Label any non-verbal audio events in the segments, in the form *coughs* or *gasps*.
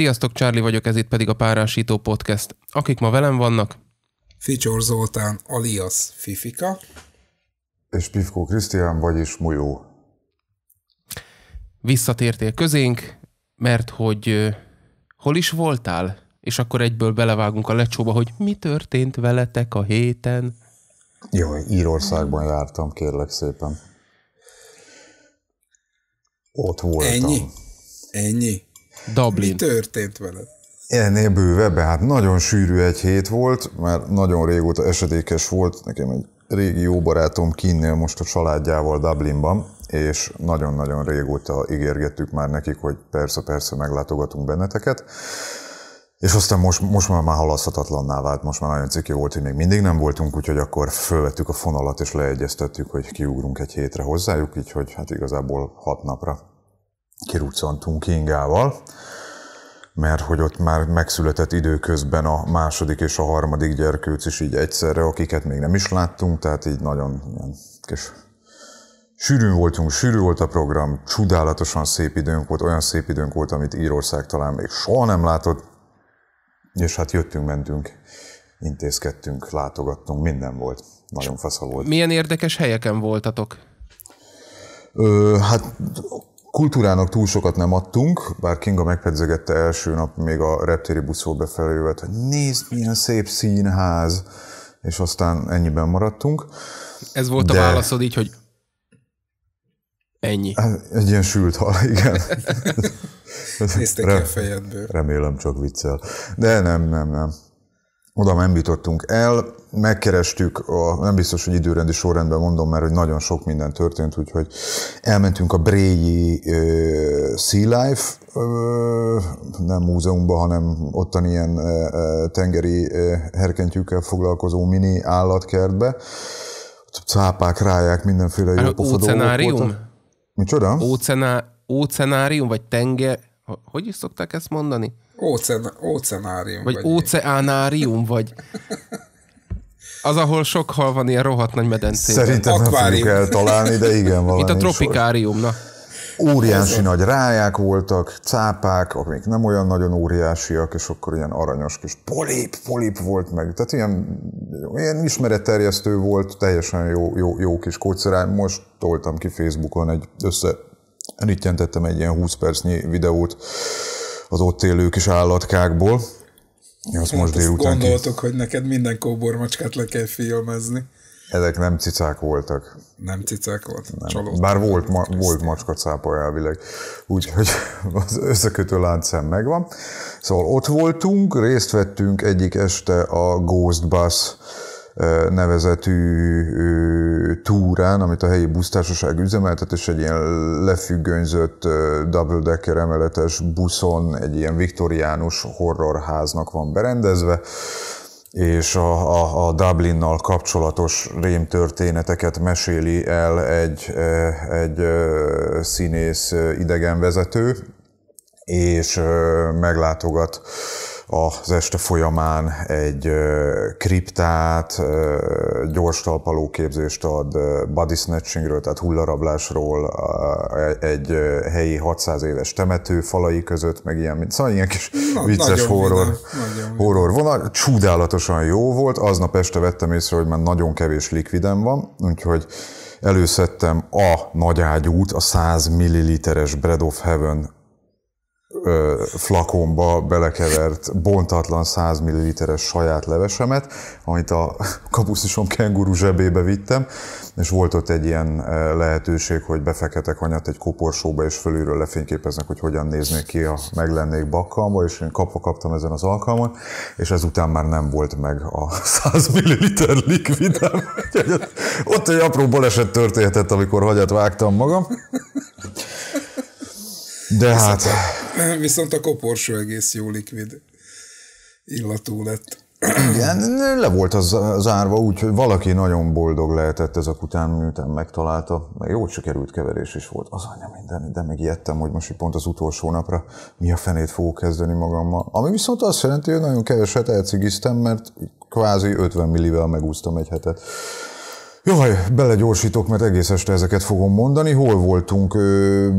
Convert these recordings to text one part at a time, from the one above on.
Sziasztok, Charlie vagyok, ez itt pedig a Párásító Podcast. Akik ma velem vannak... Ficsor Zoltán, alias Fifika. És Pivkó Krisztián, vagyis Mujó. Visszatértél közénk, mert hogy hol is voltál? És akkor egyből belevágunk a lecsóba, hogy mi történt veletek a héten? Jó, Írországban jártam, kérlek szépen. Ott voltam. Ennyi? Ennyi? Dublin. Mi történt veled? Ennél bővebb, hát nagyon sűrű egy hét volt, mert nagyon régóta esedékes volt, nekem egy régi jó barátom kinnél most a családjával Dublinban, és nagyon-nagyon régóta ígérgettük már nekik, hogy persze-persze meglátogatunk benneteket. És aztán most, most már, már halaszhatatlanná vált, most már nagyon ciki volt, hogy még mindig nem voltunk, úgyhogy akkor fölvettük a fonalat és leegyeztettük, hogy kiugrunk egy hétre hozzájuk, így hogy hát igazából hat napra kiruccantunk Ingával, mert hogy ott már megszületett időközben a második és a harmadik gyerkőc is így egyszerre, akiket még nem is láttunk, tehát így nagyon ilyen kis sűrűn voltunk, sűrű volt a program, csodálatosan szép időnk volt, olyan szép időnk volt, amit Írország talán még soha nem látott, és hát jöttünk, mentünk, intézkedtünk, látogattunk, minden volt. Nagyon fasza volt. Milyen érdekes helyeken voltatok? Ö, hát kultúrának túl sokat nem adtunk, bár Kinga megpedzegette első nap még a reptéri buszról befelé hogy nézd, milyen szép színház, és aztán ennyiben maradtunk. Ez volt De... a válaszod így, hogy ennyi. Hát, egy ilyen sült hal, igen. Néztek Re- a fejedből. Remélem csak viccel. De nem, nem, nem. Oda nem jutottunk el megkerestük, a, nem biztos, hogy időrendi sorrendben mondom, mert hogy nagyon sok minden történt, úgyhogy elmentünk a Bréji ö, Sea Life, ö, nem múzeumban, hanem ottan ilyen ö, tengeri ö, herkentyűkkel foglalkozó mini állatkertbe. Cápák, ráják, mindenféle jó pofa Ócenárium? Micsoda? Ócená, ócenárium, vagy tenger... Hogy is szokták ezt mondani? Ócen, ócenárium. Vagy, vagy óceánárium, vagy... *laughs* Az, ahol sok hal van ilyen rohadt nagy medencében. Szerintem nem fogjuk eltalálni, de igen, *laughs* valami Itt a tropikárium, na. Óriási nagy ráják voltak, cápák, amik nem olyan nagyon óriásiak, és akkor ilyen aranyos kis polip, polip volt meg. Tehát ilyen, ilyen ismeretterjesztő volt, teljesen jó, jó, jó kis kócerány. Most toltam ki Facebookon egy össze rittyentettem egy ilyen 20 percnyi videót az ott élő kis állatkákból, azt hát most hát délután gondoltok, ki... hogy neked minden kóbormacskát le kell filmezni. Ezek nem cicák voltak. Nem cicák voltak? Nem. Bár volt, ma, volt cápa elvileg, úgyhogy *laughs* az összekötő láncszem megvan. Szóval ott voltunk, részt vettünk egyik este a Ghost Bus nevezetű túrán, amit a helyi busztársaság üzemeltet, és egy ilyen lefüggönyzött double-decker emeletes buszon egy ilyen viktoriánus horrorháznak van berendezve, és a, a, a Dublinnal kapcsolatos rémtörténeteket meséli el egy, egy színész idegenvezető, és meglátogat az este folyamán egy kriptát, gyors talpaló képzést ad body snatchingről, tehát hullarablásról, e, egy helyi 600 éves temető falai között, meg ilyen, szóval ilyen kis Na, vicces horror, horror vonal. Csodálatosan jó volt, aznap este vettem észre, hogy már nagyon kevés likvidem van, úgyhogy előszedtem a ágyút, a 100 milliliteres Bread of Heaven ö, flakonba belekevert bontatlan 100 ml-es saját levesemet, amit a kapuszisom kenguru zsebébe vittem, és volt ott egy ilyen lehetőség, hogy befeketek anyat egy koporsóba, és fölülről lefényképeznek, hogy hogyan néznék ki, ha meglennék bakkalma, és én kapva kaptam ezen az alkalmon, és ezután már nem volt meg a 100 *laughs* ml likvidem. ott egy apró baleset történhetett, amikor hagyat vágtam magam. De viszont hát... A, viszont a koporsó egész jó likvid illatú lett. Igen, le volt az zárva úgy, valaki nagyon boldog lehetett ezek után, miután megtalálta. Meg jó sikerült keverés is volt. Az anya minden, de még ijedtem, hogy most pont az utolsó napra mi a fenét fogok kezdeni magammal. Ami viszont azt jelenti, hogy nagyon keveset elcigiztem, mert kvázi 50 millivel megúsztam egy hetet. Jaj, belegyorsítok, mert egész este ezeket fogom mondani. Hol voltunk?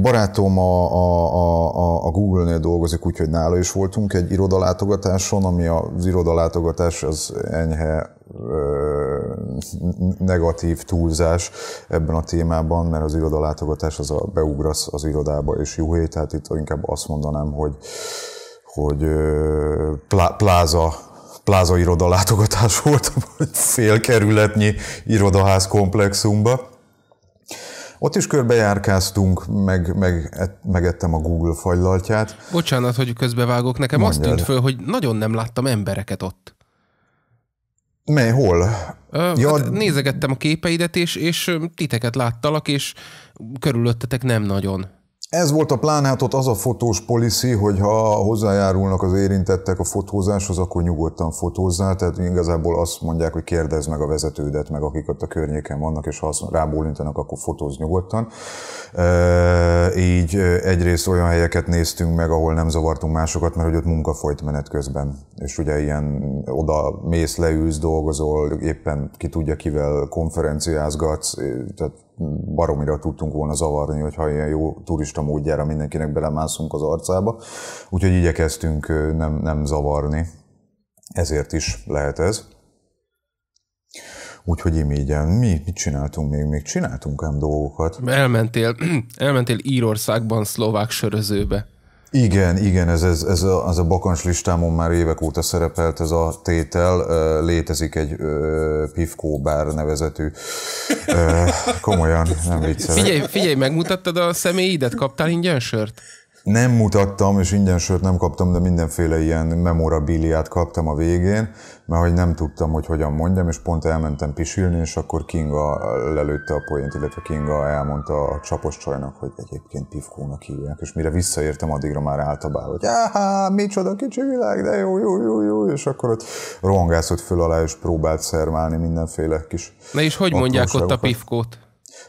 Barátom a, a, a, a Google-nél dolgozik, úgyhogy nála is voltunk egy irodalátogatáson, ami az irodalátogatás az enyhe negatív túlzás ebben a témában, mert az irodalátogatás az a beugrasz az irodába és jó tehát itt inkább azt mondanám, hogy hogy plá, pláza pláza iroda látogatás *laughs* volt, vagy félkerületnyi irodaház komplexumba. Ott is körbejárkáztunk, meg, meg, megettem a Google fajlaltját. Bocsánat, hogy közbevágok. Nekem Mondjad. azt tűnt föl, hogy nagyon nem láttam embereket ott. Mely, hol? Ö, hát ja, hát nézegettem a képeidet, és, és titeket láttalak, és körülöttetek nem nagyon. Ez volt a plán, hát ott az a fotós policy, hogy ha hozzájárulnak az érintettek a fotózáshoz, akkor nyugodtan fotózzál, tehát igazából azt mondják, hogy kérdezd meg a vezetődet, meg akik ott a környéken vannak, és ha azt rábólintanak, akkor fotóz nyugodtan. E, így egyrészt olyan helyeket néztünk meg, ahol nem zavartunk másokat, mert hogy ott munka folyt menet közben, és ugye ilyen oda mész, leülsz, dolgozol, éppen ki tudja kivel konferenciázgatsz, tehát baromira tudtunk volna zavarni, hogyha ilyen jó turista módjára mindenkinek belemászunk az arcába. Úgyhogy igyekeztünk nem, nem zavarni. Ezért is lehet ez. Úgyhogy imígyen. Mi mit csináltunk még? Még csináltunk ám dolgokat. Elmentél, *clears throat* elmentél Írországban szlovák sörözőbe. Igen, igen, ez, ez, ez a, az a bakancs listámon már évek óta szerepelt ez a tétel. Létezik egy Pivko Pivkó bár nevezetű. komolyan, nem viccelek. Figyelj, figyelj, megmutattad a személyidet? Kaptál ingyen sört? nem mutattam, és ingyen sört nem kaptam, de mindenféle ilyen memorabiliát kaptam a végén, mert hogy nem tudtam, hogy hogyan mondjam, és pont elmentem pisilni, és akkor Kinga lelőtte a poént, illetve Kinga elmondta a csapos csajnak, hogy egyébként pifkónak hívják, és mire visszaértem, addigra már a bál, hogy áhá, micsoda kicsi világ, de jó, jó, jó, jó, és akkor ott rohangászott föl alá, és próbált szermálni mindenféle kis... Na és hogy mondják ott a pifkót?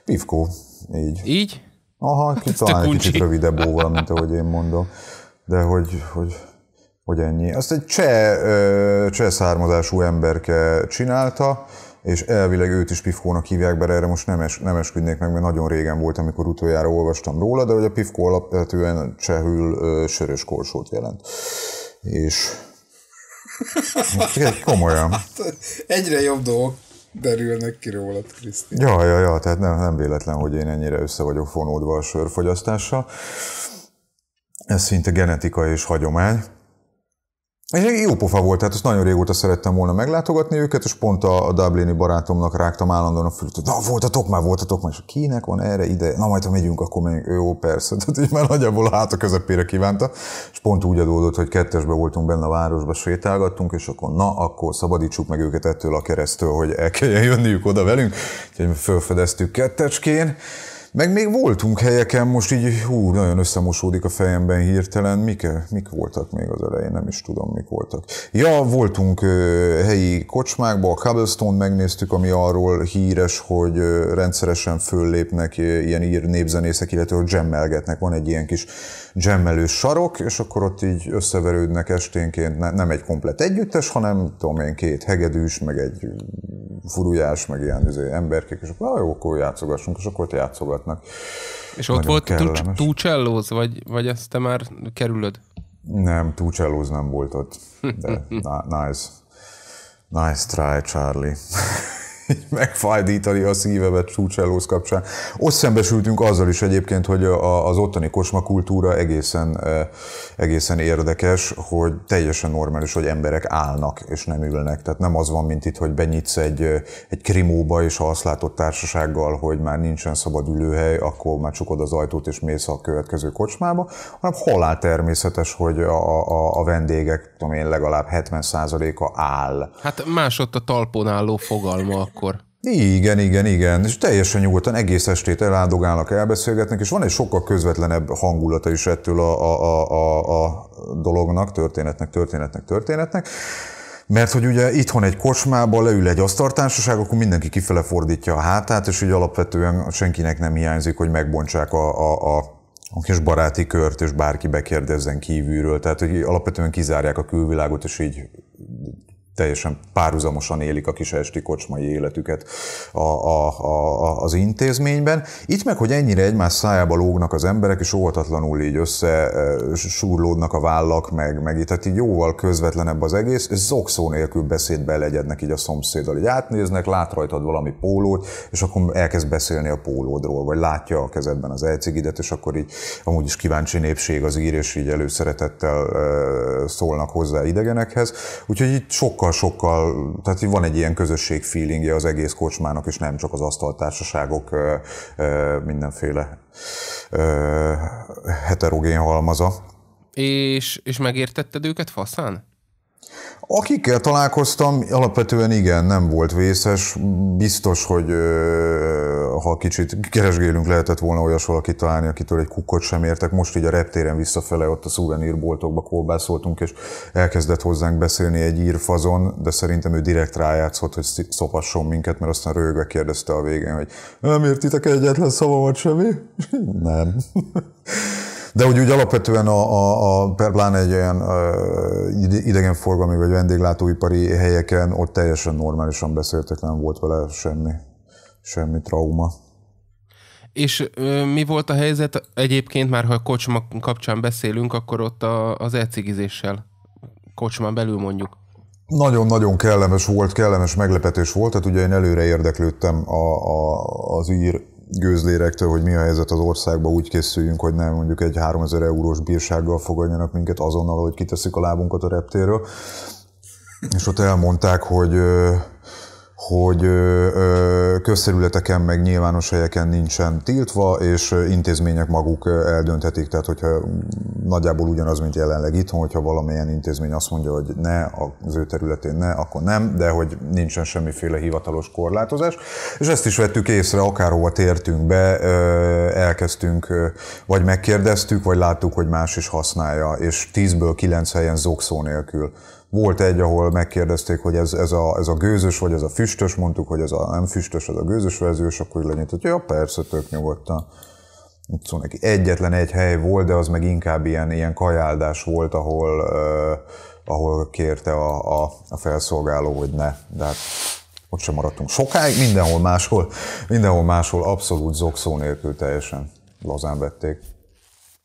Pifkó, így. Így? Aha, ki, hát talán egy kicsit rövidebb óval, mint ahogy én mondom. De hogy, hogy, hogy ennyi. Azt egy cseh, cseh származású emberke csinálta, és elvileg őt is Pifkónak hívják, bár erre most nem, es, nem esküdnék meg, mert nagyon régen volt, amikor utoljára olvastam róla, de hogy a Pifkó alapvetően csehül sörös korsót jelent. És *laughs* komolyan. Hát, egyre jobb dolgok derülnek ki rólad, Krisztián. Ja, ja, ja, tehát nem, nem véletlen, hogy én ennyire össze vagyok fonódva a sörfogyasztással. Ez szinte genetika és hagyomány. És jó pofa volt, tehát azt nagyon régóta szerettem volna meglátogatni őket, és pont a, a Dublini barátomnak rágtam állandóan a fülét, hogy na voltatok már, voltatok már, és kinek van erre ide, na majd ha megyünk, akkor megyünk, jó persze, *laughs* tehát így már nagyjából a hát a közepére kívánta, és pont úgy adódott, hogy kettesbe voltunk benne a városba, sétálgattunk, és akkor na, akkor szabadítsuk meg őket ettől a keresztől, hogy el kelljen jönniük oda velünk, úgyhogy fölfedeztük kettecskén, meg még voltunk helyeken, most így hú, nagyon összemosódik a fejemben hirtelen. Mik, mik voltak még az elején, nem is tudom, mik voltak. Ja, voltunk ö, helyi kocsmákba, a Cobblestone megnéztük, ami arról híres, hogy ö, rendszeresen föllépnek ö, ilyen ír népzenészek, illetve hogy gemmelgetnek. Van egy ilyen kis dzsemmelő sarok, és akkor ott így összeverődnek esténként, ne, nem egy komplet együttes, hanem tudom én, két hegedűs, meg egy furujás, meg ilyen emberkék, és akkor ah, jó, akkor játszogassunk, és akkor ott játszogat mutatnak. És ott volt túcsellóz, vagy, vagy ezt te már kerülöd? Nem, túcsellóz nem volt ott, de *laughs* nice. Nice try, Charlie. *laughs* megfájdítani a szívemet Csúcsellóz kapcsán. Ott szembesültünk azzal is egyébként, hogy az ottani kultúra egészen, egészen érdekes, hogy teljesen normális, hogy emberek állnak és nem ülnek. Tehát nem az van, mint itt, hogy benyitsz egy, egy krimóba, és ha azt látod társasággal, hogy már nincsen szabad ülőhely, akkor már csukod az ajtót és mész a következő kocsmába, hanem halál természetes, hogy a, a, a vendégek, tudom én, legalább 70%-a áll. Hát más ott a talpon álló fogalma akkor. Igen, igen, igen. És teljesen nyugodtan egész estét eláldogálnak, elbeszélgetnek, és van egy sokkal közvetlenebb hangulata is ettől a, a, a, a dolognak, történetnek, történetnek, történetnek. Mert hogy ugye itthon egy kocsmába leül egy asztaltársaság, akkor mindenki kifele fordítja a hátát, és így alapvetően senkinek nem hiányzik, hogy megbontsák a, a, a a kis baráti kört, és bárki bekérdezzen kívülről. Tehát, hogy alapvetően kizárják a külvilágot, és így teljesen párhuzamosan élik a kis esti kocsmai életüket a, a, a, az intézményben. Itt meg, hogy ennyire egymás szájába lógnak az emberek, és óvatatlanul így össze e, súrlódnak a vállak, meg, meg így, tehát így jóval közvetlenebb az egész, és zokszó nélkül beszédbe belegyednek így a szomszéddal, így átnéznek, lát rajtad valami pólót, és akkor elkezd beszélni a pólódról, vagy látja a kezedben az elcigidet, és akkor így amúgy is kíváncsi népség az ír, és így előszeretettel e, szólnak hozzá idegenekhez. Úgyhogy itt sok sokkal-sokkal, tehát van egy ilyen közösség feelingje az egész kocsmának, és nem csak az asztaltársaságok mindenféle heterogén halmaza. És, és megértetted őket faszán? Akikkel találkoztam, alapvetően igen, nem volt vészes. Biztos, hogy ha kicsit keresgélünk, lehetett volna olyas valakit találni, akitől egy kukot sem értek. Most így a reptéren visszafele, ott a szuvenírboltokba kolbászoltunk, és elkezdett hozzánk beszélni egy írfazon, de szerintem ő direkt rájátszott, hogy szopasson minket, mert aztán rögve kérdezte a végén, hogy nem értitek egyetlen szavamat semmi? *laughs* nem. *laughs* De hogy úgy alapvetően a, a, a pláne egy olyan idegenforgalmi vagy vendéglátóipari helyeken ott teljesen normálisan beszéltek, nem volt vele semmi, semmi trauma. És ö, mi volt a helyzet egyébként, már ha a kocsma kapcsán beszélünk, akkor ott a, az elcigizéssel, kocsmán belül mondjuk? Nagyon-nagyon kellemes volt, kellemes meglepetés volt, tehát ugye én előre érdeklődtem a, a, az ír gőzlérektől, hogy mi a helyzet az országban, úgy készüljünk, hogy nem mondjuk egy 3000 eurós bírsággal fogadjanak minket azonnal, hogy kiteszik a lábunkat a reptéről. És ott elmondták, hogy hogy közterületeken, meg nyilvános helyeken nincsen tiltva, és intézmények maguk eldönthetik, tehát hogyha nagyjából ugyanaz, mint jelenleg itthon, hogyha valamilyen intézmény azt mondja, hogy ne, az ő területén ne, akkor nem, de hogy nincsen semmiféle hivatalos korlátozás. És ezt is vettük észre, akárhova tértünk be, elkezdtünk, vagy megkérdeztük, vagy láttuk, hogy más is használja, és 10-ből 9 helyen zokszó nélkül volt egy, ahol megkérdezték, hogy ez, ez, a, ez a gőzös, vagy ez a füstös, mondtuk, hogy ez a nem füstös, ez a gőzös és akkor legyen, hogy ja, persze, tök nyugodtan. Szóval neki egyetlen egy hely volt, de az meg inkább ilyen, ilyen kajáldás volt, ahol, uh, ahol kérte a, a, a felszolgáló, hogy ne. De hát ott sem maradtunk sokáig, mindenhol máshol, mindenhol máshol abszolút zokszó nélkül teljesen lazán vették.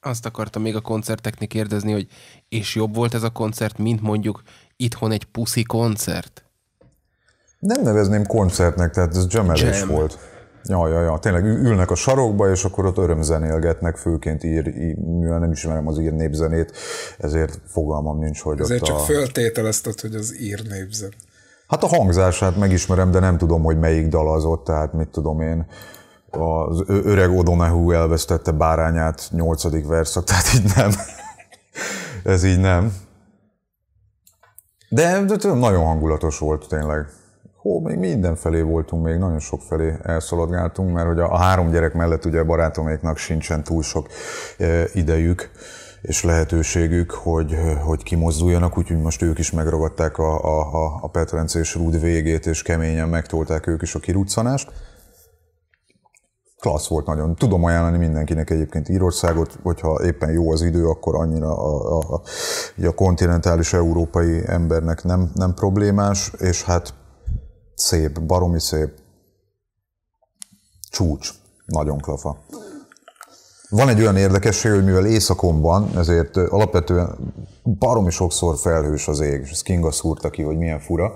Azt akartam még a koncerteknél kérdezni, hogy és jobb volt ez a koncert, mint mondjuk itthon egy puszi koncert? Nem nevezném koncertnek, tehát ez jamelés Jam. volt. Ja, ja, ja, tényleg ülnek a sarokba, és akkor ott örömzenélgetnek, főként ír, ír mivel nem ismerem az ír népzenét, ezért fogalmam nincs, hogy Ezért ott csak a... föltételezted, hogy az ír népzen. Hát a hangzását megismerem, de nem tudom, hogy melyik dal az ott, tehát mit tudom én az öreg Odonehu elvesztette bárányát, nyolcadik verszak, tehát így nem. *laughs* Ez így nem. De, de tudom, nagyon hangulatos volt tényleg. Hó, még mindenfelé voltunk, még nagyon sok felé elszaladgáltunk, mert hogy a, a három gyerek mellett ugye a barátoméknak sincsen túl sok e, idejük és lehetőségük, hogy, hogy kimozduljanak, úgyhogy most ők is megragadták a, a, a Petrenc és Rúd végét, és keményen megtolták ők is a kiruccanást klassz volt nagyon. Tudom ajánlani mindenkinek egyébként Írországot, hogyha éppen jó az idő, akkor annyira a, a, a, a kontinentális európai embernek nem, nem problémás, és hát szép, baromi szép. Csúcs. Nagyon klafa. Van egy olyan érdekesség, hogy mivel éjszakon van, ezért alapvetően baromi sokszor felhős az ég, és ezt Kinga szúrta ki, hogy milyen fura,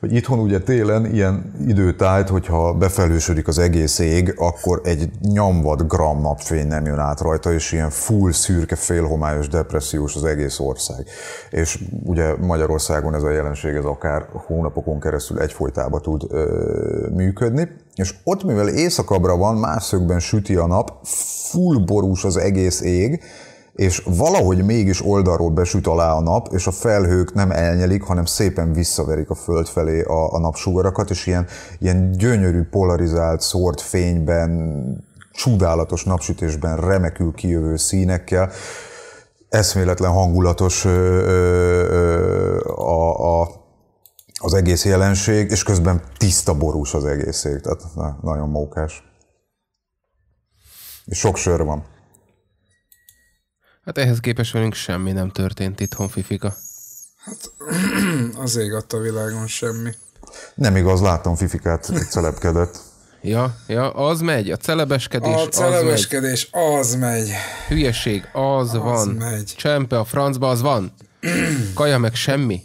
hogy itthon ugye télen ilyen időtájt, hogyha befelősödik az egész ég, akkor egy nyomvad gram napfény nem jön át rajta, és ilyen full szürke, félhomályos, depressziós az egész ország. És ugye Magyarországon ez a jelenség, ez akár hónapokon keresztül egyfolytában tud ö, működni, és ott, mivel éjszakabbra van, szögben süti a nap, full borús az egész ég, és valahogy mégis oldalról besüt alá a nap, és a felhők nem elnyelik, hanem szépen visszaverik a föld felé a, a napsugarakat, és ilyen, ilyen gyönyörű, polarizált, szórt fényben, csodálatos napsütésben remekül kijövő színekkel, eszméletlen hangulatos ö, ö, ö, a, a, az egész jelenség, és közben tiszta borús az egész ég, tehát nagyon mókás. És sok sör van. Hát ehhez képest velünk semmi nem történt itt, Honfifika. Hát *clears throat* az ég a világon semmi. Nem igaz, látom Fifikát celebkedett. Ja, ja, az megy, a celebeskedés A celebeskedés, az megy. Az megy. Hülyeség, az, az van. Megy. Csempe a francba, az van. *clears throat* Kaja meg semmi.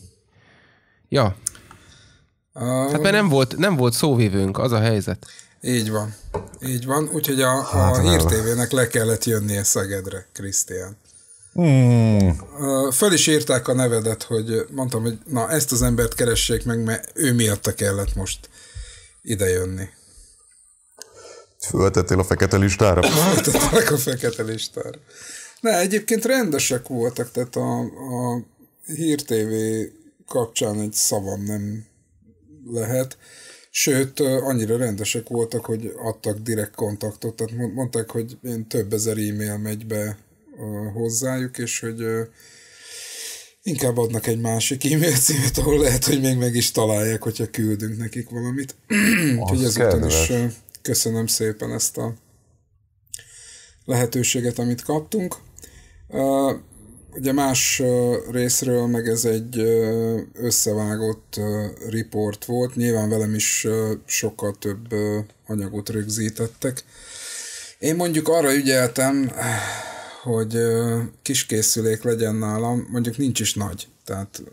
Ja. Uh, hát mert nem volt, nem volt szóvívőnk, az a helyzet. Így van, így van. Úgyhogy a, hát a hírtévének le kellett jönnie Szegedre, Krisztián. Hmm. Föl is írták a nevedet, hogy mondtam, hogy na ezt az embert keressék meg, mert ő miatta kellett most idejönni. Föltettél a fekete listára? *laughs* Föltettek a fekete listára. Ne, egyébként rendesek voltak, tehát a, a hírtévé kapcsán egy szavam nem lehet. Sőt, annyira rendesek voltak, hogy adtak direkt kontaktot, tehát mondták, hogy én több ezer e-mail megy be hozzájuk, és hogy inkább adnak egy másik e-mail címet, ahol lehet, hogy még meg is találják, hogyha küldünk nekik valamit. Úgyhogy ezután is köszönöm szépen ezt a lehetőséget, amit kaptunk. Ugye más részről meg ez egy összevágott riport volt, nyilván velem is sokkal több anyagot rögzítettek. Én mondjuk arra ügyeltem, hogy kiskészülék legyen nálam, mondjuk nincs is nagy, tehát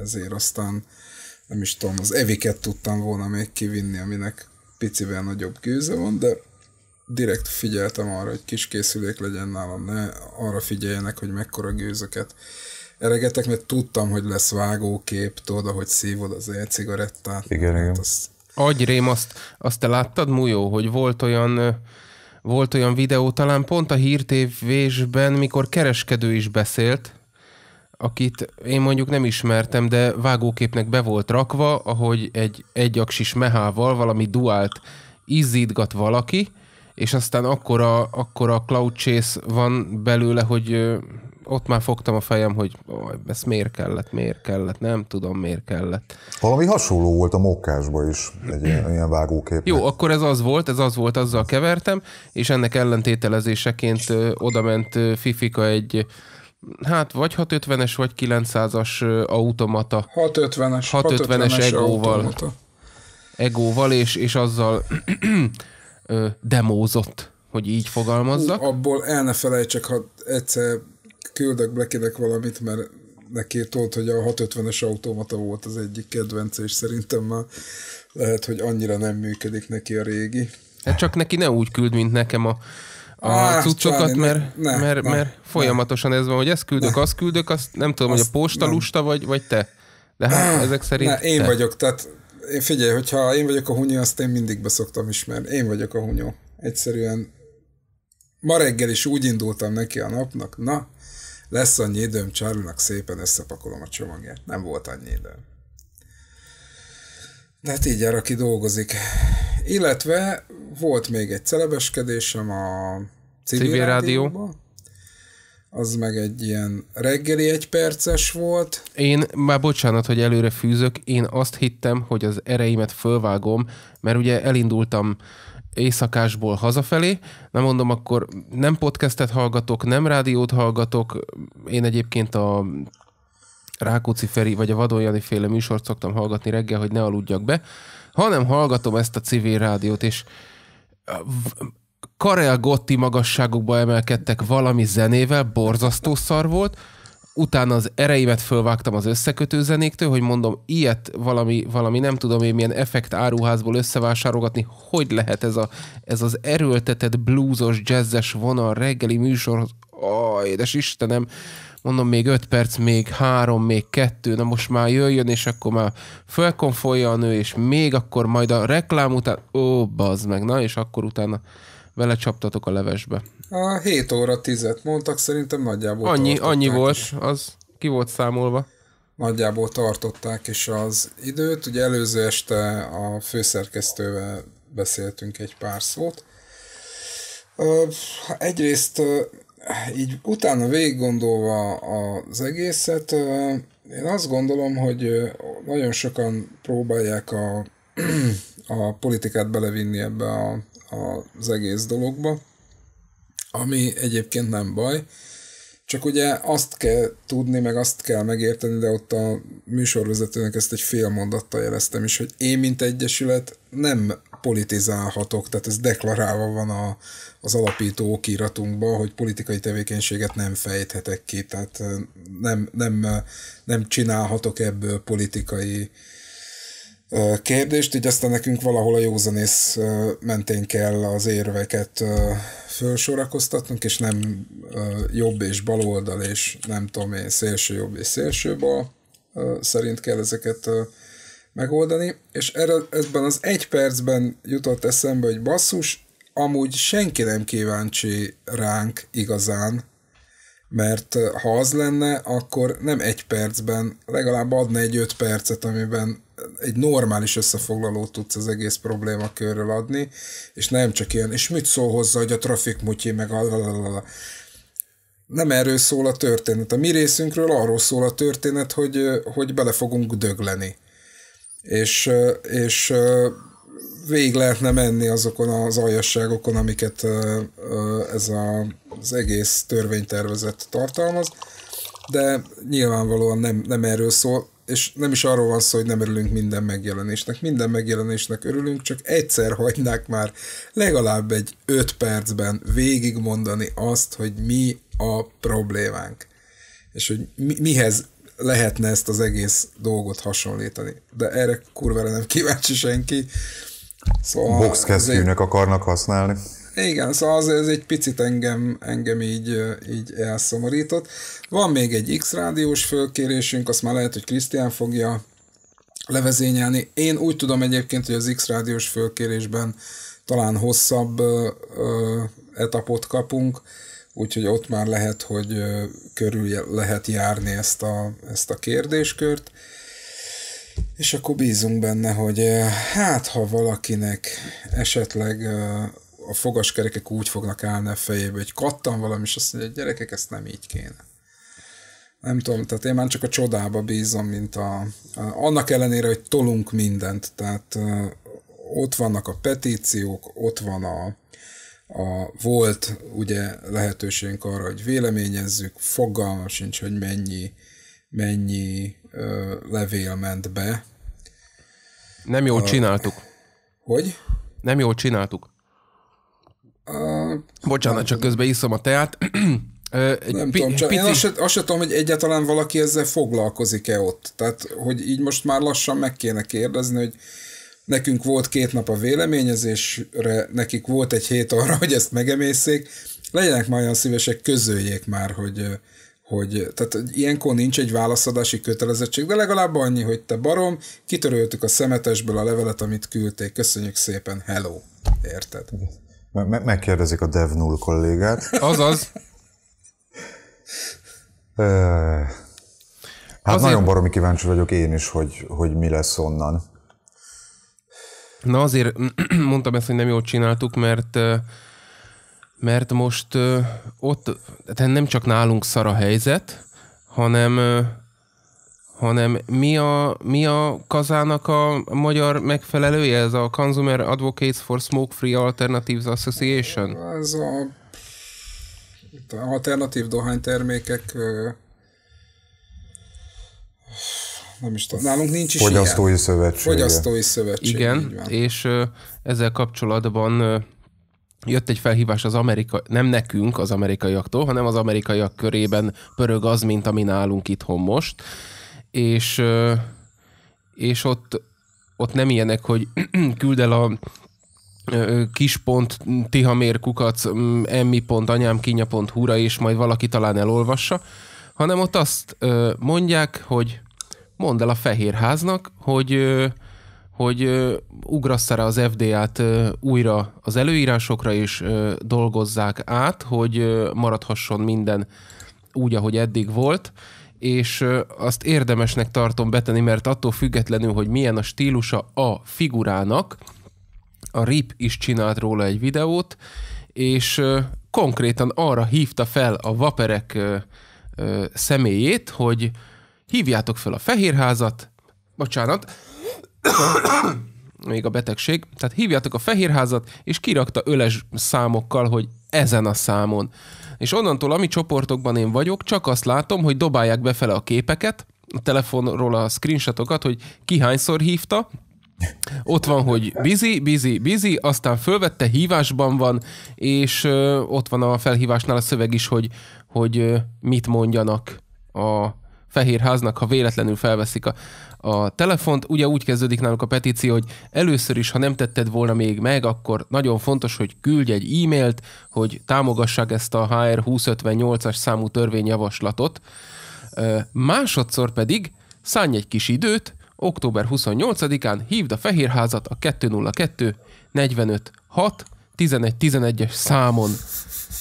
ezért aztán nem is tudom, az eviket tudtam volna még kivinni, aminek picivel nagyobb gőze van, de direkt figyeltem arra, hogy kiskészülék legyen nálam, ne arra figyeljenek, hogy mekkora gőzöket eregetek, mert tudtam, hogy lesz vágókép, tudod, ahogy szívod az e-cigarettát. Igen, hát igen. Az... Agyrém, azt, azt te láttad, Mujó, hogy volt olyan volt olyan videó, talán pont a hírtévésben, mikor kereskedő is beszélt, akit én mondjuk nem ismertem, de vágóképnek be volt rakva, ahogy egy egyaksis mehával valami duált izzítgat valaki, és aztán akkora, akkora cloud chase van belőle, hogy ott már fogtam a fejem, hogy oj, ez miért kellett, miért kellett, nem tudom miért kellett. Valami hasonló volt a mokkásban is, egy ilyen, ilyen vágókép. Jó, akkor ez az volt, ez az volt, azzal kevertem, és ennek ellentételezéseként ö, odament Fifika egy hát vagy 650-es, vagy 900-as automata. 650-es. 650-es egóval. Egóval, és, és azzal demózott, hogy így fogalmazzak. abból el ne felejtsek, ha egyszer küldök Blackinek valamit, mert neki tolt, hogy a 650-es automata volt az egyik kedvence, és szerintem már lehet, hogy annyira nem működik neki a régi. Hát csak neki ne úgy küld, mint nekem a, a ah, cuccokat, mert, ne, mert, ne, mert ne, folyamatosan ne. ez van, hogy ezt küldök, ne. azt küldök, azt nem tudom, azt hogy a postalusta vagy, vagy te. De hát ne, ah, ezek szerint... Ne, én te. vagyok, tehát én figyelj, hogyha én vagyok a hunyó, azt én mindig beszoktam ismerni. Én vagyok a hunyó. Egyszerűen ma reggel is úgy indultam neki a napnak, na, lesz annyi időm, Charlie-nak szépen összepakolom a csomagját. Nem volt annyi időm. De hát így aki dolgozik. Illetve volt még egy celebeskedésem a civil, civil rádió. Az meg egy ilyen reggeli perces volt. Én, már bocsánat, hogy előre fűzök, én azt hittem, hogy az ereimet fölvágom, mert ugye elindultam éjszakásból hazafelé. Nem mondom, akkor nem podcastet hallgatok, nem rádiót hallgatok. Én egyébként a Rákóczi Feri vagy a Vadonjani féle műsort szoktam hallgatni reggel, hogy ne aludjak be, hanem hallgatom ezt a civil rádiót, és Karel Gotti magasságokba emelkedtek valami zenével, borzasztó szar volt, utána az ereimet fölvágtam az összekötő zenéktől, hogy mondom, ilyet valami, valami nem tudom én milyen effekt áruházból összevásárolgatni, hogy lehet ez, a, ez az erőltetett bluesos, jazzes vonal reggeli műsorhoz, aj, édes Istenem, mondom, még öt perc, még három, még kettő, na most már jöjjön, és akkor már fölkonfolja a nő, és még akkor majd a reklám után, ó, bazd meg, na, és akkor utána vele csaptatok a levesbe. A 7 óra 10 mondtak, szerintem nagyjából Annyi, annyi volt, is. az ki volt számolva. Nagyjából tartották is az időt. Ugye előző este a főszerkesztővel beszéltünk egy pár szót. Egyrészt így utána végig gondolva az egészet, én azt gondolom, hogy nagyon sokan próbálják a, *clears throat* a politikát belevinni ebbe a, a, az egész dologba ami egyébként nem baj. Csak ugye azt kell tudni, meg azt kell megérteni, de ott a műsorvezetőnek ezt egy fél mondattal jeleztem is, hogy én, mint egyesület nem politizálhatok, tehát ez deklarálva van a, az alapító okiratunkban, hogy politikai tevékenységet nem fejthetek ki, tehát nem, nem, nem csinálhatok ebből politikai kérdést, így aztán nekünk valahol a józanész mentén kell az érveket felsorakoztatnunk, és nem jobb és baloldal, és nem tudom én, szélső jobb és szélső bal szerint kell ezeket megoldani, és erre, ebben az egy percben jutott eszembe, hogy basszus, amúgy senki nem kíváncsi ránk igazán, mert ha az lenne, akkor nem egy percben, legalább adna egy öt percet, amiben egy normális összefoglalót tudsz az egész problémakörről adni, és nem csak ilyen, és mit szól hozzá, hogy a trafik mutyi, meg a Nem erről szól a történet. A mi részünkről arról szól a történet, hogy, hogy bele fogunk dögleni. És, és végig lehetne menni azokon az aljasságokon, amiket ez a, az egész törvénytervezet tartalmaz, de nyilvánvalóan nem, nem erről szól és nem is arról van szó, hogy nem örülünk minden megjelenésnek. Minden megjelenésnek örülünk, csak egyszer hagynák már legalább egy öt percben végigmondani azt, hogy mi a problémánk. És hogy mi, mihez lehetne ezt az egész dolgot hasonlítani. De erre kurvára nem kíváncsi senki. Szóval Boxkesztyűnek azért... akarnak használni igen, szóval az, ez egy picit engem, engem így, így elszomorított. Van még egy X-rádiós fölkérésünk, azt már lehet, hogy Krisztián fogja levezényelni. Én úgy tudom egyébként, hogy az X-rádiós fölkérésben talán hosszabb ö, ö, etapot kapunk, úgyhogy ott már lehet, hogy ö, körül lehet járni ezt a, ezt a kérdéskört. És akkor bízunk benne, hogy hát ha valakinek esetleg a fogaskerekek úgy fognak állni a fejébe, hogy kattan valami, és azt mondja, hogy gyerekek, ezt nem így kéne. Nem tudom, tehát én már csak a csodába bízom, mint a, a annak ellenére, hogy tolunk mindent, tehát ott vannak a petíciók, ott van a, a volt ugye lehetőségünk arra, hogy véleményezzük, fogalma sincs, hogy mennyi, mennyi ö, levél ment be. Nem jól a, csináltuk. Hogy? Nem jól csináltuk. A... Bocsánat, csak közben iszom a teát. *clears throat* Egy nem pi- tudom, csak pici... én azt azt sem tudom, hogy egyáltalán valaki ezzel foglalkozik-e ott. Tehát, hogy így most már lassan meg kéne kérdezni, hogy nekünk volt két nap a véleményezésre, nekik volt egy hét arra, hogy ezt megemészék. Legyenek már olyan szívesek, közöljék már, hogy, hogy tehát hogy ilyenkor nincs egy válaszadási kötelezettség, de legalább annyi, hogy te barom, kitöröltük a szemetesből a levelet, amit küldték, köszönjük szépen, hello, érted? Me- megkérdezik a Dev 0 kollégát. Azaz. Hát azért... nagyon baromi kíváncsi vagyok én is, hogy, hogy mi lesz onnan. Na azért *clears throat* mondtam ezt, hogy nem jól csináltuk, mert mert most ott, tehát nem csak nálunk szar a helyzet, hanem hanem mi a, mi a kazának a magyar megfelelője, ez a Consumer Advocates for Smoke-Free Alternatives Association? Ez a alternatív dohánytermékek nem is tudom, nálunk nincs is Fogyasztói ilyen. Szövetség. Fogyasztói Szövetség. Igen, és ezzel kapcsolatban jött egy felhívás az Amerika, nem nekünk az amerikaiaktól, hanem az amerikaiak körében pörög az, mint ami nálunk itthon most, és, és ott, ott nem ilyenek, hogy *clears throat* küld el a kispont, tihamér kukac, emmi pont, anyám kinya.hu-ra, húra és majd valaki talán elolvassa, hanem ott azt mondják, hogy mondd el a Fehérháznak, hogy hogy ugrassza az FDA-t újra az előírásokra, és dolgozzák át, hogy maradhasson minden úgy, ahogy eddig volt, és azt érdemesnek tartom betenni, mert attól függetlenül, hogy milyen a stílusa a figurának, a RIP is csinált róla egy videót, és konkrétan arra hívta fel a vaperek személyét, hogy hívjátok fel a fehérházat, bocsánat, még a betegség, tehát hívjátok a fehérházat, és kirakta öles számokkal, hogy ezen a számon és onnantól, ami csoportokban én vagyok, csak azt látom, hogy dobálják befele a képeket, a telefonról a screenshotokat, hogy ki hányszor hívta, ott van, hogy bizi bizi bizi aztán fölvette, hívásban van, és ott van a felhívásnál a szöveg is, hogy, hogy mit mondjanak a fehérháznak, ha véletlenül felveszik a, a telefont. Ugye úgy kezdődik náluk a petíció, hogy először is, ha nem tetted volna még meg, akkor nagyon fontos, hogy küldj egy e-mailt, hogy támogassák ezt a HR 2058-as számú törvényjavaslatot. Másodszor pedig szállj egy kis időt, október 28-án hívd a Fehérházat a 202 45 6 11 11-es számon,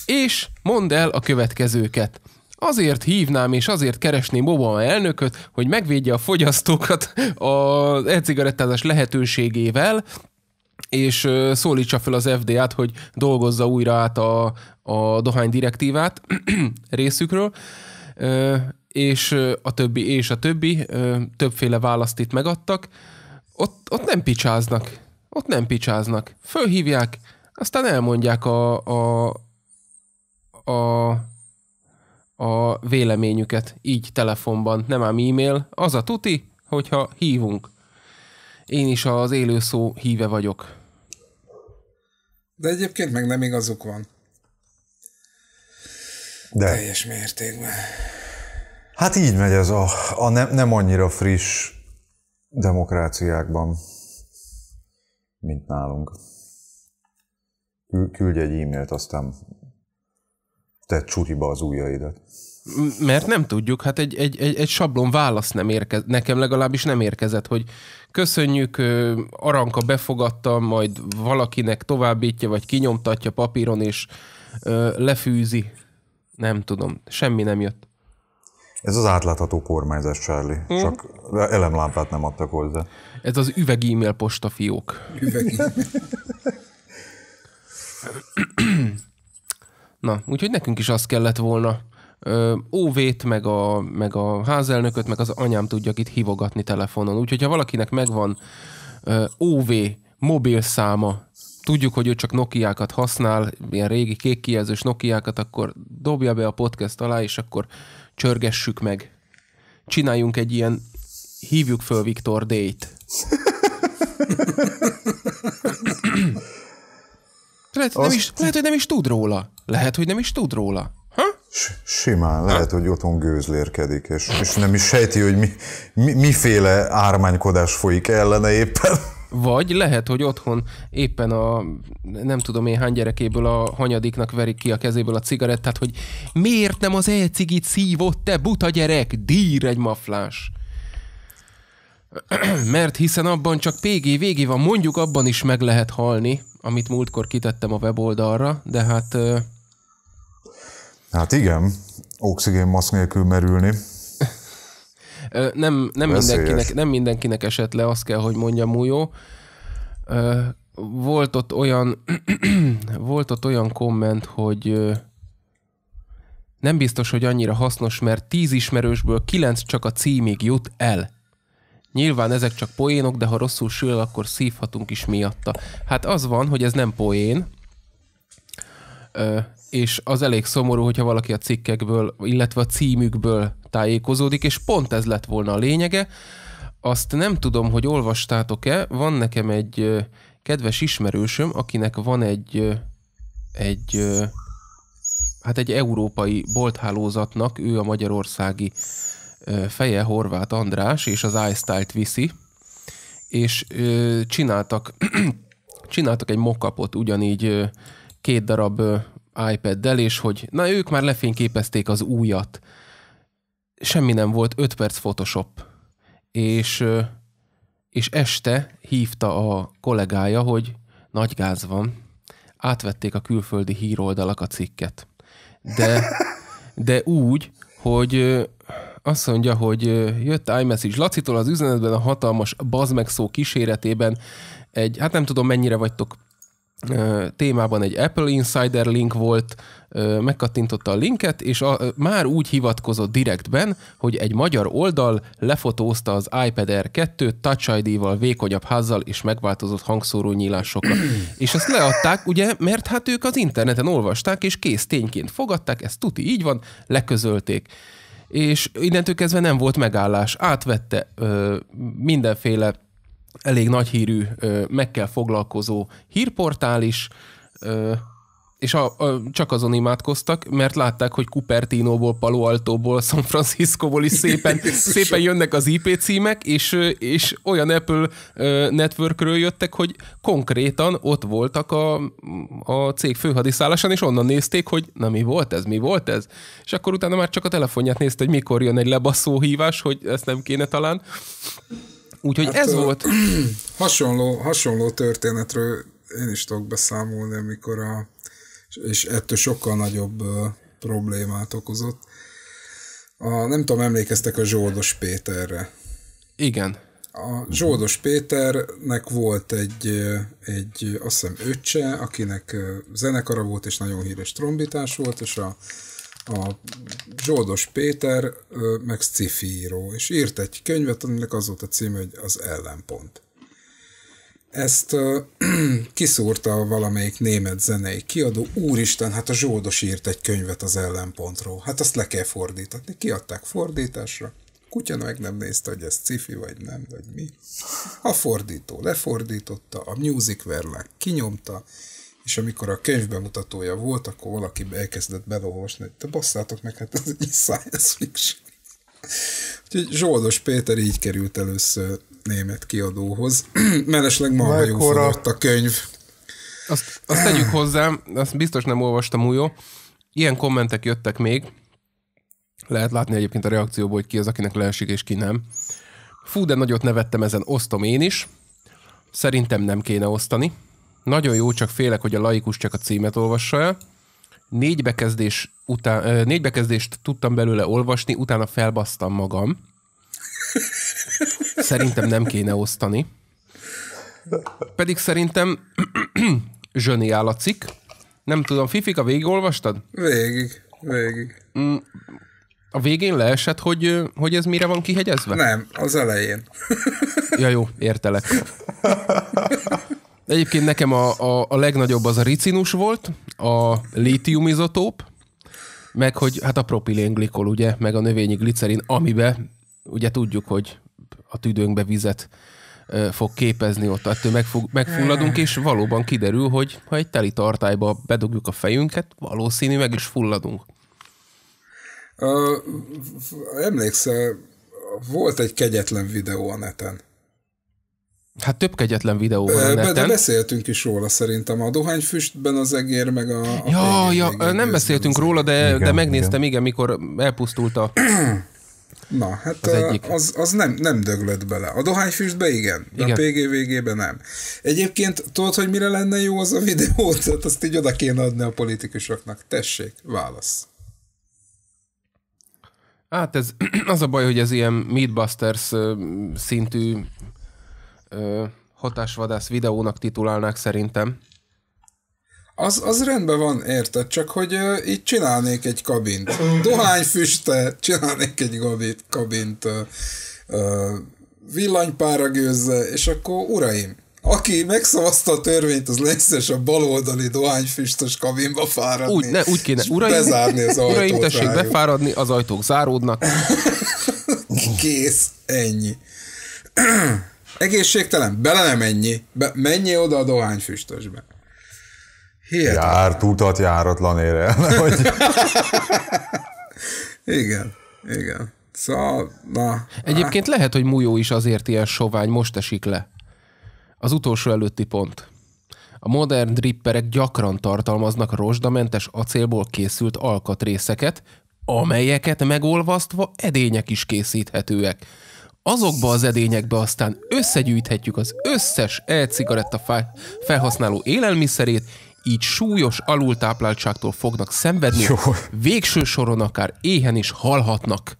és mondd el a következőket azért hívnám és azért keresném Obama elnököt, hogy megvédje a fogyasztókat az e-cigarettázás lehetőségével, és szólítsa fel az FDA-t, hogy dolgozza újra át a, a dohány direktívát *clears throat* részükről, és a többi, és a többi, többféle választ itt megadtak, ott, ott nem picsáznak, ott nem picsáznak. Fölhívják, aztán elmondják a, a, a a véleményüket így telefonban, nem ám e-mail, az a tuti, hogyha hívunk. Én is az élőszó híve vagyok. De egyébként meg nem igazuk van. De. Teljes mértékben. Hát így megy ez a, a nem, nem annyira friss demokráciákban, mint nálunk. Küldj egy e-mailt, aztán te csuriba az ujjaidat? Mert nem tudjuk, hát egy, egy, egy, egy sablon válasz nem érkez, nekem legalábbis nem érkezett, hogy köszönjük, Aranka befogadta, majd valakinek továbbítja, vagy kinyomtatja papíron, és lefűzi. Nem tudom, semmi nem jött. Ez az átlátható kormányzás, Charlie. Hmm. Csak elemlámpát nem adtak hozzá. Ez az üveg e-mail postafiók. Üveg *clears throat* Na, úgyhogy nekünk is azt kellett volna óvét, meg a, meg a házelnököt, meg az anyám tudjak itt hívogatni telefonon. Úgyhogy ha valakinek megvan OV mobil száma, tudjuk, hogy ő csak Nokiákat használ, ilyen régi kék kijelzős Nokiákat, akkor dobja be a podcast alá, és akkor csörgessük meg. Csináljunk egy ilyen hívjuk föl Viktor d *laughs* Lehet, hogy, Azt... nem is, lehet, hogy nem is tud róla. Lehet, hogy nem is tud róla. Ha? Simán, lehet, hogy otthon gőzlérkedik, és, és nem is sejti, hogy mi, mi, miféle ármánykodás folyik ellene éppen. Vagy lehet, hogy otthon éppen a nem tudom én hány gyerekéből a hanyadiknak verik ki a kezéből a cigarettát, hogy miért nem az e-cigit szívott, te buta gyerek, dír egy maflás. *clears throat* Mert hiszen abban csak pg végé van, mondjuk abban is meg lehet halni, amit múltkor kitettem a weboldalra, de hát... Hát igen, maszk nélkül merülni. *laughs* nem, nem, mindenkinek, nem mindenkinek esett le, azt kell, hogy mondjam, Mújó. Volt ott olyan, *clears throat* volt ott olyan komment, hogy nem biztos, hogy annyira hasznos, mert tíz ismerősből kilenc csak a címig jut el. Nyilván ezek csak poénok, de ha rosszul sül, akkor szívhatunk is miatta. Hát az van, hogy ez nem poén, Ö, és az elég szomorú, hogyha valaki a cikkekből, illetve a címükből tájékozódik, és pont ez lett volna a lényege. Azt nem tudom, hogy olvastátok-e, van nekem egy ö, kedves ismerősöm, akinek van egy, ö, egy hát egy európai bolthálózatnak, ő a magyarországi feje Horváth András, és az iStyle-t viszi, és ö, csináltak, *clears throat* csináltak egy mockupot ugyanígy ö, két darab ö, iPad-del, és hogy na ők már lefényképezték az újat. Semmi nem volt, 5 perc Photoshop. És, ö, és este hívta a kollégája, hogy nagy gáz van, átvették a külföldi híroldalak a cikket. De, de úgy, hogy azt mondja, hogy jött iMessage Lacitól az üzenetben a hatalmas bazmeg szó kíséretében egy, hát nem tudom mennyire vagytok témában egy Apple Insider link volt, megkattintotta a linket, és a, már úgy hivatkozott direktben, hogy egy magyar oldal lefotózta az iPad Air 2-t Touch ID-val, vékonyabb házzal és megváltozott hangszóró nyílásokkal. *clears throat* és ezt leadták, ugye, mert hát ők az interneten olvasták, és kész tényként fogadták, ez tuti, így van, leközölték és innentől kezdve nem volt megállás. Átvette ö, mindenféle elég nagy hírű, ö, meg kell foglalkozó hírportál is, ö, és a, a, csak azon imádkoztak, mert látták, hogy Cupertino-ból, Palo Alto-ból, San Francisco-ból is szépen, *laughs* szépen jönnek az IP címek, és, és olyan Apple networkről jöttek, hogy konkrétan ott voltak a, a cég főhadiszállásán, és onnan nézték, hogy na mi volt ez, mi volt ez? És akkor utána már csak a telefonját nézte, hogy mikor jön egy lebaszó hívás, hogy ezt nem kéne talán. Úgyhogy hát, ez volt. *clears throat* Hasonló, hasonló történetről én is tudok beszámolni, amikor a és ettől sokkal nagyobb problémát okozott. A, nem tudom, emlékeztek a Zsoldos Péterre. Igen. A Zsoldos Péternek volt egy, egy azt hiszem öccse, akinek zenekara volt, és nagyon híres trombitás volt, és a, a Zsoldos Péter meg sci író, és írt egy könyvet, aminek az volt a címe, hogy az ellenpont ezt uh, *clears throat* kiszúrta valamelyik német zenei kiadó. Úristen, hát a Zsoldos írt egy könyvet az ellenpontról. Hát azt le kell fordítani. Kiadták fordításra. Kutya meg nem nézte, hogy ez cifi vagy nem, vagy mi. A fordító lefordította, a Music Verlag kinyomta, és amikor a könyv bemutatója volt, akkor valaki elkezdett belolvasni, hogy te basszátok meg, hát ez egy science fiction. Úgyhogy Zsoldos Péter így került először német kiadóhoz. *clears throat* Mellesleg marha jó fogadt a könyv. Azt, azt tegyük hozzá, azt biztos nem olvastam újó. Ilyen kommentek jöttek még. Lehet látni egyébként a reakcióból, hogy ki az, akinek leesik, és ki nem. Fú, de nagyot nevettem ezen, osztom én is. Szerintem nem kéne osztani. Nagyon jó, csak félek, hogy a laikus csak a címet olvassa el. Négy, bekezdés után, négy bekezdést tudtam belőle olvasni, utána felbasztam magam. *laughs* Szerintem nem kéne osztani. Pedig szerintem *clears throat* zsöniál a cikk. Nem tudom, Fifika, a Végig, végig. Mm, a végén leesett, hogy, hogy ez mire van kihegyezve? Nem, az elején. *laughs* Ja jó, értelek. Egyébként nekem a, a, a legnagyobb az a ricinus volt, a lítiumizotóp, meg hogy hát a propilén glikol, ugye, meg a növényi glicerin, amibe ugye tudjuk, hogy a tüdőnkbe vizet fog képezni ott, ettől meg megfulladunk, és valóban kiderül, hogy ha egy teli tartályba bedugjuk a fejünket, valószínű meg is fulladunk. Ö, emlékszel, volt egy kegyetlen videó a neten. Hát több kegyetlen videó van a neten. De beszéltünk is róla szerintem, a dohányfüstben az egér, meg a... a ja, ja, nem beszéltünk róla, de, igen, de megnéztem, igen. igen, mikor elpusztult a *clears throat* Na, hát az, egyik. az, az nem, nem döglött bele. A dohányfüstbe igen, de igen. a PG végében nem. Egyébként tudod, hogy mire lenne jó az a videó? *laughs* Tehát azt így oda kéne adni a politikusoknak. Tessék, válasz. Hát ez *clears throat* az a baj, hogy ez ilyen Meatbusters szintű hatásvadász videónak titulálnák szerintem. Az, az rendben van, érted? Csak hogy uh, így csinálnék egy kabint. Dohányfüste, csinálnék egy gabit, kabint uh, uh, gőzze, és akkor uraim, aki megszavazta a törvényt, az lesz a baloldali dohányfüstös kabinba fáradni. Úgy, ne, úgy kéne. Uraim, az ajtót uraim, tessék rájuk. befáradni, az ajtók záródnak. *laughs* Kész, ennyi. *clears throat* Egészségtelen, bele nem ennyi. Be, menjél oda a dohányfüstösbe. Hihetetlen. Járt utat járatlan ér el. *laughs* Hogy... igen, igen. Szóval, na. Hát- Egyébként lehet, hogy Mujó is azért ilyen sovány, most esik le. Az utolsó előtti pont. A modern dripperek gyakran tartalmaznak rozsdamentes acélból készült alkatrészeket, amelyeket megolvasztva edények is készíthetőek. Azokba az edényekbe aztán összegyűjthetjük az összes e-cigaretta felhasználó élelmiszerét, így súlyos alultápláltságtól fognak szenvedni, Jó. végső soron akár éhen is halhatnak.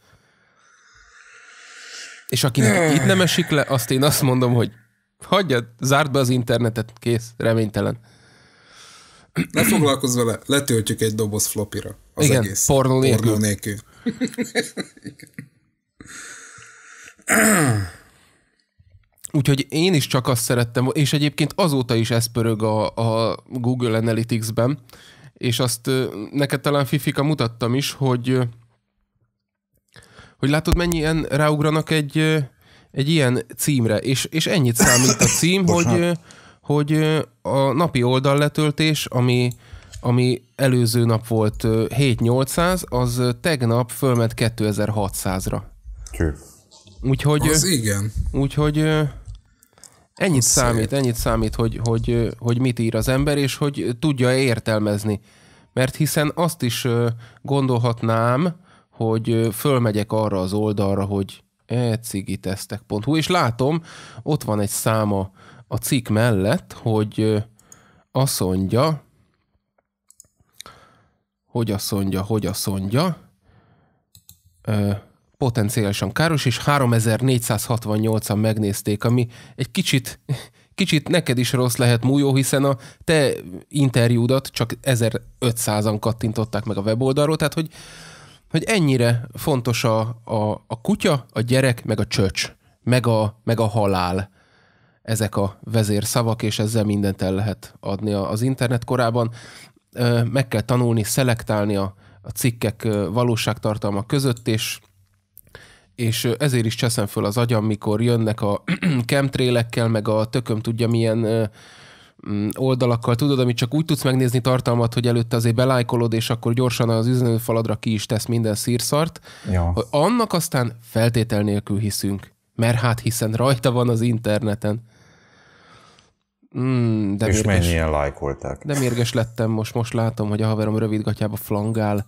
És akinek itt nem esik le, azt én azt mondom, hogy hagyjad, zárd be az internetet, kész, reménytelen. Ne foglalkozz vele, letöltjük egy doboz flopira. Az Igen, egész. pornó nélkül. Pornó nélkül. *laughs* *clears throat* Úgyhogy én is csak azt szerettem, és egyébként azóta is ez pörög a, a Google Analytics-ben, és azt neked talán Fifika mutattam is, hogy hogy látod, mennyien ráugranak egy, egy ilyen címre, és, és ennyit számít a cím, *laughs* hogy, hogy a napi oldalletöltés, ami, ami előző nap volt 7800, az tegnap fölment 2600-ra. Úgyhogy... Az igen. Úgyhogy Ennyit Szép. számít, ennyit számít, hogy, hogy, hogy mit ír az ember, és hogy tudja értelmezni. Mert hiszen azt is gondolhatnám, hogy fölmegyek arra az oldalra, hogy ecigitesztek.hu, és látom, ott van egy száma a cikk mellett, hogy azt mondja, hogy azt mondja, hogy azt mondja, potenciálisan káros, és 3468-an megnézték, ami egy kicsit, kicsit neked is rossz lehet mújó, hiszen a te interjúdat csak 1500-an kattintották meg a weboldalról, tehát hogy, hogy ennyire fontos a, a, a kutya, a gyerek, meg a csöcs, meg a, meg a halál ezek a vezérszavak, és ezzel mindent el lehet adni az internet korában. Meg kell tanulni, szelektálni a, a cikkek valóságtartalma között, és és ezért is cseszem föl az agyam, mikor jönnek a *clears throat* chemtrailekkel, meg a tököm tudja milyen mm, oldalakkal, tudod, amit csak úgy tudsz megnézni tartalmat, hogy előtte azért belájkolod, és akkor gyorsan az üzenőfaladra ki is tesz minden szírszart, ja. hogy annak aztán feltétel nélkül hiszünk, mert hát hiszen rajta van az interneten. Mm, de és mérges, mennyien lájkolták. De mérges lettem most, most látom, hogy a haverom rövidgatjába flangál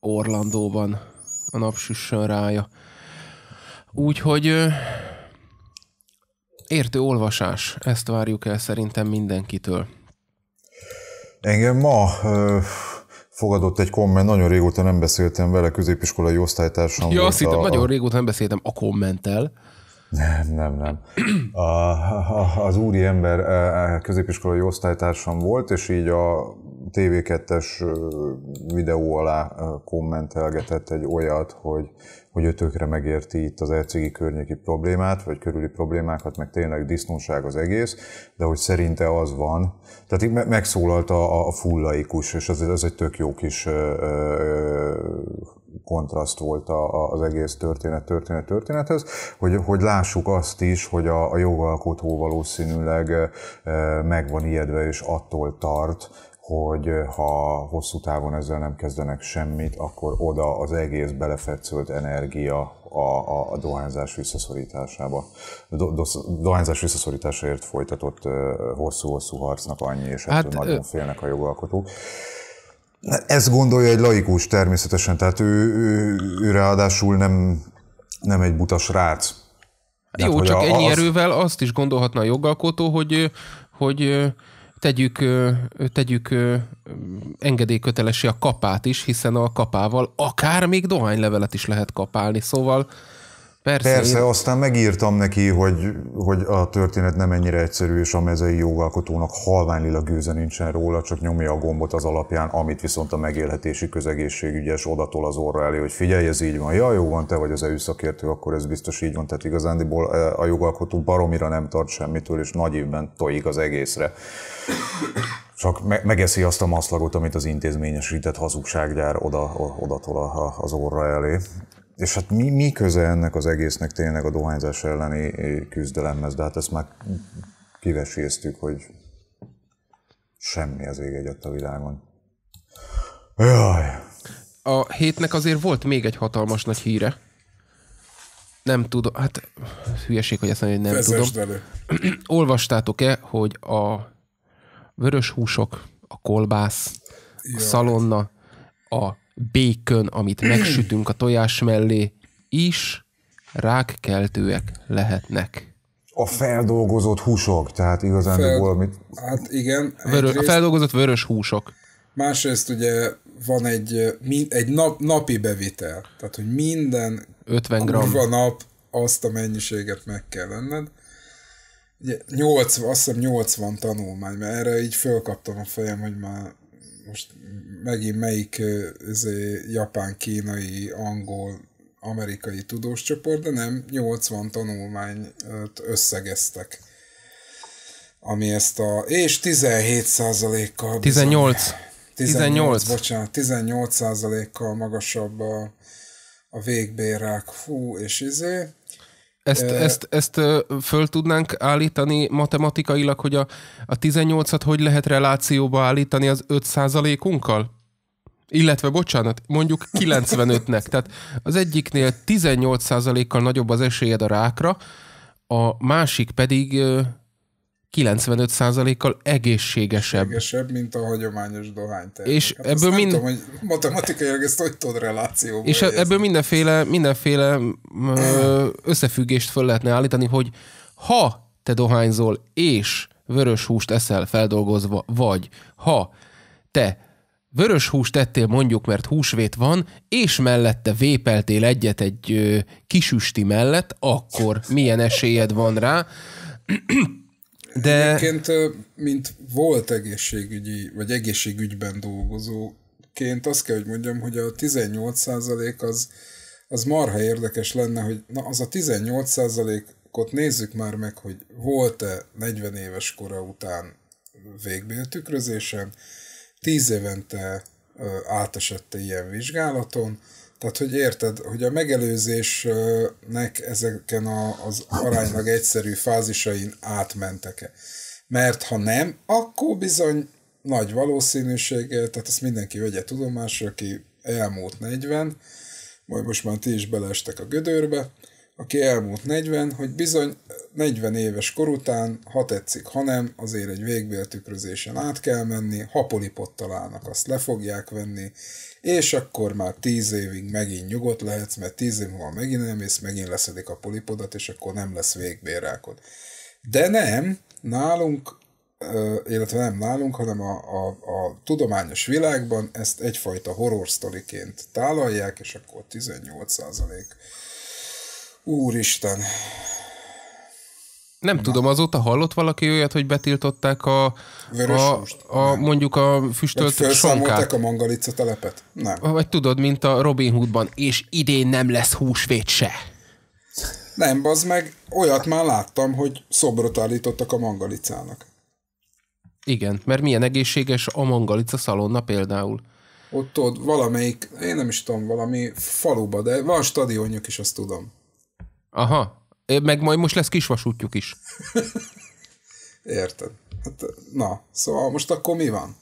Orlandóban a nap rája. Úgyhogy értő olvasás, ezt várjuk el szerintem mindenkitől. Engem ma ö, fogadott egy komment, nagyon régóta nem beszéltem vele, középiskolai osztálytársam ja, azt hittem, a... nagyon régóta nem beszéltem a kommentel. Nem, nem, nem. A, a, az úri ember középiskolai osztálytársam volt, és így a TV2-es videó alá kommentelgetett egy olyat, hogy, hogy ő tökre megérti itt az elcigi környéki problémát, vagy körüli problémákat, meg tényleg disznóság az egész, de hogy szerinte az van. Tehát itt megszólalt a, a fullaikus, és ez, ez egy tök jó kis kontraszt volt a, az egész történet, történet, történethez, hogy, hogy lássuk azt is, hogy a, a jogalkotó valószínűleg megvan ijedve és attól tart, hogy ha hosszú távon ezzel nem kezdenek semmit, akkor oda az egész belefetszölt energia a, a, a dohányzás visszaszorításába. Do, do, dohányzás visszaszorításáért folytatott hosszú-hosszú harcnak annyi, és hát, ettől nagyon félnek a jogalkotók. Ezt gondolja egy laikus természetesen, tehát ő, ő, ő ráadásul nem, nem egy buta srác. Jó, Tehát, csak ennyi az... erővel azt is gondolhatna a jogalkotó, hogy, hogy tegyük, tegyük engedélykötelesi a kapát is, hiszen a kapával akár még dohánylevelet is lehet kapálni, szóval Persze, Persze én... aztán megírtam neki, hogy, hogy a történet nem ennyire egyszerű, és a mezei jogalkotónak halványlila gőze nincsen róla, csak nyomja a gombot az alapján, amit viszont a megélhetési közegészségügyes odatol az orra elé, hogy figyelj, ez így van, ja, jó van, te vagy az EU szakértő, akkor ez biztos így van. Tehát igazándiból eh, a jogalkotó baromira nem tart semmitől, és nagy évben tojik az egészre csak me- megeszi azt a maszlagot, amit az intézményesített hazugsággyár oda, odatol az orra elé és hát mi, mi köze ennek az egésznek tényleg a dohányzás elleni eh, küzdelemhez? De hát ezt már kiveséztük, hogy semmi az ég ott a világon. Jaj. A hétnek azért volt még egy hatalmas nagy híre. Nem tudom, hát hülyeség, hogy ezt mondja, hogy nem Fezesd tudom. *clears throat* Olvastátok-e, hogy a vörös húsok, a kolbász, Jaj. a szalonna, a békön, amit megsütünk a tojás mellé, is rákkeltőek lehetnek. A feldolgozott húsok, tehát igazán Fel... valamit... Hát igen. Vörö... A feldolgozott vörös húsok. Másrészt ugye van egy, egy nap, napi bevitel, tehát hogy minden 50 gram. nap azt a mennyiséget meg kell enned. Ugye 80, azt hiszem 80 tanulmány, mert erre így fölkaptam a fejem, hogy már most megint melyik izé, japán, kínai, angol, amerikai tudós csoport, de nem, 80 tanulmányt összegeztek. Ami ezt a... És 17%-kal... 18. 18. 18. Bocsánat, 18%-kal magasabb a, a végbérák. Fú, és izé. Ezt, uh, ezt, ezt föl tudnánk állítani matematikailag, hogy a, a 18-at hogy lehet relációba állítani az 5%-unkkal? Illetve, bocsánat, mondjuk 95-nek. Tehát az egyiknél 18%-kal nagyobb az esélyed a rákra, a másik pedig 95%-kal egészségesebb. Egészségesebb, mint a hagyományos dohánytermék. És hát ebből mind... tudom, hogy matematikailag ezt hogy tudod relációba És helyezni. ebből mindenféle, mindenféle összefüggést föl lehetne állítani, hogy ha te dohányzol és vörös húst eszel feldolgozva, vagy ha te vörös húst tettél mondjuk, mert húsvét van, és mellette vépeltél egyet egy kisüsti mellett, akkor milyen esélyed van rá, de... Egyébként, mint volt egészségügyi, vagy egészségügyben dolgozóként, azt kell, hogy mondjam, hogy a 18% az, az marha érdekes lenne, hogy na az a 18%-ot nézzük már meg, hogy volt-e 40 éves kora után végbéltükrözésen, 10 évente átesette ilyen vizsgálaton, tehát, hogy érted, hogy a megelőzésnek ezeken a, az aránylag egyszerű fázisain átmentek-e. Mert ha nem, akkor bizony nagy valószínűséggel, tehát ezt mindenki vegye tudomásra, aki elmúlt 40, majd most már ti is beleestek a gödörbe, aki elmúlt 40, hogy bizony 40 éves kor után, ha tetszik, ha nem, azért egy végbéltükrözésen át kell menni, ha polipot találnak, azt le fogják venni, és akkor már 10 évig megint nyugodt lehetsz, mert 10 év múlva megint nem és megint leszedik a polipodat, és akkor nem lesz végbérákod. De nem, nálunk illetve nem nálunk, hanem a, a, a tudományos világban ezt egyfajta horror sztoriként tálalják, és akkor 18 Úristen. Nem Na. tudom, azóta hallott valaki olyat, hogy betiltották a, Vörös a, húst? a mondjuk a füstölt sonkát? a mangalica telepet? Nem. Vagy tudod, mint a Robin Hoodban, és idén nem lesz húsvét se. Nem, az meg olyat már láttam, hogy szobrot állítottak a mangalicának. Igen, mert milyen egészséges a mangalica szalonna például. Ott ott valamelyik, én nem is tudom, valami faluba, de van stadionjuk is, azt tudom. Aha, meg majd most lesz kisvasútjuk is. Érted. Hát, na, szóval most akkor mi van?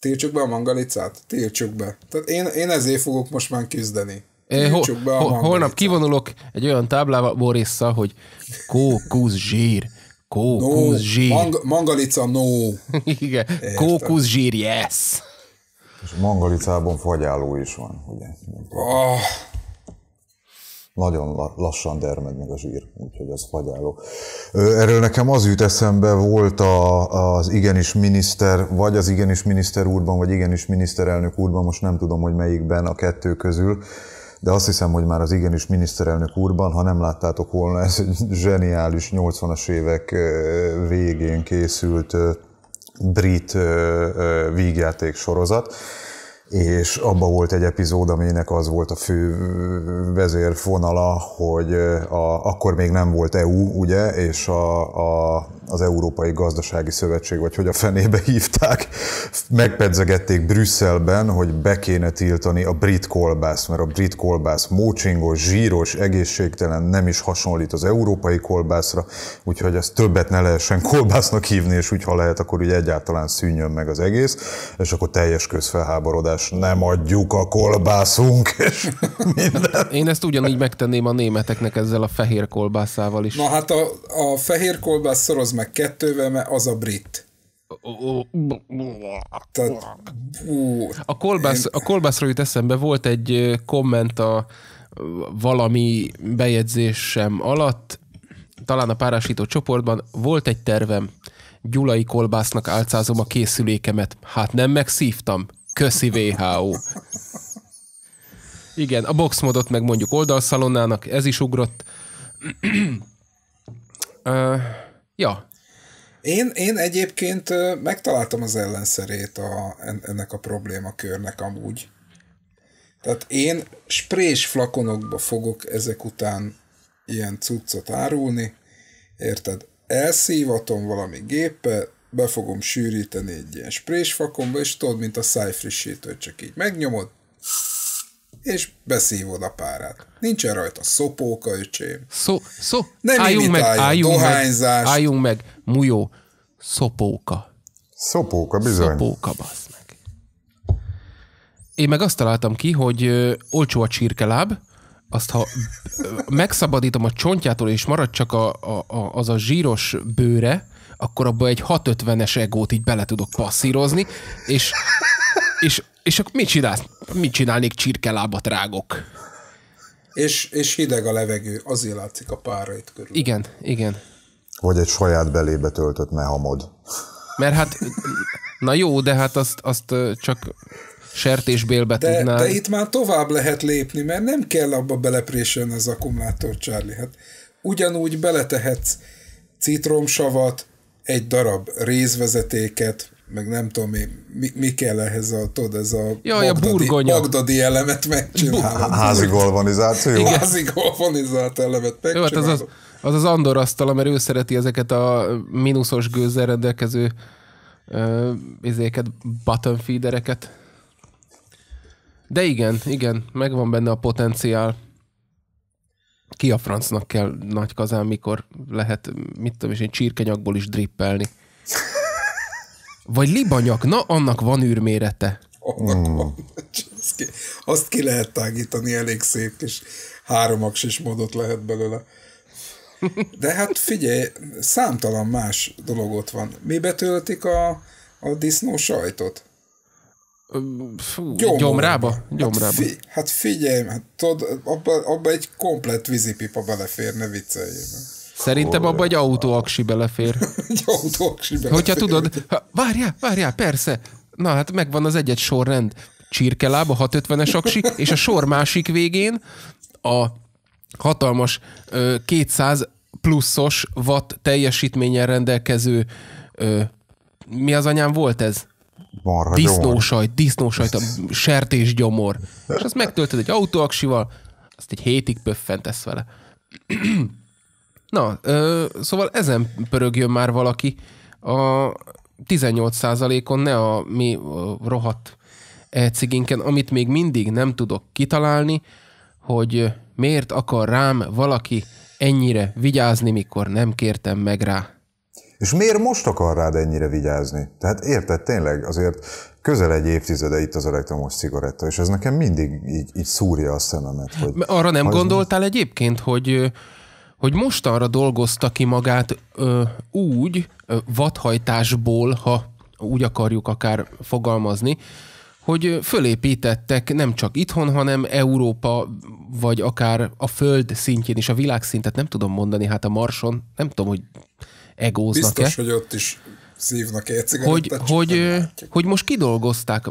Tiltsuk be a mangalicát? Tiltsuk be. Tehát én, én ezért fogok most már küzdeni. ho, be a ho, ho, Holnap kivonulok egy olyan táblával, Borisszal, hogy kókusz zsír. Kókusz no, zsír. Mang, mangalica no. *laughs* Igen. Kókusz zsír yes. És a mangalicában fagyáló is van, ugye? Oh nagyon lassan dermed meg a zsír, úgyhogy az fagyáló. Erről nekem az jut eszembe, volt a, az igenis miniszter, vagy az igenis miniszter úrban, vagy igenis miniszterelnök úrban, most nem tudom, hogy melyikben a kettő közül, de azt hiszem, hogy már az igenis miniszterelnök úrban, ha nem láttátok volna, ez egy zseniális 80-as évek végén készült brit vígjáték sorozat, és abban volt egy epizód, aminek az volt a fő vezérfonala, hogy a, akkor még nem volt EU, ugye, és a, a az Európai Gazdasági Szövetség, vagy hogy a fenébe hívták, megpedzegették Brüsszelben, hogy be kéne tiltani a brit kolbász, mert a brit kolbász mócsingos, zsíros, egészségtelen, nem is hasonlít az európai kolbászra, úgyhogy ezt többet ne lehessen kolbásznak hívni, és úgy, ha lehet, akkor ugye egyáltalán szűnjön meg az egész, és akkor teljes közfelháborodás, nem adjuk a kolbászunk, *laughs* és minden. Én ezt ugyanígy megtenném a németeknek ezzel a fehér kolbászával is. Na hát a, a fehér kolbász szoroz meg kettővel, mert az a brit. Tehát, ú, a, kolbász, én... a kolbászról jut eszembe, volt egy komment a valami bejegyzésem alatt, talán a párásító csoportban, volt egy tervem, gyulai kolbásznak álcázom a készülékemet. Hát nem megszívtam. Köszi WHO. Igen, a boxmodot meg mondjuk oldalszalonnának, ez is ugrott. uh, Ja. Én, én egyébként megtaláltam az ellenszerét a, ennek a problémakörnek amúgy. Tehát én sprés flakonokba fogok ezek után ilyen cuccot árulni, érted? Elszívatom valami gépe, be fogom sűríteni egy ilyen sprés és tudod, mint a szájfrissítőt, csak így megnyomod, és beszívod a párát. Nincsen rajta szopóka, öcsém. Szó, szó, Nem álljunk meg, álljunk meg, álljunk meg, mújó, szopóka. Szopóka, bizony. Szopóka, basz meg. Én meg azt találtam ki, hogy ö, olcsó a csirkeláb, azt ha megszabadítom a csontjától, és marad csak a, a, a, az a zsíros bőre, akkor abba egy 650-es egót így bele tudok passzírozni, és, és és akkor mit csinálsz? Mit csinálnék csirkelábat rágok? És, és hideg a levegő, azért látszik a itt körül. Igen, igen. Vagy egy saját belébe töltött mehamod. Mert hát, na jó, de hát azt, azt csak sertésbélbe de, tudnál. De itt már tovább lehet lépni, mert nem kell abba belepréselni az akkumulátor, Charlie. Hát ugyanúgy beletehetsz citromsavat, egy darab rézvezetéket, meg nem tudom, mi, mi, mi kell ehhez a, tudod, ez a, Jaj, magdadi, a magdadi elemet megcsinálod. Házi galvanizáció. Igen. Házi galvanizált elemet megcsinálod. Jó, hát az, az, az az Andor asztal, mert ő szereti ezeket a mínuszos gőzzel rendelkező izéket, button feedereket. De igen, igen, megvan benne a potenciál. Ki a francnak kell nagy kazán, mikor lehet, mit tudom is én, csirkenyakból is drippelni vagy libanyag, na annak van űrmérete. Annak van. Azt ki, azt ki lehet tágítani elég szép kis háromaksis módot lehet belőle. De hát figyelj, számtalan más dolog ott van. Mi betöltik a, a disznó sajtot? Fú, gyomrába. gyomrába. gyomrába. Hát, fi, hát figyelj, hát tudod, abba, abba egy komplet vízipipa beleférne vicceljében. Szerintem abban egy autóaksi belefér. *laughs* egy autóaksi belefér. Hogyha tudod, várjál, várjál, persze. Na hát megvan az egyet sorrend. Csirkeláb, a 650-es aksi, és a sor másik végén a hatalmas 200 pluszos watt teljesítményen rendelkező mi az anyám volt ez? Marha disznósajt, disznósajt, a sertésgyomor. És azt megtöltöd egy autóaksival, azt egy hétig pöffentesz vele. Na, ö, szóval ezen pörögjön már valaki. A 18%-on ne a mi rohadt ciginken, amit még mindig nem tudok kitalálni, hogy miért akar rám valaki ennyire vigyázni, mikor nem kértem meg rá. És miért most akar rád ennyire vigyázni? Tehát érted, tényleg azért közel egy évtizede itt az elektromos cigaretta, és ez nekem mindig így, így szúrja a szememet. Hogy Arra nem gondoltál most... egyébként, hogy hogy mostanra dolgozta ki magát ö, úgy, ö, vadhajtásból, ha úgy akarjuk akár fogalmazni, hogy fölépítettek nem csak itthon, hanem Európa, vagy akár a föld szintjén is, a világszintet nem tudom mondani, hát a Marson, nem tudom, hogy egóznak-e. Biztos, hogy ott is szívnak egy hogy, hogy, hogy most kidolgozták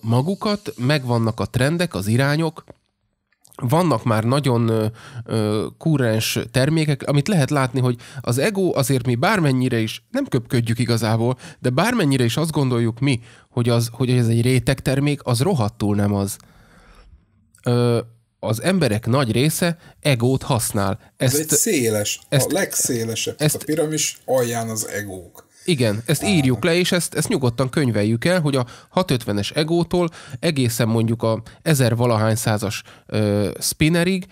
magukat, megvannak a trendek, az irányok, vannak már nagyon kúrens termékek, amit lehet látni, hogy az ego azért mi bármennyire is, nem köpködjük igazából, de bármennyire is azt gondoljuk mi, hogy, az, hogy ez egy réteg termék, az rohadtul nem az. Ö, az emberek nagy része egót használ. Ezt, ez egy széles, ezt, a legszélesebb, ezt, a piramis alján az egók. Igen, ezt írjuk le, és ezt, ezt nyugodtan könyveljük el, hogy a 650-es egótól egészen mondjuk a 1000 valahány százas ö, spinnerig,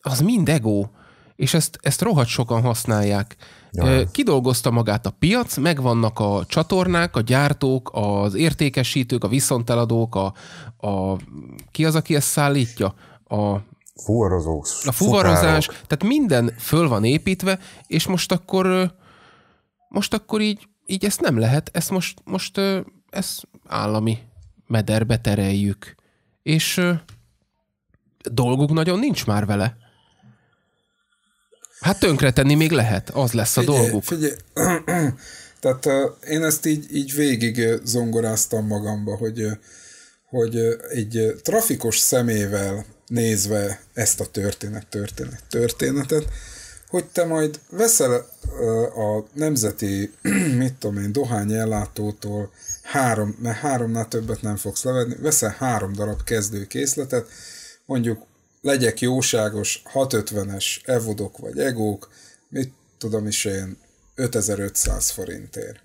az mind egó, és ezt, ezt rohadt sokan használják. Jaj. Kidolgozta magát a piac, megvannak a csatornák, a gyártók, az értékesítők, a viszonteladók, a, a ki az, aki ezt szállítja? A fuvarozók. A fuvarozás, futárok. tehát minden föl van építve, és most akkor most akkor így így ezt nem lehet, ezt most, most ezt állami mederbe tereljük. És dolguk nagyon nincs már vele. Hát tönkretenni még lehet, az lesz a figyelj, dolguk. Figyelj. *clears throat* Tehát én ezt így, így végig zongoráztam magamba, hogy, hogy egy trafikos szemével nézve ezt a történet, történet, történetet, hogy te majd veszel a nemzeti, *clears throat* mit tudom én, dohány ellátótól három, mert háromnál többet nem fogsz levenni, veszel három darab kezdőkészletet, mondjuk legyek jóságos 650-es evodok vagy egók, mit tudom is én, 5500 forintért.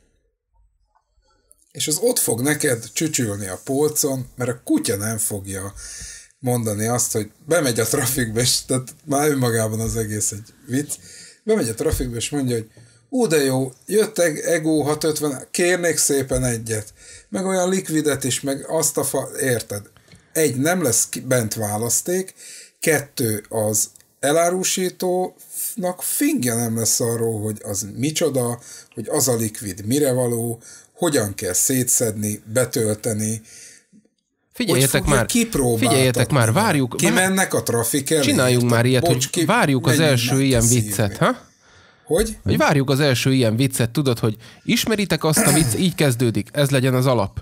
És az ott fog neked csücsülni a polcon, mert a kutya nem fogja mondani azt, hogy bemegy a trafikbe, és tehát már önmagában az egész egy vicc, bemegy a trafikbe, és mondja, hogy ú, de jó, jött Ego 650, kérnék szépen egyet, meg olyan likvidet is, meg azt a fa, érted? Egy, nem lesz bent választék, kettő, az elárusítónak fingja nem lesz arról, hogy az micsoda, hogy az a likvid mire való, hogyan kell szétszedni, betölteni, Figyeljetek már, figyeljetek már, várjuk. Kimennek a trafik elé. Csináljunk már ilyet, Bocs, hogy várjuk az első ilyen viccet, ha? Hogy? Hogy várjuk az első ilyen viccet, tudod, hogy ismeritek azt a vicc, így kezdődik, ez legyen az alap.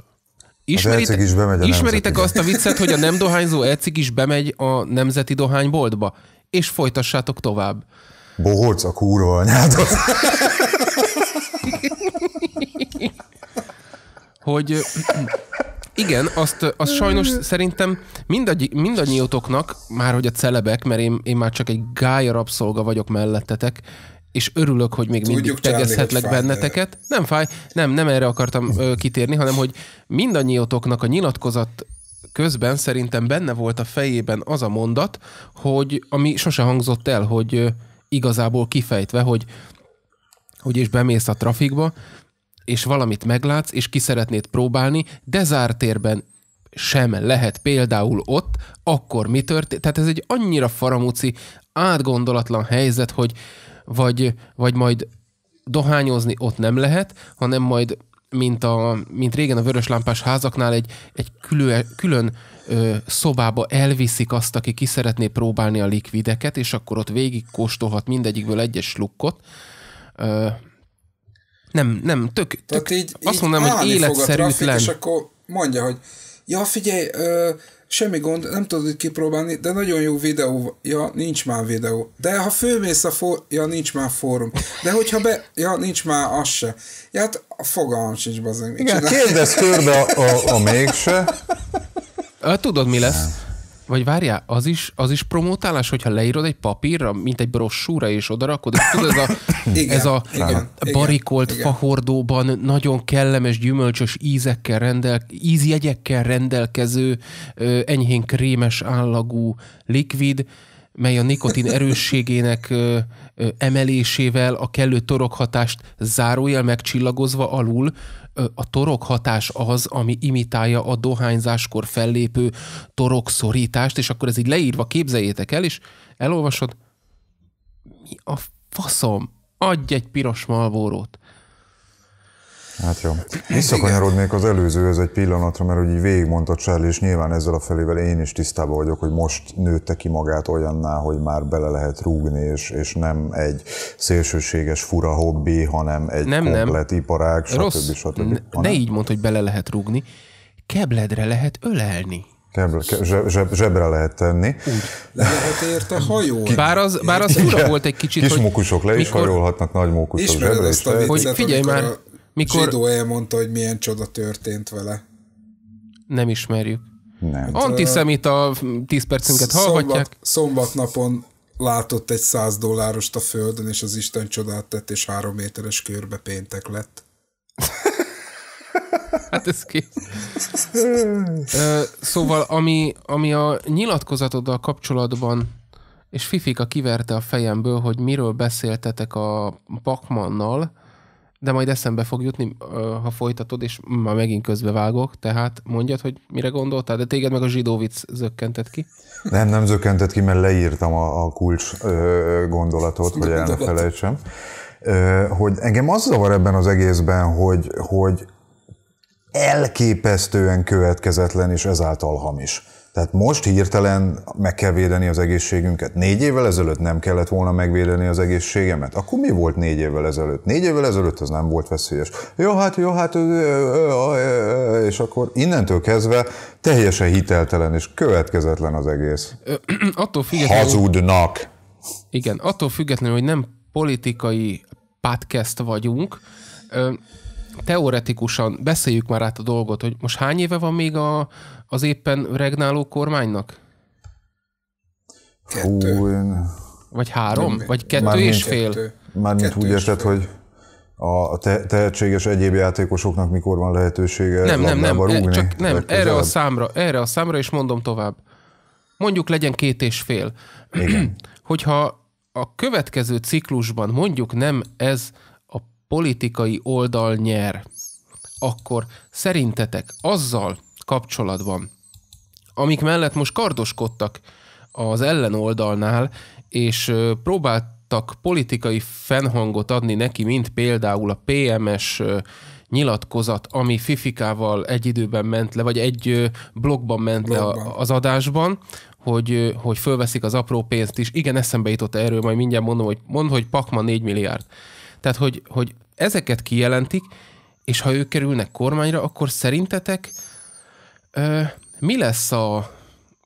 Ismeritek, is bemegy a ismeritek azt a viccet, hogy a nem dohányzó ecik is bemegy a nemzeti dohányboltba, és folytassátok tovább. Boholc a kurva anyád. hogy igen, azt, azt sajnos hmm. szerintem mindagy, mindannyiótoknak, már hogy a celebek, mert én, én már csak egy gája rabszolga vagyok mellettetek, és örülök, hogy még mindig Tudjuk tegezhetlek csinálni, benneteket. De... Nem fáj, nem, nem erre akartam ö, kitérni, hanem hogy mindannyiótoknak a nyilatkozat közben szerintem benne volt a fejében az a mondat, hogy ami sose hangzott el, hogy ö, igazából kifejtve, hogy hogy és bemész a trafikba, és valamit meglátsz, és ki szeretnéd próbálni, de zárt térben sem lehet például ott, akkor mi történt? Tehát ez egy annyira faramúci, átgondolatlan helyzet, hogy vagy, vagy majd dohányozni ott nem lehet, hanem majd mint, a, mint régen a vöröslámpás házaknál egy, egy külön, külön ö, szobába elviszik azt, aki ki szeretné próbálni a likvideket, és akkor ott végig kóstolhat mindegyikből egyes lukkot. Nem, nem, tök, tök Tehát így, azt így mondanám, hogy életszerűtlen. És akkor mondja, hogy ja, figyelj, ö, semmi gond, nem tudod itt kipróbálni, de nagyon jó videó, ja, nincs már videó. De ha fölmész a for, ja, nincs már fórum. De hogyha be, ja, nincs már az se. Ja, hát a fogalmam sincs, bazen. Igen, kérdezz körbe a, a, a mégse. Tudod, mi lesz? Vagy várjál, az is, az is promótálás, hogyha leírod egy papírra, mint egy brossúra, és odarakod, és tudod, ez a, igen, *laughs* ez a igen, barikolt igen, fahordóban nagyon kellemes, gyümölcsös ízekkel rendel, ízjegyekkel rendelkező, enyhén krémes állagú likvid, mely a nikotin erősségének ö, ö, emelésével a kellő torokhatást zárójel megcsillagozva alul a torok hatás az, ami imitálja a dohányzáskor fellépő torokszorítást, és akkor ez így leírva képzeljétek el, és elolvasod, mi a faszom, adj egy piros malvórót. Hát jó. Visszakanyarodnék hát az előzőhöz egy pillanatra, mert úgy így végigmondta Charlie, és nyilván ezzel a felével én is tisztában vagyok, hogy most nőtte ki magát olyanná, hogy már bele lehet rúgni, és, és nem egy szélsőséges fura hobbi, hanem egy nem, komplet nem. iparág, stb. Rossz. stb. Ne, ne így mondd, hogy bele lehet rúgni. Kebledre lehet ölelni. Kebre, ke, zseb, zsebre lehet tenni. Úgy. Lehet érte hajó. Bár az, bár az fura volt egy kicsit, Kis hogy... Kis mókusok le is mikor... hajolhatnak, nagy mókusok Ismered azt a viccet, Hogy figyelj már, a mikor... Zsidó elmondta, hogy milyen csoda történt vele. Nem ismerjük. Nem. Antiszemita 10 percünket hallgatják. Szombat, Szombatnapon napon látott egy 100 dollárost a földön, és az Isten csodát tett, és három méteres körbe péntek lett. *laughs* hát ez ki. szóval, ami, ami a nyilatkozatoddal kapcsolatban, és Fifika kiverte a fejemből, hogy miről beszéltetek a Pakmannal, de majd eszembe fog jutni, ha folytatod, és már megint közbevágok, tehát mondjad, hogy mire gondoltál, de téged meg a zsidó vicc zökkentett ki. Nem, nem zökkentett ki, mert leírtam a, a kulcs ö, gondolatot, hogy el ne felejtsem. Ö, hogy engem az zavar ebben az egészben, hogy, hogy elképesztően következetlen és ezáltal hamis. Tehát most hirtelen meg kell védeni az egészségünket. Négy évvel ezelőtt nem kellett volna megvédeni az egészségemet. Akkor mi volt négy évvel ezelőtt? Négy évvel ezelőtt az nem volt veszélyes. Jó, hát, jó, hát, és akkor innentől kezdve teljesen hiteltelen és következetlen az egész. *clears throat* attól függetlenül, Hazudnak. Igen, attól függetlenül, hogy nem politikai podcast vagyunk, teoretikusan beszéljük már át a dolgot, hogy most hány éve van még a, az éppen regnáló kormánynak? Kettő. Hú, én... Vagy három? Nem, vagy kettő mármint, és fél? Kettő. Mármint kettő úgy érted, hogy a te- tehetséges egyéb játékosoknak mikor van lehetősége nem, nem, nem, rúgni? Csak nem, erre a számra, erre a számra, és mondom tovább. Mondjuk legyen két és fél. Igen. *clears throat* Hogyha a következő ciklusban mondjuk nem ez a politikai oldal nyer, akkor szerintetek azzal, kapcsolatban, amik mellett most kardoskodtak az ellenoldalnál, és próbáltak politikai fennhangot adni neki, mint például a PMS nyilatkozat, ami Fifikával egy időben ment le, vagy egy blogban ment blogban. le az adásban, hogy, hogy fölveszik az apró pénzt is. Igen, eszembe jutott erről, majd mindjárt mondom, hogy mond, hogy Pakma 4 milliárd. Tehát, hogy, hogy ezeket kijelentik, és ha ők kerülnek kormányra, akkor szerintetek mi lesz a,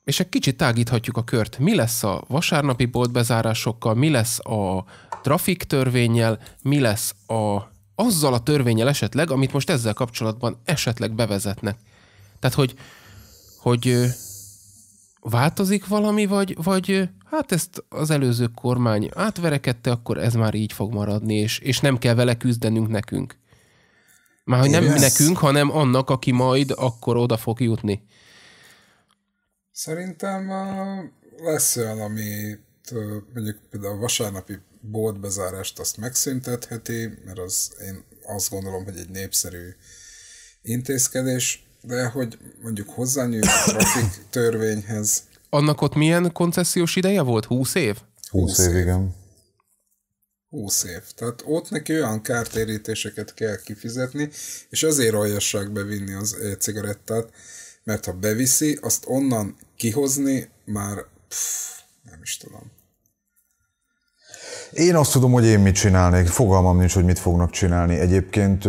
és egy kicsit tágíthatjuk a kört, mi lesz a vasárnapi boltbezárásokkal, mi lesz a trafik törvényel, mi lesz a, azzal a törvényel esetleg, amit most ezzel kapcsolatban esetleg bevezetnek. Tehát, hogy, hogy változik valami, vagy, vagy hát ezt az előző kormány átverekedte, akkor ez már így fog maradni, és, és nem kell vele küzdenünk nekünk. Már hogy nem lesz. nekünk, hanem annak, aki majd akkor oda fog jutni. Szerintem lesz olyan, ami mondjuk például a vasárnapi boltbezárást azt megszüntetheti, mert az, én azt gondolom, hogy egy népszerű intézkedés, de hogy mondjuk hozzányúl a trafik *coughs* törvényhez. Annak ott milyen koncesziós ideje volt? 20 év? 20, 20 év, év, igen. 20 év. Tehát ott neki olyan kártérítéseket kell kifizetni, és azért aljassák bevinni az cigarettát, mert ha beviszi, azt onnan kihozni már pff, nem is tudom. Én azt tudom, hogy én mit csinálnék. Fogalmam nincs, hogy mit fognak csinálni egyébként.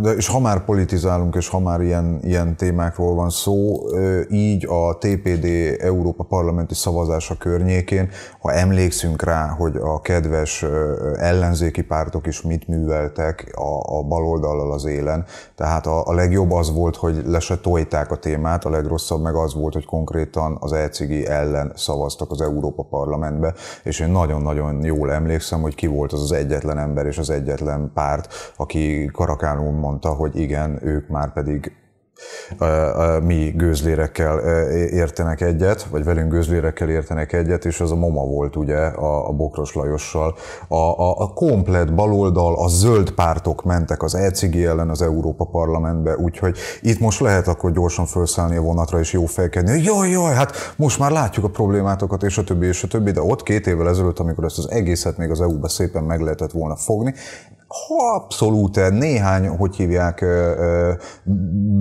De, és ha már politizálunk, és ha már ilyen, ilyen témákról van szó, így a TPD Európa parlamenti szavazása környékén ha emlékszünk rá, hogy a kedves ellenzéki pártok is mit műveltek a, a baloldallal az élen, tehát a, a legjobb az volt, hogy le se tojták a témát, a legrosszabb meg az volt, hogy konkrétan az ECG ellen szavaztak az Európa Parlamentbe, és én nagyon-nagyon jól emlékszem, hogy ki volt az az egyetlen ember és az egyetlen párt, aki karakánul mondta, hogy igen, ők már pedig mi gőzlérekkel e, értenek egyet, vagy velünk gőzlérekkel értenek egyet, és az a MOMA volt ugye a, a Bokros Lajossal. A, a, a komplet baloldal, a zöld pártok mentek az ECG ellen az Európa Parlamentbe, úgyhogy itt most lehet akkor gyorsan felszállni a vonatra és jó felkedni, hogy jaj, jaj, hát most már látjuk a problémátokat, és a többi, és a többi, de ott két évvel ezelőtt, amikor ezt az egészet még az EU-ba szépen meg lehetett volna fogni, abszolút eh, néhány, hogy hívják, eh, eh,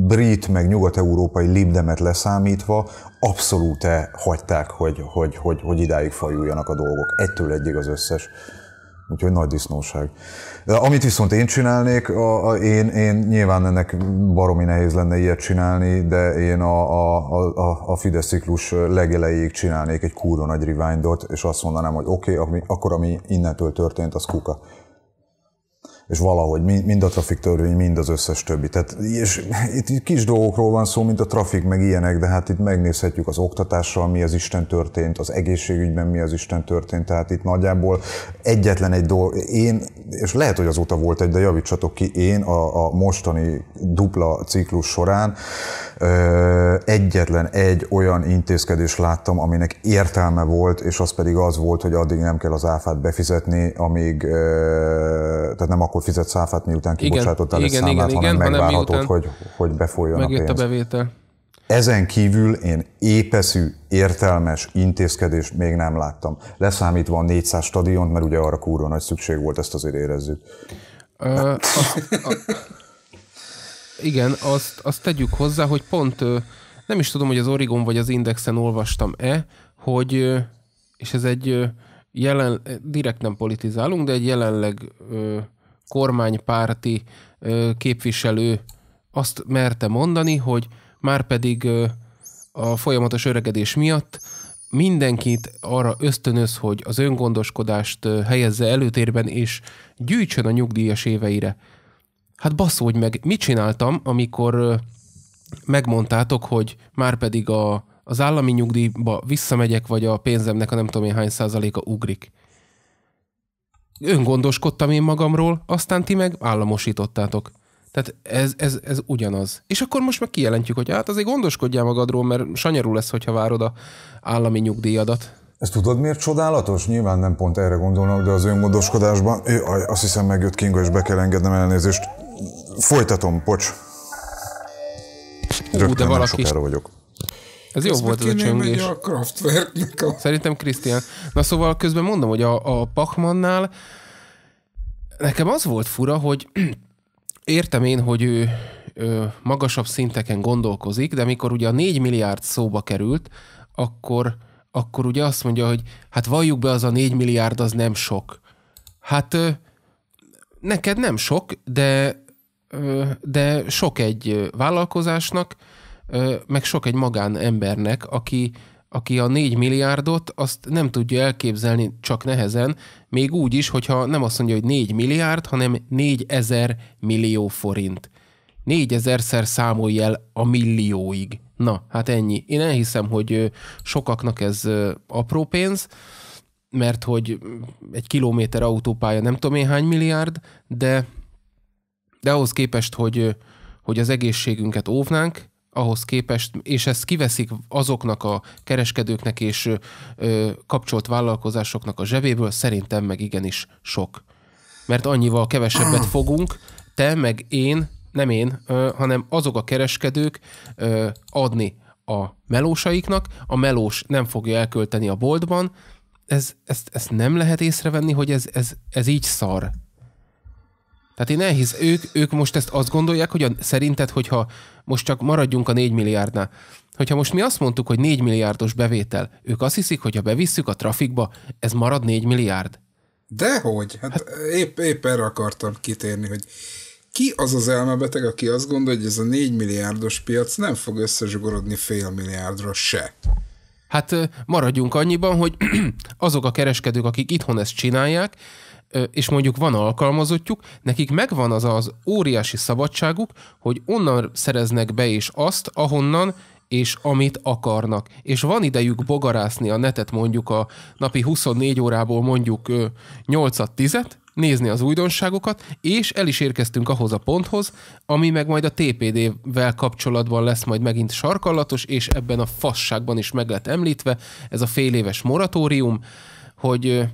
brit, meg nyugat-európai libdemet leszámítva, abszolút hagyták, hogy, hogy, hogy, hogy idáig fajuljanak a dolgok. Ettől egyig az összes. Úgyhogy nagy disznóság. De amit viszont én csinálnék, a, a, én, én nyilván ennek baromi nehéz lenne ilyet csinálni, de én a, a, a, a Fidesz ciklus legelejéig csinálnék egy kúron nagy rewindot, és azt mondanám, hogy oké, okay, ami, akkor ami innentől történt, az kuka és valahogy mind a trafik törvény, mind az összes többi. Tehát, és itt kis dolgokról van szó, mint a trafik, meg ilyenek, de hát itt megnézhetjük az oktatással, mi az Isten történt, az egészségügyben mi az Isten történt, tehát itt nagyjából egyetlen egy dolog, én, és lehet, hogy azóta volt egy, de javítsatok ki, én a, a mostani dupla ciklus során ö, egyetlen egy olyan intézkedés láttam, aminek értelme volt, és az pedig az volt, hogy addig nem kell az áfát befizetni, amíg, ö, tehát nem akkor akkor fizetsz áfát, miután kibocsátottál igen, egy igen, számlát, igen, hanem igen, megvárhatod, hanem hogy, hogy befolyjon a pénz. a bevétel. Ezen kívül én épeszű, értelmes intézkedést még nem láttam. Leszámítva a 400 stadiont, mert ugye arra kurva nagy szükség volt, ezt azért érezzük. Ö, a, a, igen, azt, azt tegyük hozzá, hogy pont nem is tudom, hogy az Origon vagy az Indexen olvastam-e, hogy, és ez egy jelen, direkt nem politizálunk, de egy jelenleg kormánypárti képviselő azt merte mondani, hogy már pedig a folyamatos öregedés miatt mindenkit arra ösztönöz, hogy az öngondoskodást helyezze előtérben, és gyűjtsön a nyugdíjas éveire. Hát baszódj meg, mit csináltam, amikor megmondtátok, hogy már pedig a, az állami nyugdíjba visszamegyek, vagy a pénzemnek a nem tudom én hány százaléka ugrik öngondoskodtam én magamról, aztán ti meg államosítottátok. Tehát ez, ez, ez ugyanaz. És akkor most meg kijelentjük, hogy hát azért gondoskodjál magadról, mert sanyarul lesz, hogyha várod a állami nyugdíjadat. Ezt tudod miért csodálatos? Nyilván nem pont erre gondolnak, de az öngondoskodásban... jaj, azt hiszem megjött Kinga, és be kell engednem elnézést. Folytatom, pocs. Rögtön Ú, de valaki, sokára vagyok. Ez jó volt ez a csöngés. A Kraftwerknek a... Szerintem Krisztián. Na szóval közben mondom, hogy a, a Pachmannál nekem az volt fura, hogy *clears throat* értem én, hogy ő, ö, magasabb szinteken gondolkozik, de mikor ugye a 4 milliárd szóba került, akkor, akkor ugye azt mondja, hogy hát valljuk be, az a 4 milliárd az nem sok. Hát neked nem sok, de, de sok egy vállalkozásnak, meg sok egy magán embernek, aki, aki a 4 milliárdot azt nem tudja elképzelni csak nehezen, még úgy is, hogyha nem azt mondja, hogy 4 milliárd, hanem 4 ezer millió forint. 4000-szer számolj el a millióig. Na, hát ennyi. Én elhiszem, hogy sokaknak ez apró pénz, mert hogy egy kilométer autópálya nem tudom én hány milliárd, de, de ahhoz képest, hogy, hogy az egészségünket óvnánk, ahhoz képest, és ezt kiveszik azoknak a kereskedőknek és ö, kapcsolt vállalkozásoknak a zsebéből, szerintem meg igenis sok. Mert annyival kevesebbet *clears throat* fogunk, te meg én, nem én, ö, hanem azok a kereskedők ö, adni a melósaiknak, a melós nem fogja elkölteni a boltban, ez, ezt, ezt nem lehet észrevenni, hogy ez, ez, ez így szar. Tehát én elhisz, ők, ők most ezt azt gondolják, hogy a, szerinted, hogyha most csak maradjunk a 4 milliárdnál, hogyha most mi azt mondtuk, hogy 4 milliárdos bevétel, ők azt hiszik, hogy ha bevisszük a trafikba, ez marad 4 milliárd? Dehogy, hát, hát épp, épp erre akartam kitérni, hogy ki az az elmebeteg, aki azt gondolja, hogy ez a 4 milliárdos piac nem fog összezsugorodni fél milliárdra se. Hát maradjunk annyiban, hogy *clears throat* azok a kereskedők, akik itthon ezt csinálják, és mondjuk van alkalmazottjuk, nekik megvan az az óriási szabadságuk, hogy onnan szereznek be is azt, ahonnan és amit akarnak. És van idejük bogarászni a netet mondjuk a napi 24 órából mondjuk 8 10-et, nézni az újdonságokat, és el is érkeztünk ahhoz a ponthoz, ami meg majd a TPD-vel kapcsolatban lesz majd megint sarkallatos, és ebben a fasságban is meg lett említve ez a fél éves moratórium, hogy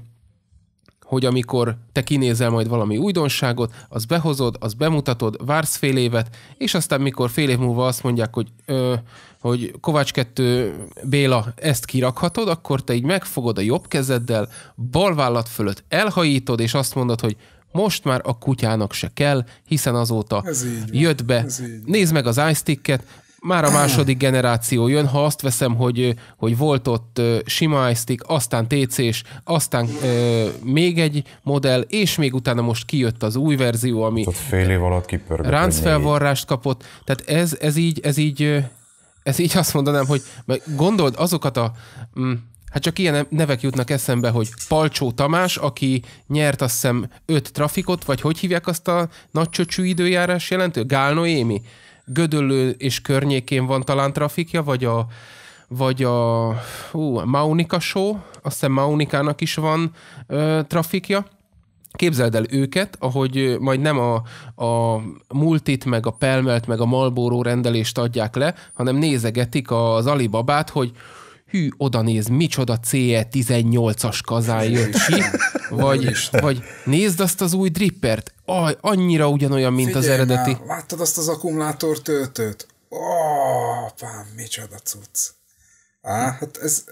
hogy amikor te kinézel majd valami újdonságot, az behozod, az bemutatod, vársz fél évet, és aztán mikor fél év múlva azt mondják, hogy, ö, hogy Kovács 2 Béla, ezt kirakhatod, akkor te így megfogod a jobb kezeddel, balvállat fölött elhajítod, és azt mondod, hogy most már a kutyának se kell, hiszen azóta jött be. Nézd meg az iSticket, már a második generáció jön, ha azt veszem, hogy, hogy volt ott sima stick, aztán TC-s, aztán ö, még egy modell, és még utána most kijött az új verzió, ami fél év alatt kipörgött. Ráncfelvarrást kapott, tehát ez, ez így, ez így ez így azt mondanám, hogy gondold azokat a, mm, hát csak ilyen nevek jutnak eszembe, hogy Palcsó Tamás, aki nyert azt hiszem öt trafikot, vagy hogy hívják azt a nagy csöcsű időjárás jelentő? Gál Gödöllő és környékén van talán trafikja, vagy a, vagy a hú, Maunika Show, azt hiszem Maunikának is van ö, trafikja. Képzeld el őket, ahogy majd nem a, a multit, meg a pelmelt, meg a malbóró rendelést adják le, hanem nézegetik az Alibabát, hogy hű, oda néz, micsoda CE 18-as kazán jött ki, vagy, vagy nézd azt az új drippert, Aj, annyira ugyanolyan, mint Figyelj az eredeti. Már, láttad azt az akkumulátor töltőt? Ó, pám, micsoda cucc. Á, hát ez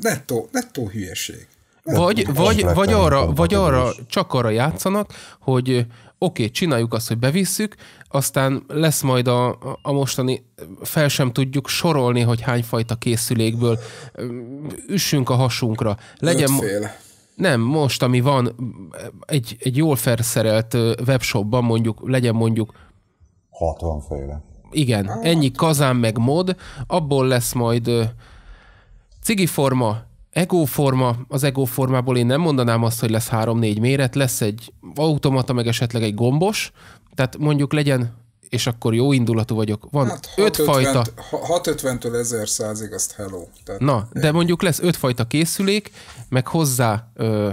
nettó, nettó hülyeség. Vagy, vagy, vagy arra, vagy arra, csak arra játszanak, hogy oké, okay, csináljuk azt, hogy bevisszük, aztán lesz majd a, a mostani, fel sem tudjuk sorolni, hogy hány fajta készülékből üssünk a hasunkra. Legyen, Ötféle. Nem, most, ami van egy, egy jól felszerelt webshopban, mondjuk, legyen mondjuk 60 féle. Igen, hát. ennyi kazán meg mod, abból lesz majd cigiforma, egóforma, az egóformából én nem mondanám azt, hogy lesz 3-4 méret, lesz egy automata, meg esetleg egy gombos, tehát mondjuk legyen és akkor jó indulatú vagyok. Van 5 hát fajta. 650-től 1100-ig azt hello. Tehát Na, egy... de mondjuk lesz 5 fajta készülék, meg hozzá ö,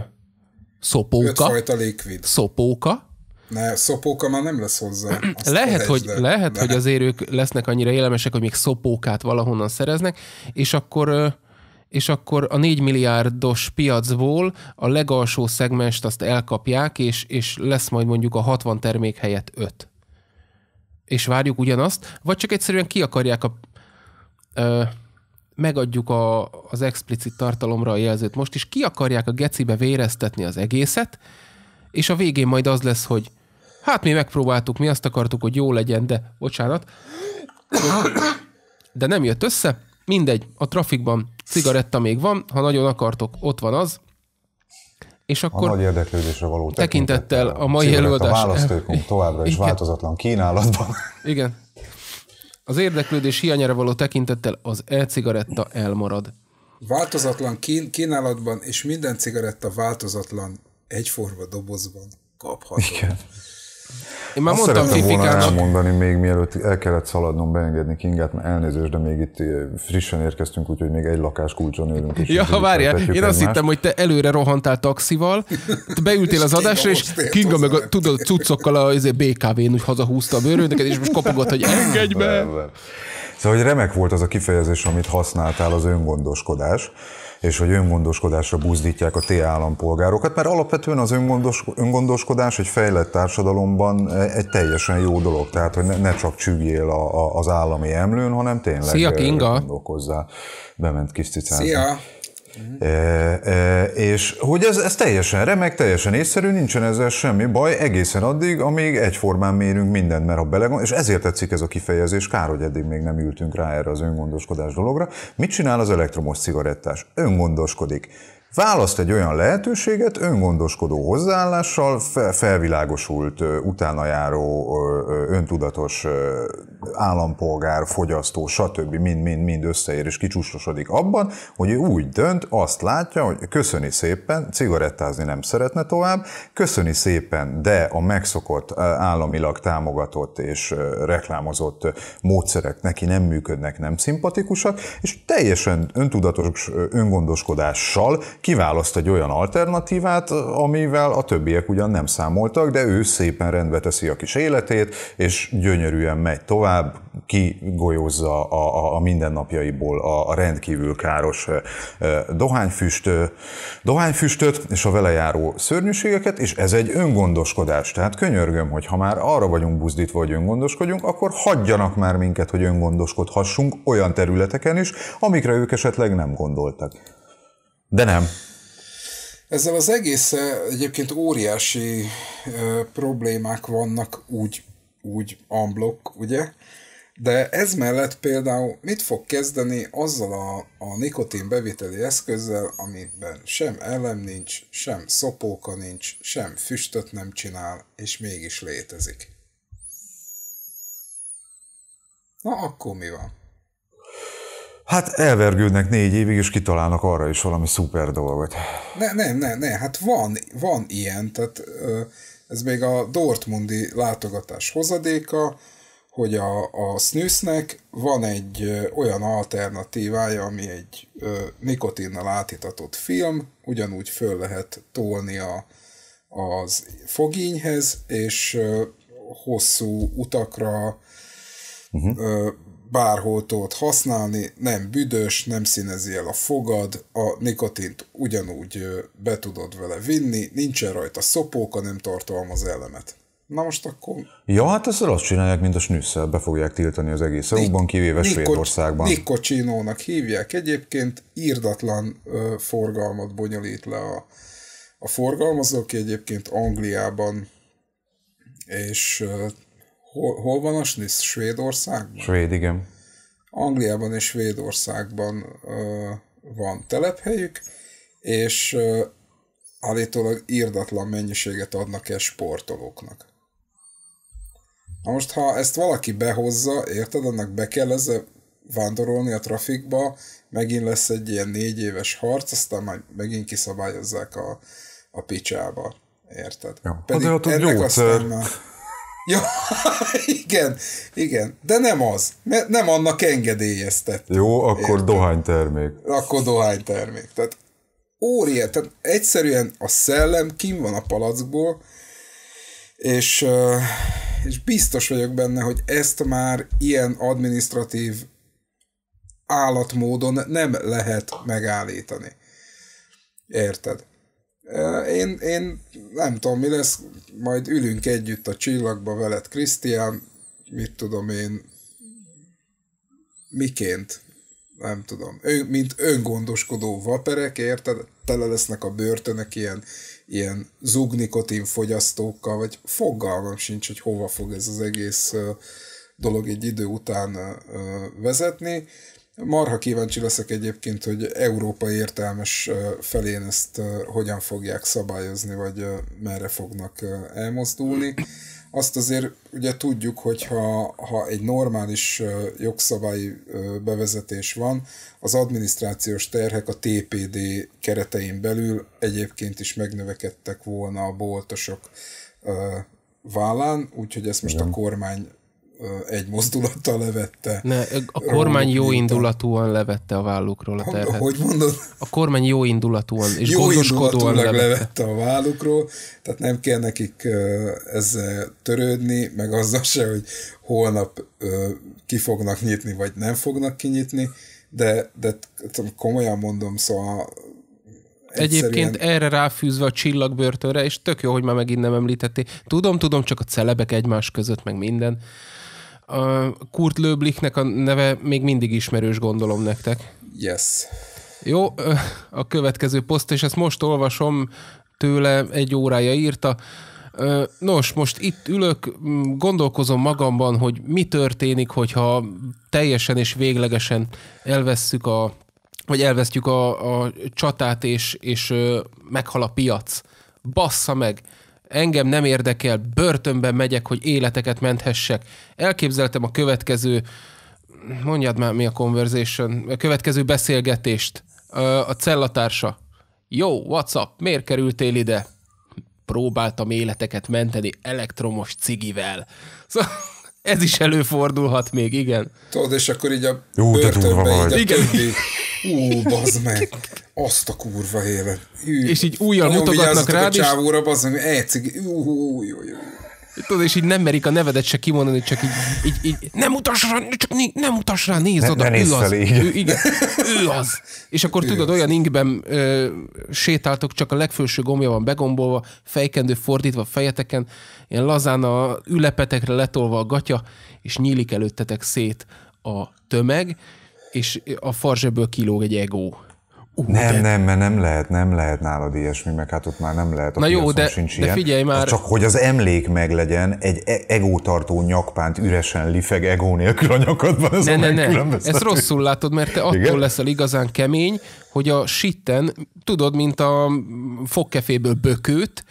szopóka. 5 fajta likvid. Szopóka. Ne, szopóka már nem lesz hozzá. *clears throat* Azt lehet, hogy, le. lehet, de. hogy azért ők lesznek annyira élemesek, hogy még szopókát valahonnan szereznek, és akkor Ö, és akkor a 4 milliárdos piacból a legalsó szegmest azt elkapják, és, és lesz majd mondjuk a 60 termék helyett 5. És várjuk ugyanazt, vagy csak egyszerűen ki akarják a... Ö, megadjuk a, az explicit tartalomra a jelzőt most, is ki akarják a gecibe véreztetni az egészet, és a végén majd az lesz, hogy hát mi megpróbáltuk, mi azt akartuk, hogy jó legyen, de bocsánat, de nem jött össze, mindegy, a trafikban cigaretta még van, ha nagyon akartok, ott van az. És akkor a nagy érdeklődésre való tekintettel, tekintettel a mai előadás... A választókunk *laughs* továbbra is igen. változatlan kínálatban. Igen. Az érdeklődés hiányára való tekintettel az e-cigaretta elmarad. Változatlan kín- kínálatban, és minden cigaretta változatlan egyforma dobozban kapható. Igen. Én már Azt mondtam szerettem volna elmondani még mielőtt el kellett szaladnom beengedni Kingát, mert elnézést, de még itt eh, frissen érkeztünk, úgyhogy még egy lakás kulcson élünk. És ja, várjál, én azt egymást. hittem, hogy te előre rohantál taxival, te beültél az adásra, és Kinga meg a tudod, cuccokkal a izé, BKV-n úgy hazahúzta a bőrődöket, és most kopogott, hogy engedj be! Szóval, hogy remek volt az a kifejezés, amit használtál, az öngondoskodás és hogy öngondoskodásra buzdítják a ti állampolgárokat, mert alapvetően az öngondos, öngondoskodás egy fejlett társadalomban e, egy teljesen jó dolog, tehát hogy ne, ne csak csügjél a, a, az állami emlőn, hanem tényleg Szia, Kinga. gondolkozzál. Bement kis cicázni. Szia! Uh-huh. E, e, és hogy ez, ez teljesen remek, teljesen észszerű, nincsen ezzel semmi baj egészen addig, amíg egyformán mérünk mindent, mert ha belegond, és ezért tetszik ez a kifejezés, kár, hogy eddig még nem ültünk rá erre az öngondoskodás dologra. Mit csinál az elektromos cigarettás? Öngondoskodik. Választ egy olyan lehetőséget öngondoskodó hozzáállással, felvilágosult, utána járó, öntudatos állampolgár, fogyasztó, stb. mind-mind-mind összeér és kicsúsosodik abban, hogy ő úgy dönt, azt látja, hogy köszöni szépen, cigarettázni nem szeretne tovább, köszöni szépen, de a megszokott, államilag támogatott és reklámozott módszerek neki nem működnek, nem szimpatikusak, és teljesen öntudatos öngondoskodással kiválaszt egy olyan alternatívát, amivel a többiek ugyan nem számoltak, de ő szépen rendbe teszi a kis életét, és gyönyörűen megy tovább, kigolyozza a, a, a mindennapjaiból a, a rendkívül káros dohányfüst, dohányfüstöt és a vele járó szörnyűségeket, és ez egy öngondoskodás. Tehát könyörgöm, hogy ha már arra vagyunk buzdítva, hogy öngondoskodjunk, akkor hagyjanak már minket, hogy öngondoskodhassunk olyan területeken is, amikre ők esetleg nem gondoltak. De nem. Ezzel az egész eh, egyébként óriási ö, eh, problémák vannak úgy, úgy unblock, ugye? De ez mellett például mit fog kezdeni azzal a, a nikotin beviteli eszközzel, amiben sem elem nincs, sem szopóka nincs, sem füstöt nem csinál, és mégis létezik. Na akkor mi van? Hát elvergődnek négy évig, és kitalálnak arra is valami szuper dolgot. Ne, nem, nem, nem, hát van, van ilyen, tehát ez még a Dortmundi látogatás hozadéka, hogy a, a snusnek van egy olyan alternatívája, ami egy ö, nikotinnal átitatott film, ugyanúgy föl lehet tolni a, az fogínyhez, és ö, hosszú utakra uh-huh. ö, bárhol tudod használni, nem büdös, nem színezi el a fogad, a nikotint ugyanúgy be tudod vele vinni, nincsen rajta szopóka, nem tartalmaz elemet. Na most akkor... Ja, hát ezzel azt csinálják, mint a snüsszel, be fogják tiltani az egész EU-ban, kivéve Nikko, Svédországban. Nikocsinónak hívják egyébként, írdatlan ö, forgalmat bonyolít le a, a forgalmazó, aki egyébként Angliában és Hol, hol van a Snitz? Svédországban? Svéd, igen. Angliában és Svédországban ö, van telephelyük, és ö, állítólag írdatlan mennyiséget adnak el sportolóknak. Na most, ha ezt valaki behozza, érted, annak be kell ezzel vándorolni a trafikba, megint lesz egy ilyen négy éves harc, aztán majd megint kiszabályozzák a, a picsába. Érted? Ja. Pedig hát, ennek gyógyszer. aztán már... Ja, *laughs* igen, igen, de nem az, mert nem annak engedélyeztet. Jó, akkor Érte. dohánytermék. Akkor dohánytermék. Tehát óriát, tehát egyszerűen a szellem kim van a palackból, és, és biztos vagyok benne, hogy ezt már ilyen administratív állatmódon nem lehet megállítani. Érted? Én, én nem tudom, mi lesz, majd ülünk együtt a csillagba veled, Krisztián, mit tudom én, miként, nem tudom, ön, mint öngondoskodó vaperek, érted? Tele lesznek a börtönök ilyen, ilyen zugnikotin fogyasztókkal, vagy fogalmam sincs, hogy hova fog ez az egész dolog egy idő után vezetni. Marha kíváncsi leszek egyébként, hogy Európa értelmes felén ezt hogyan fogják szabályozni, vagy merre fognak elmozdulni. Azt azért ugye tudjuk, hogy ha, ha egy normális jogszabályi bevezetés van, az adminisztrációs terhek a TPD keretein belül egyébként is megnövekedtek volna a boltosok vállán, úgyhogy ezt most a kormány egy mozdulattal levette. Ne, a kormány jó indulatúan levette a vállukról a terhet. Hogy mondod? A kormány jó indulatúan és jó gondoskodóan levette. levette a vállukról, tehát nem kell nekik ezzel törődni, meg azzal se, hogy holnap ki fognak nyitni, vagy nem fognak kinyitni, de, de komolyan mondom, szóval Egyszerűen... Egyébként erre ráfűzve a csillagbörtönre, és tök jó, hogy már megint nem említették. Tudom, tudom, csak a celebek egymás között, meg minden a Kurt Löbliknek a neve még mindig ismerős, gondolom nektek. Yes. Jó, a következő poszt, és ezt most olvasom tőle, egy órája írta. Nos, most itt ülök, gondolkozom magamban, hogy mi történik, hogyha teljesen és véglegesen elvesszük a, vagy elvesztjük a, a csatát, és, és meghal a piac. Bassza meg! engem nem érdekel, börtönben megyek, hogy életeket menthessek. Elképzeltem a következő, mondjad már mi a conversation, a következő beszélgetést. A cellatársa. Jó, WhatsApp, miért kerültél ide? Próbáltam életeket menteni elektromos cigivel. Szóval *laughs* ez is előfordulhat még, igen. Tudod, és akkor így a Jó, börtönbe, így a igen. Többi *laughs* Ú, bazd meg! Azt a kurva élet. és így újjal mutogatnak rád, és... csávóra, bazd meg, ecig. Ú, Tudod, és így nem merik a nevedet se kimondani, csak így, így, így nem utas rá, csak né, nem utas rá, nézd ne, oda, ne ő az. Így. Ő, igen, ő az. *laughs* És akkor ő tudod, az. olyan ingben ö, sétáltok, csak a legfőső gombja van begombolva, fejkendő fordítva fejeteken, ilyen lazán a ülepetekre letolva a gatya, és nyílik előttetek szét a tömeg, és a farzsebből kilóg egy egó. Uh, nem, de... nem, mert nem lehet, nem lehet nálad ilyesmi, meg hát ott már nem lehet, a Na jó, de, sincs de ilyen. figyelj már. Az csak hogy az emlék meglegyen, egy e- egótartó nyakpánt üresen lifeg egó nélkül a nyakadban, ez ne, ne, ne. Ezt rosszul látod, mert te attól Igen? leszel igazán kemény, hogy a sitten, tudod, mint a fogkeféből bökőt,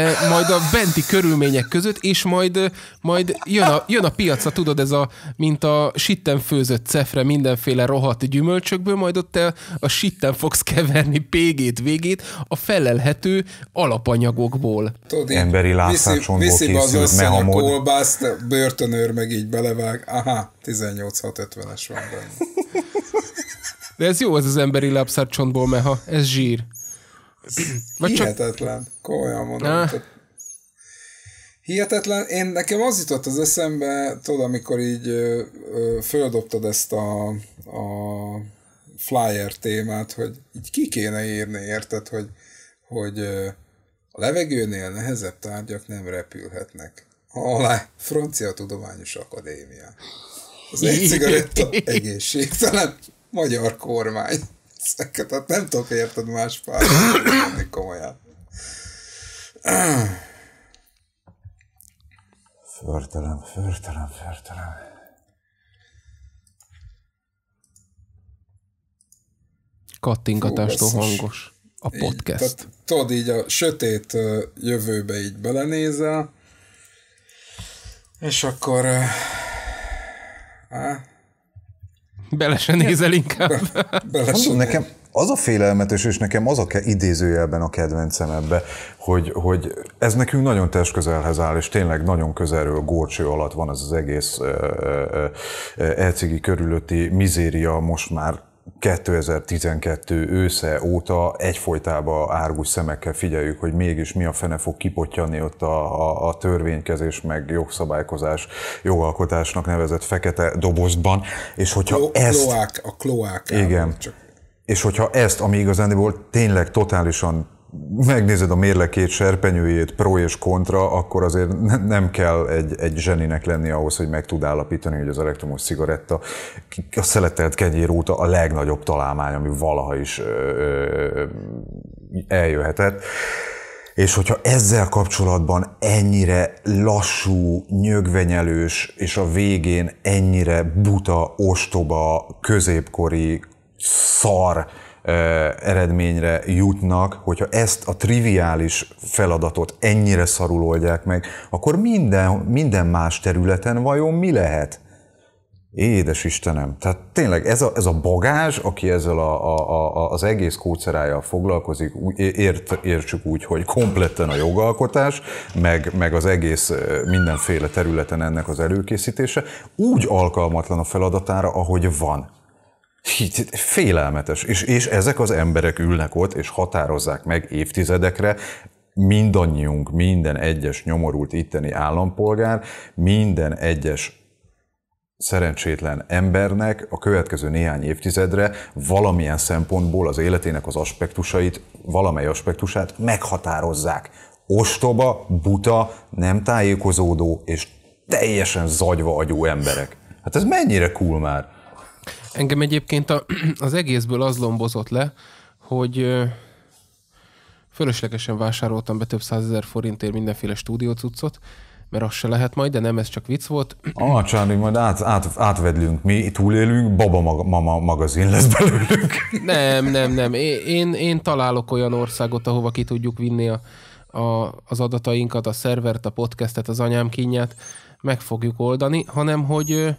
te majd a benti körülmények között, és majd, majd jön, a, jön a piaca, tudod, ez a, mint a sitten főzött cefre mindenféle rohadt gyümölcsökből, majd ott te a sitten fogsz keverni pégét, végét a felelhető alapanyagokból. Tudod, Emberi látszásonból viszi, viszi az a kolbászt, börtönőr meg így belevág, aha, 18650-es van benne. De ez jó, ez az emberi lábszárcsontból meha, ez zsír. Vagy Hihetetlen, csak... komolyan mondom. Ah. Tehát hihetetlen. Én nekem az jutott az eszembe, tudod, amikor így ö, ö, földobtad ezt a, a flyer témát, hogy így ki kéne írni, érted, hogy, hogy ö, a levegőnél nehezebb tárgyak nem repülhetnek. Alá, Francia Tudományos Akadémia. Az egy *laughs* cigaretta egészségtelen magyar kormány. Ezeket hát nem tudok érted más párt, komolyan. Förtelem, förtelem, förtelem. Kattingatástól hangos a podcast. Így, tehát, tudod, így a sötét jövőbe így belenézel, és akkor á, Bele se nézel inkább. Bele se. nekem az a félelmetes, és nekem az a ke- idézőjelben a kedvencem ebbe, hogy, hogy ez nekünk nagyon test közelhez áll, és tényleg nagyon közelről górcső alatt van ez az egész e-cigi körülötti mizéria most már 2012 ősze óta egyfolytában árgus szemekkel figyeljük, hogy mégis mi a fene fog kipotyani ott a, a, a törvénykezés, meg jogszabályozás, jogalkotásnak nevezett fekete dobozban, és hogyha Klo- ezt... Kloák, a kloák. Igen. Csak. És hogyha ezt, ami volt tényleg totálisan megnézed a mérlekét, serpenyőjét, pro és kontra, akkor azért nem kell egy, egy zseninek lenni ahhoz, hogy meg tud állapítani, hogy az elektromos cigaretta a szeletelt kenyér óta a legnagyobb találmány, ami valaha is ö, ö, eljöhetett. És hogyha ezzel kapcsolatban ennyire lassú, nyögvenyelős, és a végén ennyire buta, ostoba, középkori szar eredményre jutnak, hogyha ezt a triviális feladatot ennyire szarul oldják meg, akkor minden, minden más területen vajon mi lehet? Édes Istenem, tehát tényleg ez a, ez a bagázs, aki ezzel a, a, a, az egész kócerájjal foglalkozik, ért, értsük úgy, hogy kompletten a jogalkotás, meg, meg az egész mindenféle területen ennek az előkészítése, úgy alkalmatlan a feladatára, ahogy van. Félelmetes. És, és ezek az emberek ülnek ott, és határozzák meg évtizedekre, mindannyiunk, minden egyes nyomorult itteni állampolgár, minden egyes szerencsétlen embernek a következő néhány évtizedre valamilyen szempontból az életének az aspektusait, valamely aspektusát meghatározzák. Ostoba, buta, nem tájékozódó és teljesen zagyva agyú emberek. Hát ez mennyire cool már? Engem egyébként a, *clears throat* az egészből az lombozott le, hogy fölöslegesen vásároltam be több százezer forintért mindenféle stúdiócuccot, mert az se lehet majd, de nem, ez csak vicc volt. Alacsony, majd át, át, átvedlünk, mi túlélünk, Baba mag, Mama magazin lesz belőlünk. *laughs* Nem, nem, nem. Én, én találok olyan országot, ahova ki tudjuk vinni a, a, az adatainkat, a szervert, a podcastet, az anyám kínját, meg fogjuk oldani, hanem hogy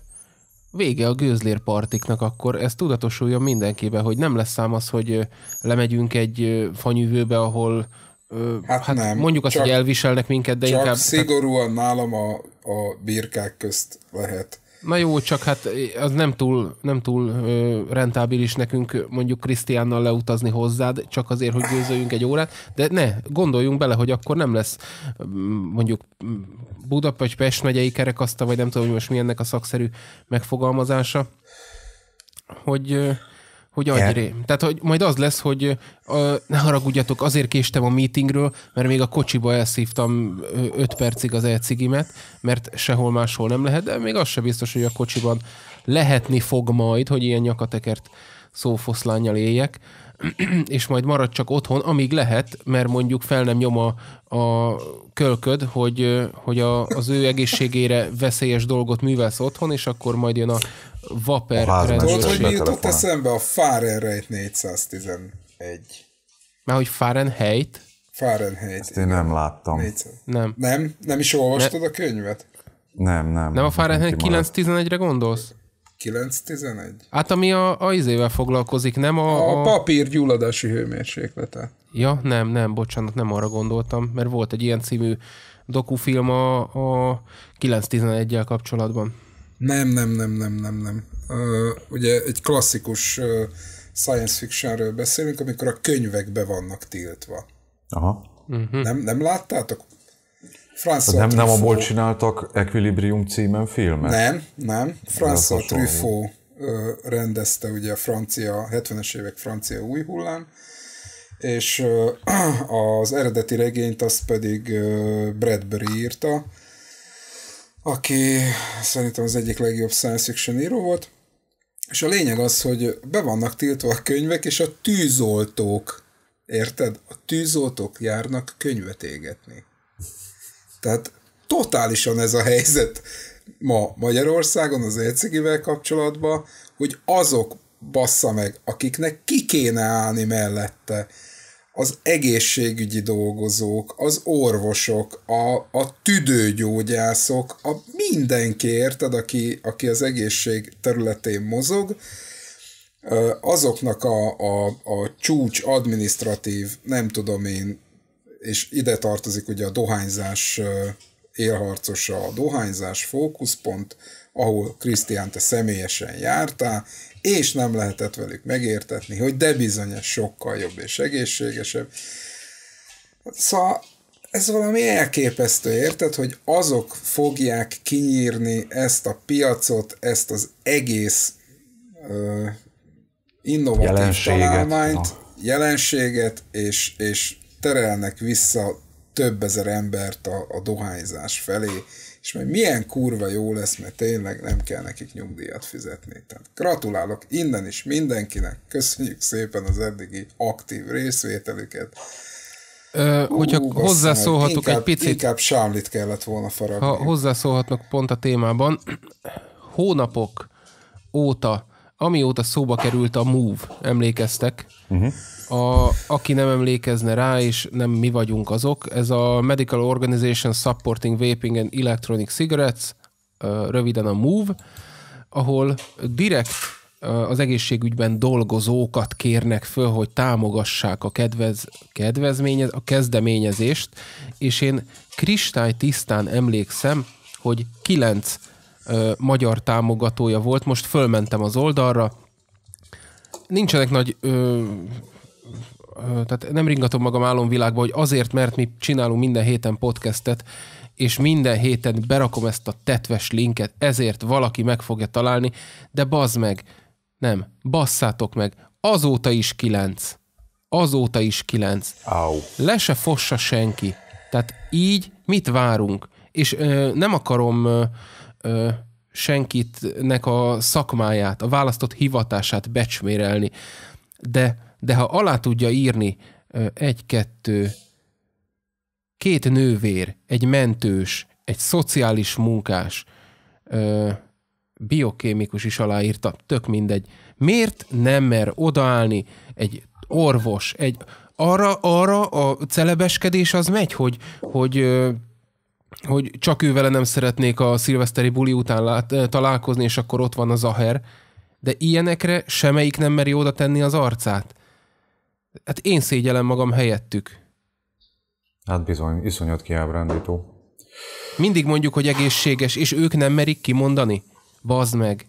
vége a gőzlérpartiknak, akkor ez tudatosuljon mindenkibe, hogy nem lesz szám az, hogy lemegyünk egy fanyűvőbe, ahol Hát, hát nem. Mondjuk azt, csak, hogy elviselnek minket, de csak inkább... szigorúan tehát... nálam a, a birkák közt lehet Na jó, csak hát eh, az nem túl, nem túl rentábilis nekünk mondjuk Krisztiánnal leutazni hozzád, csak azért, hogy győzöljünk egy órát, de ne, gondoljunk bele, hogy akkor nem lesz mm, mondjuk mm, Budapest, Pest megyei kerekasztal, vagy nem tudom, hogy most mi ennek a szakszerű megfogalmazása, hogy hogy agyré. Tehát, hogy majd az lesz, hogy uh, ne haragudjatok, azért késtem a meetingről, mert még a kocsiba elszívtam 5 percig az elcigimet, cigimet mert sehol máshol nem lehet, de még az se biztos, hogy a kocsiban lehetni fog majd, hogy ilyen nyakatekert szófoszlányjal éljek, *clears throat* és majd marad csak otthon, amíg lehet, mert mondjuk fel nem nyom a, a kölköd, hogy, hogy a, az ő egészségére veszélyes dolgot művelsz otthon, és akkor majd jön a, Vaper Tudod, hogy mi jutott eszembe? A Fahrenheit 411. Mert hogy Fahrenheit? Fahrenheit. Ezt én nem láttam. 400. Nem. Nem? Nem is olvastad ne. a könyvet? Nem, nem. Nem a Fahrenheit 911-re gondolsz? 911 re gondolsz 911? Hát ami a, a izével foglalkozik, nem a... A, a... papír gyulladási hőmérséklete. Ja, nem, nem, bocsánat, nem arra gondoltam, mert volt egy ilyen című dokufilm a, a 9 jel kapcsolatban. Nem, nem, nem, nem, nem, nem. Uh, ugye egy klasszikus uh, science fictionről beszélünk, amikor a könyvek be vannak tiltva. Aha. Uh-huh. Nem, nem láttátok? François nem, nem abból csináltak Equilibrium címen filmet? Nem, nem. François Truffaut rendezte ugye a francia, 70-es évek francia új hullám, és *clears throat* az eredeti regényt azt pedig Bradbury írta, aki szerintem az egyik legjobb science fiction író volt, és a lényeg az, hogy be vannak tiltva a könyvek, és a tűzoltók, érted? A tűzoltók járnak könyvet égetni. Tehát totálisan ez a helyzet ma Magyarországon az ércigivel kapcsolatban, hogy azok bassza meg, akiknek ki kéne állni mellette, az egészségügyi dolgozók, az orvosok, a, a tüdőgyógyászok, a mindenki, érted, aki, aki az egészség területén mozog, azoknak a, a, a csúcs administratív, nem tudom én, és ide tartozik ugye a dohányzás élharcosa a dohányzás fókuszpont, ahol Krisztián te személyesen jártál, és nem lehetett velük megértetni, hogy de bizony ez sokkal jobb és egészségesebb. Szóval ez valami elképesztő, érted, hogy azok fogják kinyírni ezt a piacot, ezt az egész ö, innovatív jelenséget. találmányt, no. jelenséget, és, és terelnek vissza több ezer embert a, a dohányzás felé, és majd milyen kurva jó lesz, mert tényleg nem kell nekik nyugdíjat fizetni. Tehát gratulálok innen is mindenkinek, köszönjük szépen az eddigi aktív részvételüket. Ö, Hú, hogyha Hú, hozzászólhatok inkább, egy picit... Inkább sámlit kellett volna faragni. Ha hozzászólhatnak pont a témában, *clears throat* hónapok óta amióta szóba került a Move, emlékeztek? Uh-huh. A, aki nem emlékezne rá, és nem mi vagyunk azok, ez a Medical Organization Supporting Vaping and Electronic Cigarettes, röviden a Move, ahol direkt az egészségügyben dolgozókat kérnek föl, hogy támogassák a kedvez, kedvezményez, a kezdeményezést, és én Tisztán emlékszem, hogy kilenc ö, magyar támogatója volt. Most fölmentem az oldalra. Nincsenek nagy... Ö, ö, tehát nem ringatom magam álomvilágba, hogy azért, mert mi csinálunk minden héten podcastet, és minden héten berakom ezt a tetves linket, ezért valaki meg fogja találni, de bazd meg, nem, basszátok meg, azóta is kilenc. Azóta is kilenc. Au. Le se fossa senki. Tehát így mit várunk? És ö, nem akarom ö, ö, senkitnek a szakmáját, a választott hivatását becsmérelni, de, de ha alá tudja írni ö, egy-kettő, két nővér, egy mentős, egy szociális munkás, ö, biokémikus is aláírta, tök mindegy. Miért nem mer odaállni egy orvos, egy arra, arra a celebeskedés az megy, hogy, hogy hogy csak vele nem szeretnék a szilveszteri buli után lát, eh, találkozni, és akkor ott van a zaher, de ilyenekre semmelyik nem meri oda tenni az arcát. Hát én szégyelem magam helyettük. Hát bizony, iszonyat kiábrándító. Mindig mondjuk, hogy egészséges, és ők nem merik kimondani. Bazd meg.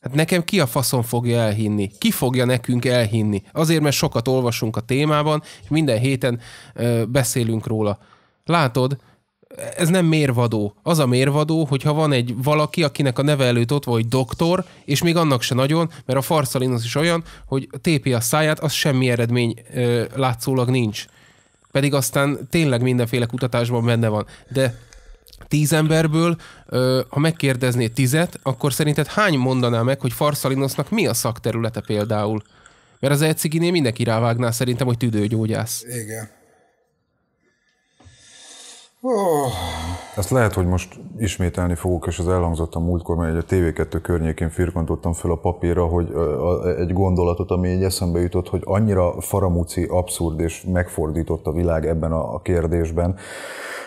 Hát nekem ki a faszon fogja elhinni? Ki fogja nekünk elhinni? Azért, mert sokat olvasunk a témában, és minden héten ö, eh, beszélünk róla. Látod, ez nem mérvadó. Az a mérvadó, hogyha van egy valaki, akinek a neve előtt ott van, hogy doktor, és még annak se nagyon, mert a farszalinos is olyan, hogy tépi a száját, az semmi eredmény ö, látszólag nincs. Pedig aztán tényleg mindenféle kutatásban benne van. De tíz emberből, ö, ha megkérdezné tizet, akkor szerinted hány mondaná meg, hogy farszalinosnak mi a szakterülete például? Mert az egy nél mindenki rávágná szerintem, hogy tüdőgyógyász. Igen. Ezt lehet, hogy most ismételni fogok, és az elhangzott a múltkor, mert egy a TV2 környékén firkantottam föl a papírra, hogy egy gondolatot, ami egy eszembe jutott, hogy annyira faramúci, abszurd és megfordított a világ ebben a kérdésben,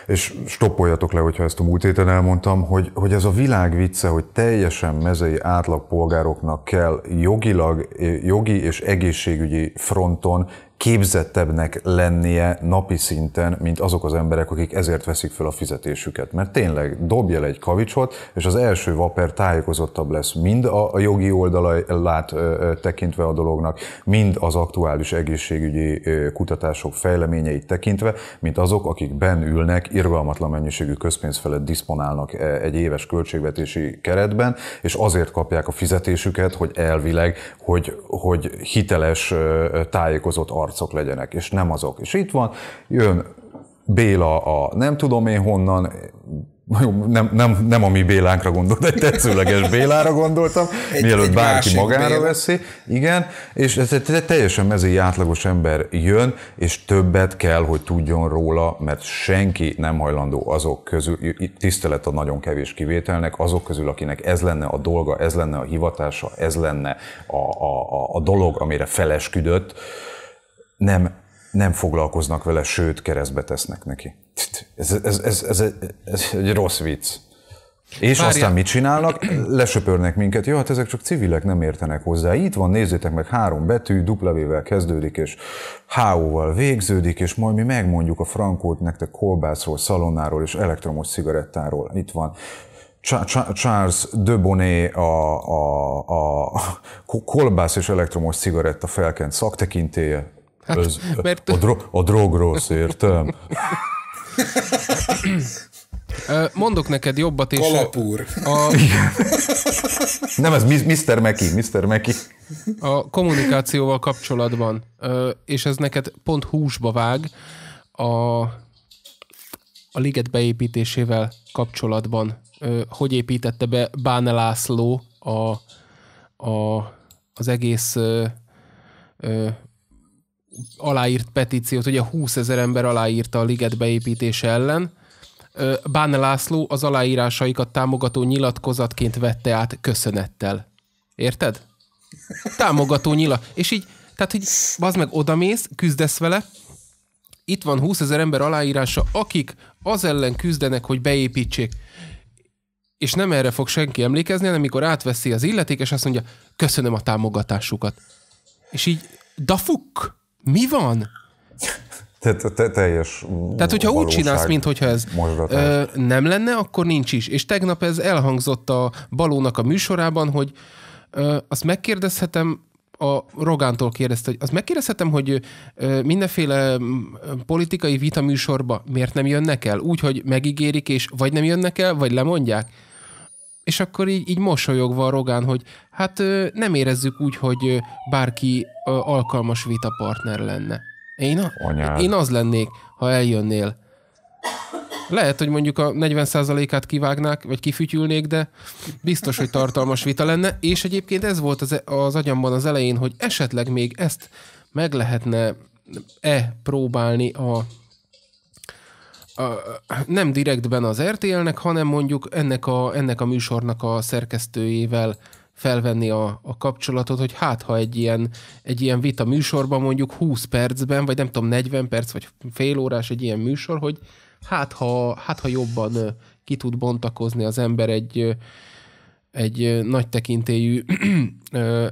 és stoppoljatok le, hogyha ezt a múlt héten elmondtam, hogy, hogy ez a világ vicce, hogy teljesen mezei átlagpolgároknak kell jogilag, jogi és egészségügyi fronton képzettebbnek lennie napi szinten, mint azok az emberek, akik ezért veszik fel a fizetésüket. Mert tényleg dobja le egy kavicsot, és az első vaper tájékozottabb lesz mind a jogi oldalát tekintve a dolognak, mind az aktuális egészségügyi kutatások fejleményeit tekintve, mint azok, akik benn ülnek, irgalmatlan mennyiségű közpénz felett diszponálnak egy éves költségvetési keretben, és azért kapják a fizetésüket, hogy elvileg, hogy, hogy hiteles tájékozott arc arcok legyenek, és nem azok. És itt van, jön Béla a nem tudom én honnan, nem, nem, nem a mi Bélánkra gondoltam, egy tetszőleges Bélára gondoltam, egy, mielőtt egy bárki magára Béla. veszi, igen, és ez egy teljesen mezői átlagos ember jön, és többet kell, hogy tudjon róla, mert senki nem hajlandó azok közül, tisztelet a nagyon kevés kivételnek, azok közül, akinek ez lenne a dolga, ez lenne a hivatása, ez lenne a, a, a, a dolog, amire felesküdött, nem, nem foglalkoznak vele, sőt, keresztbe tesznek neki. Ez, ez, ez, ez, ez egy rossz vicc. És Várja. aztán mit csinálnak? Lesöpörnek minket. Jó, hát ezek csak civilek, nem értenek hozzá. Itt van, nézzétek meg, három betű, duplavével kezdődik, és HO-val végződik, és majd mi megmondjuk a frankót nektek kolbászról, szalonnáról és elektromos cigarettáról. Itt van. Charles Bonnet a, a, a kolbász és elektromos cigaretta felkent szaktekintéje, Hát, Ez, mert... a, dro- a drogról értem. Mondok neked jobbat is. Kalapúr. A... Nem, ez Mr. Meki, Mr. Meki. A kommunikációval kapcsolatban, és ez neked pont húsba vág, a, a liget beépítésével kapcsolatban. Hogy építette be Báne László a, a, az egész aláírt petíciót, ugye 20 ezer ember aláírta a liget beépítése ellen. Bán László az aláírásaikat támogató nyilatkozatként vette át köszönettel. Érted? Támogató nyila. És így, tehát, hogy bazd meg, odamész, küzdesz vele, itt van 20 ezer ember aláírása, akik az ellen küzdenek, hogy beépítsék. És nem erre fog senki emlékezni, hanem mikor átveszi az illeték, és azt mondja, köszönöm a támogatásukat. És így, da fuck! mi van? Te, te, te, teljes Tehát, hogyha úgy csinálsz, mintha ez ö, nem lenne, akkor nincs is. És tegnap ez elhangzott a Balónak a műsorában, hogy ö, azt megkérdezhetem, a Rogántól kérdezte, hogy azt megkérdezhetem, hogy mindenféle politikai vita műsorba miért nem jönnek el? Úgy, hogy megígérik, és vagy nem jönnek el, vagy lemondják? és akkor így, így mosolyogva a Rogán, hogy hát nem érezzük úgy, hogy bárki alkalmas vitapartner lenne. Én, a, én az lennék, ha eljönnél. Lehet, hogy mondjuk a 40%-át kivágnák, vagy kifütyülnék, de biztos, hogy tartalmas vita lenne. És egyébként ez volt az, e- az agyamban az elején, hogy esetleg még ezt meg lehetne-e próbálni a a, nem direktben az RTL-nek, hanem mondjuk ennek a, ennek a műsornak a szerkesztőjével felvenni a, a kapcsolatot, hogy hát ha egy ilyen, egy ilyen vita műsorban mondjuk 20 percben, vagy nem tudom, 40 perc, vagy fél órás egy ilyen műsor, hogy hát ha, hát ha jobban ki tud bontakozni az ember egy, egy nagy tekintélyű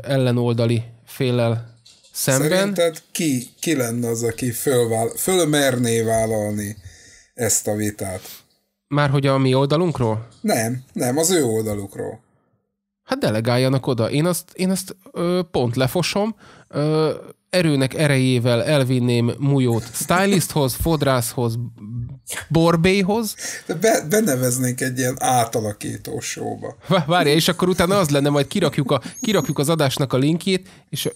ellenoldali félel szemben. Szerinted ki, ki lenne az, aki fölmerné föl vállalni ezt a vitát. Már hogy a mi oldalunkról? Nem, nem, az ő oldalukról. Hát delegáljanak oda. Én azt, én azt ö, pont lefosom, ö, erőnek erejével elvinném Mujót stylisthoz, fodrászhoz, borbéhoz. De be, beneveznénk egy ilyen átalakító showba. Várja, és akkor utána az lenne, majd kirakjuk, a, kirakjuk az adásnak a linkjét, és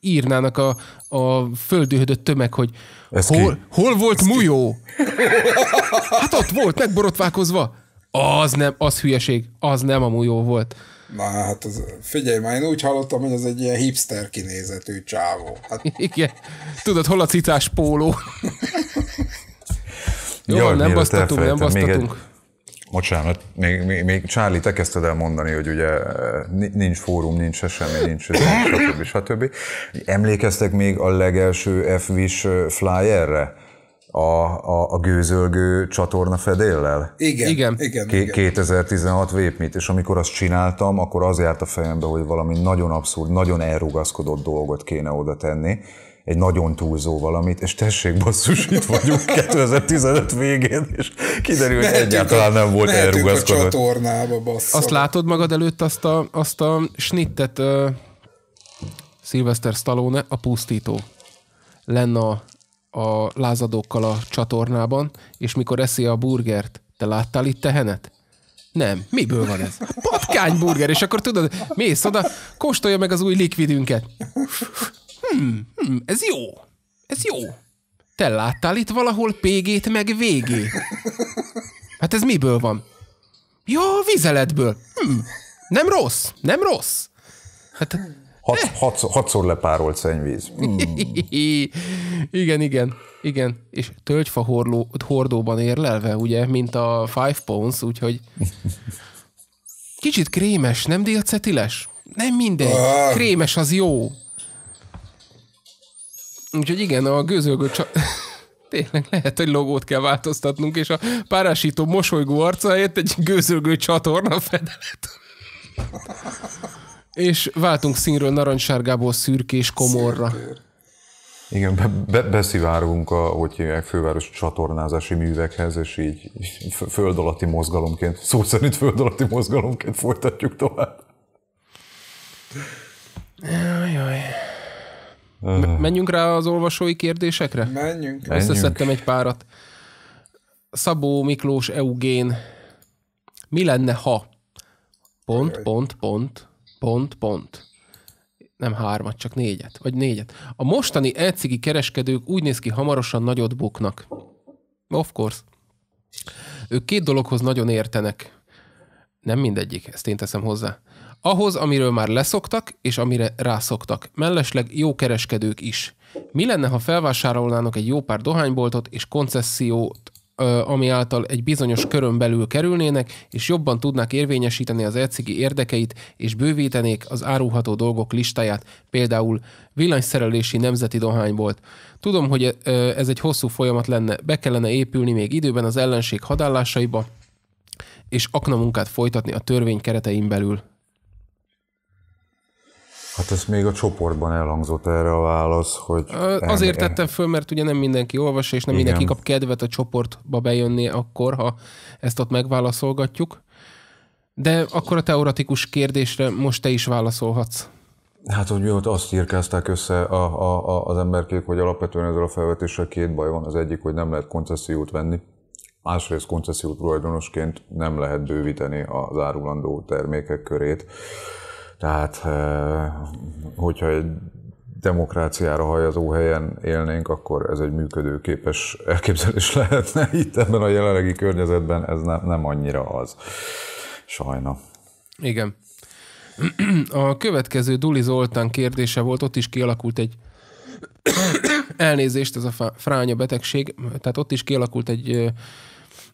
írnának a, a földühödött tömeg, hogy hol, hol volt Ez Mujó? Ki? Hát ott volt, megborotválkozva. Az nem, az hülyeség, az nem a Mujó volt. Na hát az, figyelj, már én úgy hallottam, hogy az egy ilyen hipster kinézetű csávó. Hát... *laughs* Igen. Tudod, hol a citás póló? *laughs* Jó, Jaj, nem basztatunk, nem basztatunk. Bocsánat, még, még, még Charlie, te kezdted el mondani, hogy ugye eh, nincs fórum, nincs esemény, nincs semmi, stb. stb. Emlékeztek még a legelső f eh, flyerre? a, a, a gőzölgő csatorna fedéllel? Igen, igen. igen, K- 2016 vépmit, és amikor azt csináltam, akkor az járt a fejembe, hogy valami nagyon abszurd, nagyon elrugaszkodott dolgot kéne oda tenni, egy nagyon túlzó valamit, és tessék basszus, itt vagyunk 2015 *laughs* végén, és kiderül, hogy mehetünk egyáltalán a, nem volt elrugaszkodott. a csatornába, Azt látod magad előtt azt a, azt a snittet, uh, Sylvester Stallone, a pusztító. Lenne a a lázadókkal a csatornában, és mikor eszi a burgert, te láttál itt tehenet? Nem. Miből van ez? Patkányburger, és akkor tudod, mész oda, kóstolja meg az új likvidünket. Hmm, hmm, ez jó. Ez jó. Te láttál itt valahol PG-t meg végé? Hát ez miből van? Ja, vizeletből. Hmm, nem rossz, nem rossz. Hát Hat, hat, hatszor lepárolt szennyvíz. Mm. *laughs* igen, igen, igen. És tölgyfa horló, hordóban érlelve, ugye, mint a Five Pounds, úgyhogy kicsit krémes, nem diacetiles? Nem mindegy. Ah. Krémes az jó. Úgyhogy igen, a gőzölgő csak... *laughs* Tényleg lehet, hogy logót kell változtatnunk, és a párásító mosolygó arca helyett egy gőzölgő csatorna fedelet. És váltunk színről narancssárgából szürkés komorra. Szürkér. Igen, be, be, beszivárgunk a, hogy hívják, főváros csatornázási művekhez, és így föld alatti mozgalomként, szó szerint föld alatti mozgalomként folytatjuk tovább. Jaj, jaj. Menjünk rá az olvasói kérdésekre? Menjünk. Összeszedtem egy párat. Szabó Miklós Eugén. Mi lenne, ha? Pont, pont, pont pont, pont. Nem hármat, csak négyet, vagy négyet. A mostani elcigi kereskedők úgy néz ki hamarosan nagyot buknak. Of course. Ők két dologhoz nagyon értenek. Nem mindegyik, ezt én teszem hozzá. Ahhoz, amiről már leszoktak, és amire rászoktak. Mellesleg jó kereskedők is. Mi lenne, ha felvásárolnának egy jó pár dohányboltot és koncesziót ami által egy bizonyos körön belül kerülnének, és jobban tudnák érvényesíteni az ECIGI érdekeit, és bővítenék az árulható dolgok listáját, például villanyszerelési nemzeti dohánybolt. Tudom, hogy ez egy hosszú folyamat lenne, be kellene épülni még időben az ellenség hadállásaiba, és aknamunkát folytatni a törvény keretein belül. Hát ez még a csoportban elhangzott erre a válasz, hogy... Azért tettem föl, mert ugye nem mindenki olvas, és nem Igen. mindenki kap kedvet a csoportba bejönni akkor, ha ezt ott megválaszolgatjuk. De akkor a teoretikus kérdésre most te is válaszolhatsz. Hát, hogy mióta azt írkázták össze a, a, a, az emberkék, hogy alapvetően ezzel a felvetéssel két baj van. Az egyik, hogy nem lehet koncesziót venni, másrészt koncesziót tulajdonosként nem lehet bővíteni az árulandó termékek körét. Tehát, hogyha egy demokráciára hajazó helyen élnénk, akkor ez egy működőképes elképzelés *laughs* lehetne. Itt ebben a jelenlegi környezetben ez nem, nem annyira az. Sajna. Igen. *clears throat* A következő Duli Zoltán kérdése volt, ott is kialakult egy *clears throat* elnézést, ez a fránya betegség, tehát ott is kialakult egy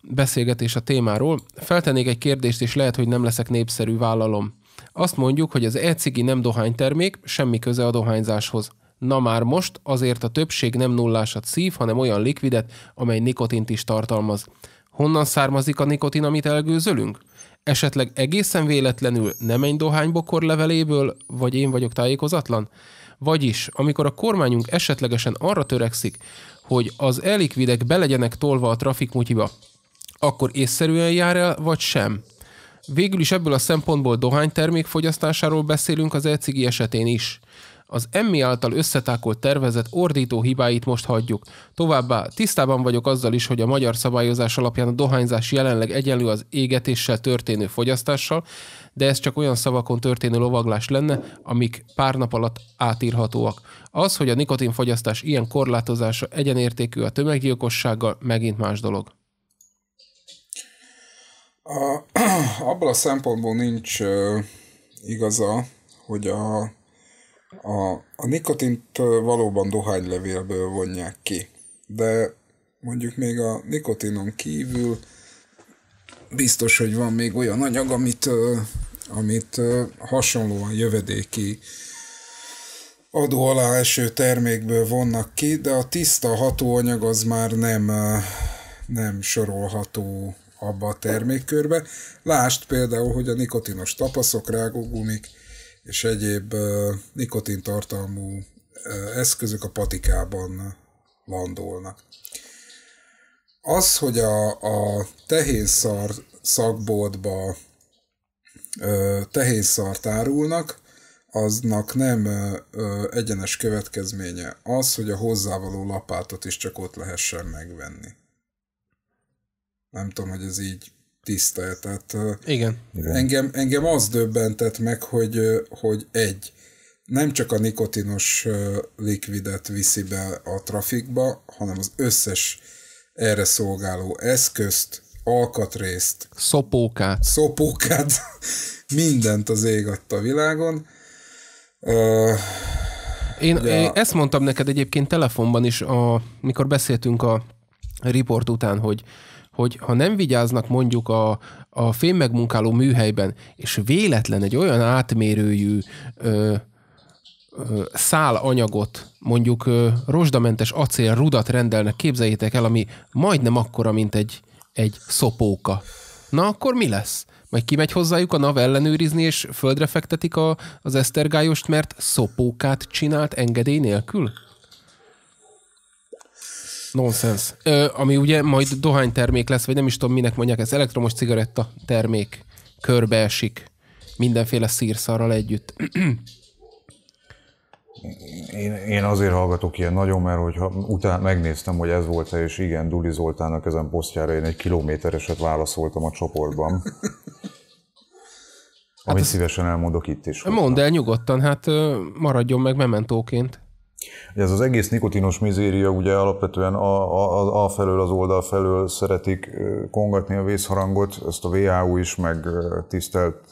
beszélgetés a témáról. Feltennék egy kérdést, és lehet, hogy nem leszek népszerű, vállalom. Azt mondjuk, hogy az e-cigi nem dohánytermék, semmi köze a dohányzáshoz. Na már most azért a többség nem nullásat szív, hanem olyan likvidet, amely nikotint is tartalmaz. Honnan származik a nikotin, amit elgőzölünk? Esetleg egészen véletlenül nem egy dohánybokor leveléből, vagy én vagyok tájékozatlan? Vagyis, amikor a kormányunk esetlegesen arra törekszik, hogy az elikvidek belegyenek tolva a trafikmutyiba, akkor észszerűen jár el, vagy sem? Végül is ebből a szempontból dohánytermék fogyasztásáról beszélünk az elcigi esetén is. Az emmi által összetákolt tervezett ordító hibáit most hagyjuk. Továbbá tisztában vagyok azzal is, hogy a magyar szabályozás alapján a dohányzás jelenleg egyenlő az égetéssel történő fogyasztással, de ez csak olyan szavakon történő lovaglás lenne, amik pár nap alatt átírhatóak. Az, hogy a nikotinfogyasztás ilyen korlátozása egyenértékű a tömeggyilkossággal, megint más dolog. A, *clears throat* abból a szempontból nincs uh, igaza, hogy a, a, a nikotint valóban dohánylevélből vonják ki, de mondjuk még a nikotinon kívül biztos, hogy van még olyan anyag, amit, uh, amit uh, hasonlóan jövedéki adó alá eső termékből vonnak ki, de a tiszta hatóanyag az már nem, nem sorolható abba a termékkörbe. Lást például, hogy a nikotinos tapaszok, rágógumik és egyéb nikotintartalmú eszközök a patikában landolnak. Az, hogy a, a tehénszar szakboltba tehénszart árulnak, aznak nem egyenes következménye az, hogy a hozzávaló lapátot is csak ott lehessen megvenni. Nem tudom, hogy ez így tiszta Tehát Igen. Engem, engem az döbbentett meg, hogy, hogy egy, nem csak a nikotinos likvidet viszi be a trafikba, hanem az összes erre szolgáló eszközt, alkatrészt, szopókát, szopókát *laughs* mindent az ég adta a világon. Uh, én, ja. én ezt mondtam neked egyébként telefonban is, a, mikor beszéltünk a riport után, hogy hogy ha nem vigyáznak mondjuk a, a fémmegmunkáló műhelyben, és véletlen egy olyan átmérőjű ö, ö, szálanyagot, mondjuk ö, rozsdamentes acél rudat rendelnek, képzeljétek el, ami majdnem akkora, mint egy, egy szopóka. Na akkor mi lesz? Majd kimegy hozzájuk a NAV ellenőrizni, és földre fektetik a, az esztergályost, mert szopókát csinált engedély nélkül? nonsens. Ami ugye majd dohánytermék lesz, vagy nem is tudom, minek mondják, ez elektromos cigaretta termék körbeesik mindenféle szírszarral együtt. Én, én azért hallgatok ilyen nagyon, mert hogyha utána megnéztem, hogy ez volt-e, és igen, Duli Zoltának ezen posztjára én egy kilométereset válaszoltam a csoportban. Hát amit szívesen elmondok itt is. Mondd el nyugodtan, hát maradjon meg mementóként. Ugye ez az egész nikotinos mizéria ugye alapvetően a, a, A felől, az oldal felől szeretik kongatni a vészharangot, ezt a WHO is, meg tisztelt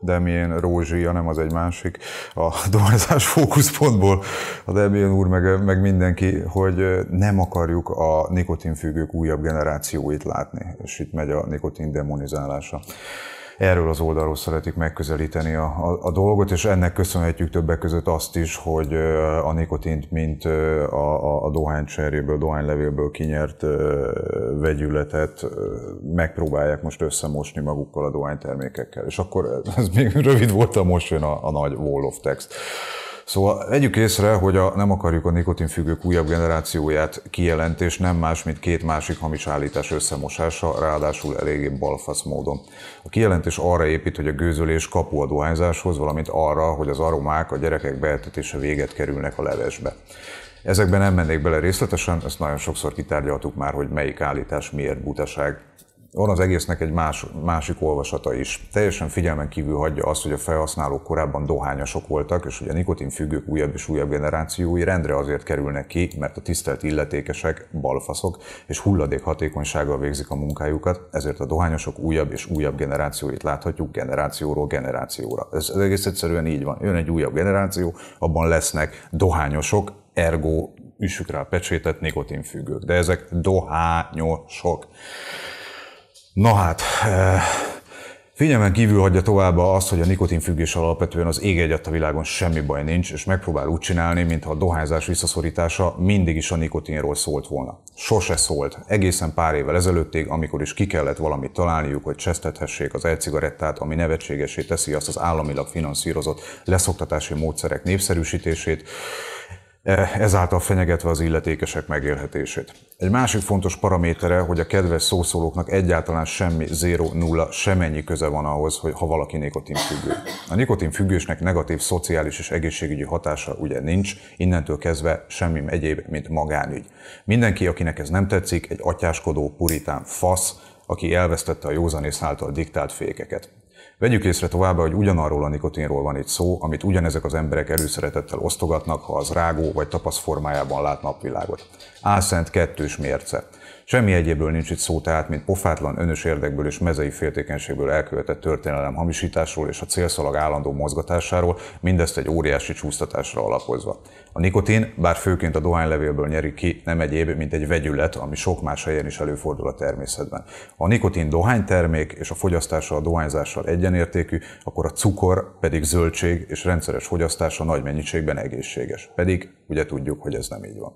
Demién, Rózsia, nem az egy másik, a dohányzás fókuszpontból, a Demién úr, meg, meg mindenki, hogy nem akarjuk a nikotinfüggők újabb generációit látni, és itt megy a nikotin demonizálása erről az oldalról szeretik megközelíteni a, a, a dolgot, és ennek köszönhetjük többek között azt is, hogy a nikotint, mint a, a, a dohánycseréből, dohánylevélből kinyert vegyületet megpróbálják most összemosni magukkal a dohánytermékekkel. És akkor ez még rövid volt a most jön a, a nagy wall of text. Szóval vegyük észre, hogy a nem akarjuk a nikotinfüggők újabb generációját kijelentés nem más, mint két másik hamis állítás összemosása, ráadásul eléggé balfasz módon. A kijelentés arra épít, hogy a gőzölés kapu a dohányzáshoz, valamint arra, hogy az aromák a gyerekek beetetése véget kerülnek a levesbe. Ezekben nem mennék bele részletesen, ezt nagyon sokszor kitárgyaltuk már, hogy melyik állítás miért butaság van az egésznek egy más, másik olvasata is. Teljesen figyelmen kívül hagyja azt, hogy a felhasználók korábban dohányosok voltak, és hogy a nikotinfüggők újabb és újabb generációi rendre azért kerülnek ki, mert a tisztelt illetékesek, balfaszok és hulladék hatékonysággal végzik a munkájukat, ezért a dohányosok újabb és újabb generációit láthatjuk generációról generációra. Ez, ez egész egyszerűen így van. Jön egy újabb generáció, abban lesznek dohányosok, ergo üssük rá a pecsétet, nikotinfüggők. De ezek dohányosok. Na hát, eh, figyelmen kívül hagyja továbbá azt, hogy a nikotinfüggés alapvetően az ég egyet a világon semmi baj nincs, és megpróbál úgy csinálni, mintha a dohányzás visszaszorítása mindig is a nikotinról szólt volna. Sose szólt, egészen pár évvel ezelőttig, amikor is ki kellett valamit találniuk, hogy csesztethessék az elcigarettát, ami nevetségesé teszi azt az államilag finanszírozott leszoktatási módszerek népszerűsítését, ezáltal fenyegetve az illetékesek megélhetését. Egy másik fontos paramétere, hogy a kedves szószólóknak egyáltalán semmi, zéro, nulla, semennyi köze van ahhoz, hogy ha valaki nikotinfüggő. A nikotinfüggésnek negatív szociális és egészségügyi hatása ugye nincs, innentől kezdve semmi egyéb, mint magánügy. Mindenki, akinek ez nem tetszik, egy atyáskodó, puritán fasz, aki elvesztette a józanész által diktált fékeket. Vegyük észre továbbá, hogy ugyanarról a nikotinról van itt szó, amit ugyanezek az emberek előszeretettel osztogatnak, ha az rágó vagy tapasz formájában lát napvilágot. Álszent kettős mérce. Semmi egyébről nincs itt szó tehát, mint pofátlan, önös érdekből és mezei féltékenységből elkövetett történelem hamisításról és a célszalag állandó mozgatásáról, mindezt egy óriási csúsztatásra alapozva. A nikotin, bár főként a dohánylevélből nyeri ki, nem egyéb, mint egy vegyület, ami sok más helyen is előfordul a természetben. Ha a nikotin dohánytermék és a fogyasztása a dohányzással egyenértékű, akkor a cukor pedig zöldség és rendszeres fogyasztása nagy mennyiségben egészséges. Pedig ugye tudjuk, hogy ez nem így van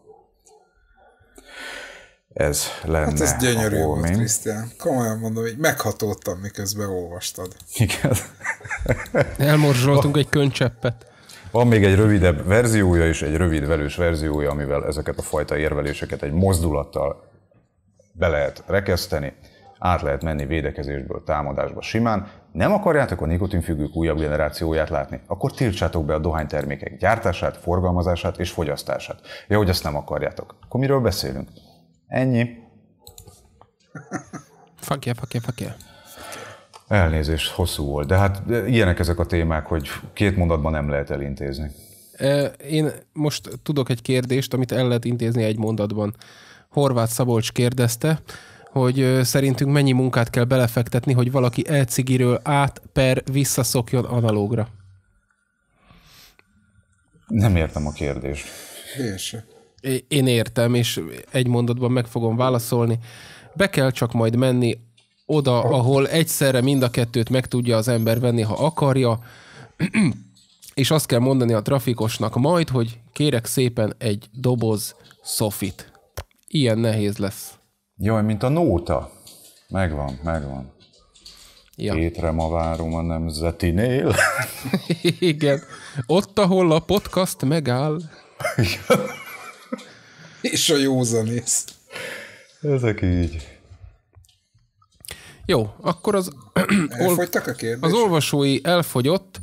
ez lenne. Hát ez gyönyörű volt, Krisztián. Komolyan mondom, hogy meghatódtam, miközben olvastad. Igen. *laughs* Elmorzsoltunk egy könycseppet. Van még egy rövidebb verziója és egy rövid velős verziója, amivel ezeket a fajta érveléseket egy mozdulattal be lehet rekeszteni, át lehet menni védekezésből támadásba simán. Nem akarjátok a nikotinfüggők újabb generációját látni? Akkor tiltsátok be a dohánytermékek gyártását, forgalmazását és fogyasztását. Ja, hogy ezt nem akarjátok. Akkor miről beszélünk? Ennyi. Fuck yeah, fuck yeah, fuck yeah. Elnézést, hosszú volt, de hát ilyenek ezek a témák, hogy két mondatban nem lehet elintézni. Én most tudok egy kérdést, amit el lehet intézni egy mondatban. Horváth Szabolcs kérdezte, hogy szerintünk mennyi munkát kell belefektetni, hogy valaki elcigiről át per visszaszokjon analógra. Nem értem a kérdést. Én sem. Én értem, és egy mondatban meg fogom válaszolni. Be kell csak majd menni oda, ahol egyszerre mind a kettőt meg tudja az ember venni, ha akarja, *clears throat* és azt kell mondani a trafikosnak majd, hogy kérek szépen egy doboz szofit. Ilyen nehéz lesz. Jó, mint a nóta. Megvan, megvan. Ja. Étre ma várom a nemzetinél. *laughs* Igen. Ott, ahol a podcast megáll. Igen. *laughs* És a józanész. Ezek így. Jó, akkor az, *clears throat* Elfogytak a az olvasói elfogyott,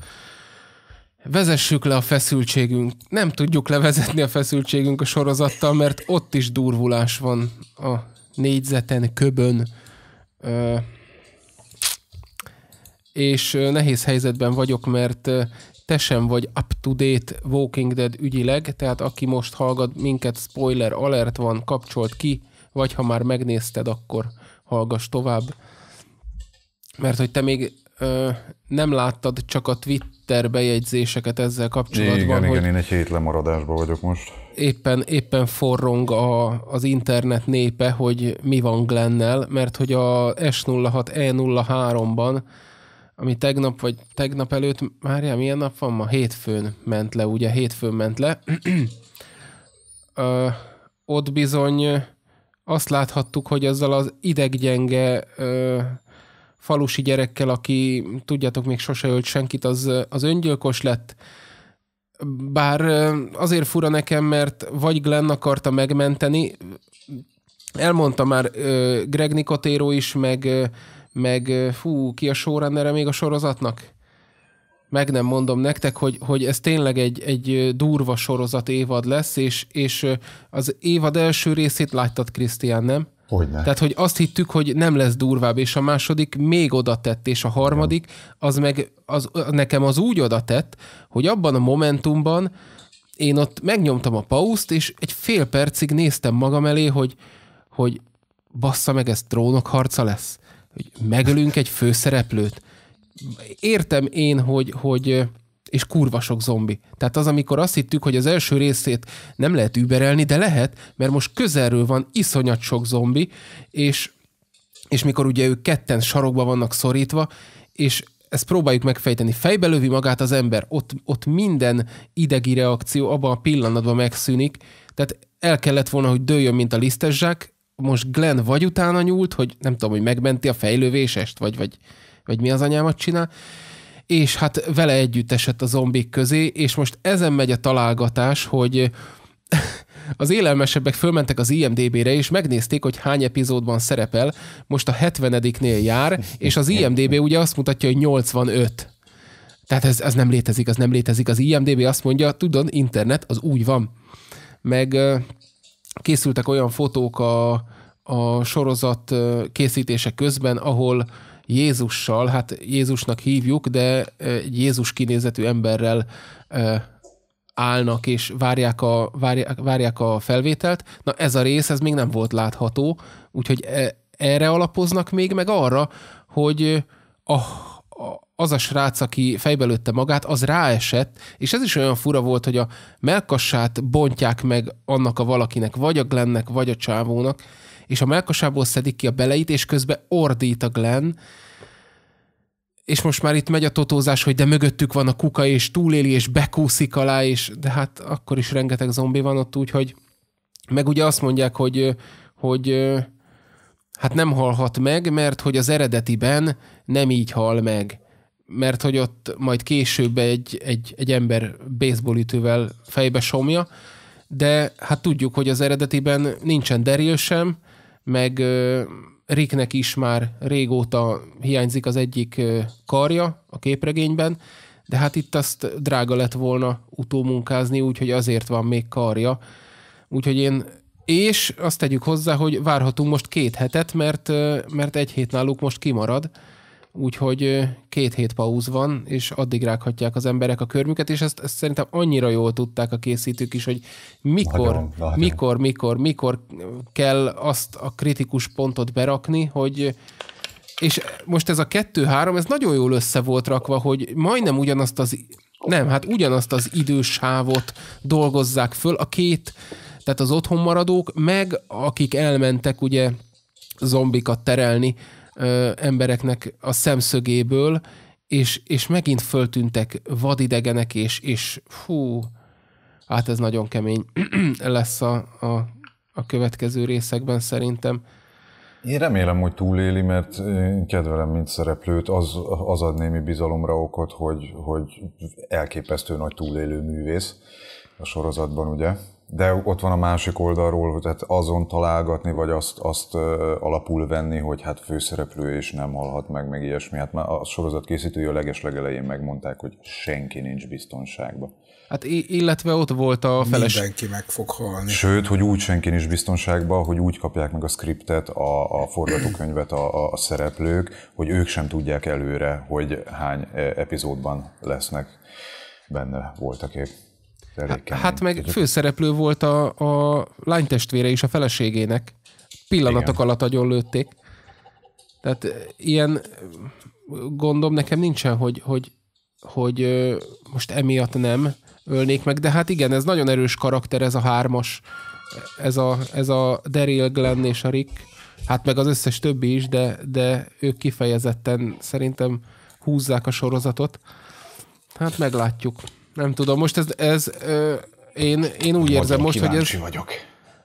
vezessük le a feszültségünk. Nem tudjuk levezetni a feszültségünk a sorozattal, mert ott is durvulás van a négyzeten, köbön. és nehéz helyzetben vagyok, mert te sem vagy up-to-date Walking Dead ügyileg, tehát aki most hallgat minket, spoiler alert van, kapcsolt ki, vagy ha már megnézted, akkor hallgass tovább. Mert hogy te még ö, nem láttad csak a Twitter bejegyzéseket ezzel kapcsolatban. Igen, hogy igen, én egy hét lemaradásban vagyok most. Éppen, éppen forrong a, az internet népe, hogy mi van Glennel, mert hogy a S06E03-ban ami tegnap vagy tegnap előtt, Mária, milyen nap van ma? Hétfőn ment le, ugye? Hétfőn ment le. *clears throat* Ö, ott bizony azt láthattuk, hogy azzal az ideggyenge ö, falusi gyerekkel, aki tudjátok, még sose ölt senkit, az, az öngyilkos lett. Bár azért fura nekem, mert vagy Glenn akarta megmenteni, elmondta már Greg Nicotero is, meg meg fú, ki a showrunnere még a sorozatnak? Meg nem mondom nektek, hogy, hogy ez tényleg egy, egy durva sorozat évad lesz, és, és az évad első részét láttad, Krisztián, nem? Hogyne. Tehát, hogy azt hittük, hogy nem lesz durvább, és a második még oda tett, és a harmadik, az meg az, nekem az úgy oda tett, hogy abban a momentumban én ott megnyomtam a pauszt, és egy fél percig néztem magam elé, hogy, hogy bassza meg, ez harca lesz hogy megölünk egy főszereplőt. Értem én, hogy, hogy és kurva sok zombi. Tehát az, amikor azt hittük, hogy az első részét nem lehet überelni, de lehet, mert most közelről van iszonyat sok zombi, és, és mikor ugye ők ketten sarokba vannak szorítva, és ezt próbáljuk megfejteni. Fejbe lövi magát az ember, ott, ott minden idegi reakció abban a pillanatban megszűnik, tehát el kellett volna, hogy dőljön, mint a lisztes zsák, most Glenn vagy utána nyúlt, hogy nem tudom, hogy megmenti a fejlővésest, vagy, vagy, vagy mi az anyámat csinál, és hát vele együtt esett a zombik közé, és most ezen megy a találgatás, hogy *laughs* az élelmesebbek fölmentek az IMDB-re, és megnézték, hogy hány epizódban szerepel, most a 70-nél jár, és az IMDB ugye azt mutatja, hogy 85. Tehát ez, ez nem létezik, az nem létezik. Az IMDB azt mondja, tudod, internet, az úgy van. Meg készültek olyan fotók a, a sorozat készítése közben, ahol Jézussal, hát Jézusnak hívjuk, de egy Jézus kinézetű emberrel állnak és várják a, várják, várják a felvételt. Na ez a rész, ez még nem volt látható, úgyhogy e, erre alapoznak még, meg arra, hogy a ah, az a srác, aki fejbe lőtte magát, az ráesett, és ez is olyan fura volt, hogy a melkassát bontják meg annak a valakinek, vagy a Glennnek, vagy a csávónak, és a melkasából szedik ki a beleit, és közben ordít a Glenn, és most már itt megy a totózás, hogy de mögöttük van a kuka, és túléli, és bekúszik alá, és de hát akkor is rengeteg zombi van ott, úgyhogy meg ugye azt mondják, hogy, hogy hát nem halhat meg, mert hogy az eredetiben nem így hal meg mert hogy ott majd később egy, egy, egy ember baseballütővel fejbe somja, de hát tudjuk, hogy az eredetiben nincsen Daryl sem, meg Ricknek is már régóta hiányzik az egyik karja a képregényben, de hát itt azt drága lett volna utómunkázni, úgyhogy azért van még karja. Úgyhogy én és azt tegyük hozzá, hogy várhatunk most két hetet, mert, mert egy hét náluk most kimarad, úgyhogy két hét pauz van, és addig rághatják az emberek a körmüket, és ezt, ezt szerintem annyira jól tudták a készítők is, hogy mikor, nagyon, nagyon. mikor, mikor, mikor kell azt a kritikus pontot berakni, hogy és most ez a kettő-három, ez nagyon jól össze volt rakva, hogy majdnem ugyanazt az, nem, hát ugyanazt az idősávot dolgozzák föl, a két, tehát az otthonmaradók, meg akik elmentek ugye zombikat terelni ö, embereknek a szemszögéből, és, és megint föltűntek vadidegenek, és, és fú, hát ez nagyon kemény *clears throat* lesz a, a, a következő részekben szerintem. Én remélem, hogy túléli, mert én kedvelem, mint szereplőt, az, az ad némi bizalomra okot, hogy, hogy elképesztő nagy túlélő művész a sorozatban, ugye? de ott van a másik oldalról, hogy hát azon találgatni, vagy azt, azt alapul venni, hogy hát főszereplő és nem halhat meg, meg ilyesmi. Hát már a sorozat készítői a legeslegelején megmondták, hogy senki nincs biztonságban. Hát illetve ott volt a feles... Mindenki meg fog halni. Sőt, hogy úgy senki nincs biztonságban, hogy úgy kapják meg a skriptet, a, a forgatókönyvet a, a szereplők, hogy ők sem tudják előre, hogy hány e, epizódban lesznek benne voltak épp. Hát, Hát meg főszereplő volt a, a lánytestvére is a feleségének. Pillanatok Igen. alatt agyon lőtték. Tehát eh, ilyen eh, gondom nekem nincsen, hogy, hogy, hogy eh, most emiatt nem ölnék meg, de hát igen, ez nagyon erős karakter, ez a hármas, ez a, ez a Daryl Glenn és a Rick, hát meg az összes többi is, de, de ők kifejezetten szerintem húzzák a sorozatot. Hát meglátjuk. Nem tudom, most ez, ez ö, én, én úgy érzem most, hogy ez... vagyok.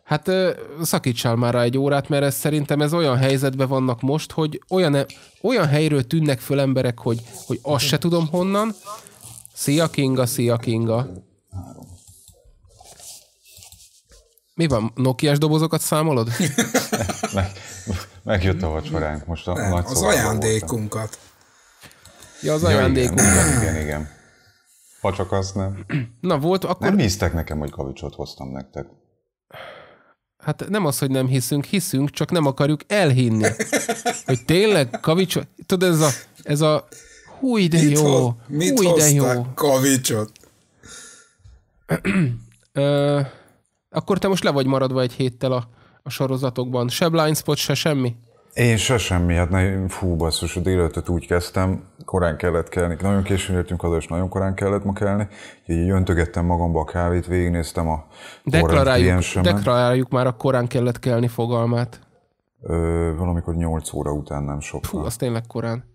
Hát ö, szakítsál már rá egy órát, mert ez szerintem ez olyan helyzetben vannak most, hogy olyan, e- olyan helyről tűnnek föl emberek, hogy, hogy azt se tudom honnan. Szia Kinga, szia Kinga. Mi van, Nokia dobozokat számolod? *laughs* Meg, megjött a vacsoránk most a Nem, nagy Az ajándékunkat. Voltam. Ja, az ja, ajándékunkat. Igen, igen, igen. Ha csak az nem. *clears throat* Na volt akkor... Nem hisztek nekem, hogy kavicsot hoztam nektek. Hát nem az, hogy nem hiszünk, hiszünk, csak nem akarjuk elhinni. Hogy tényleg kavicsot... Tudod, ez a, ez a hú, de mit jó, hoz, mit hú, de jó. kavicsot? *clears throat* Ö, akkor te most le vagy maradva egy héttel a, a sorozatokban. Se blind spot, se semmi? Én sosem miatt, hát ne, fú basszus, a délelőttet úgy kezdtem, korán kellett kelni, nagyon későn értünk haza, és nagyon korán kellett ma kelni, így öntögettem magamba a kávét, végignéztem a deklaráljuk, deklaráljuk már a korán kellett kelni fogalmát. Ö, valamikor 8 óra után nem sok. Fú, az tényleg korán.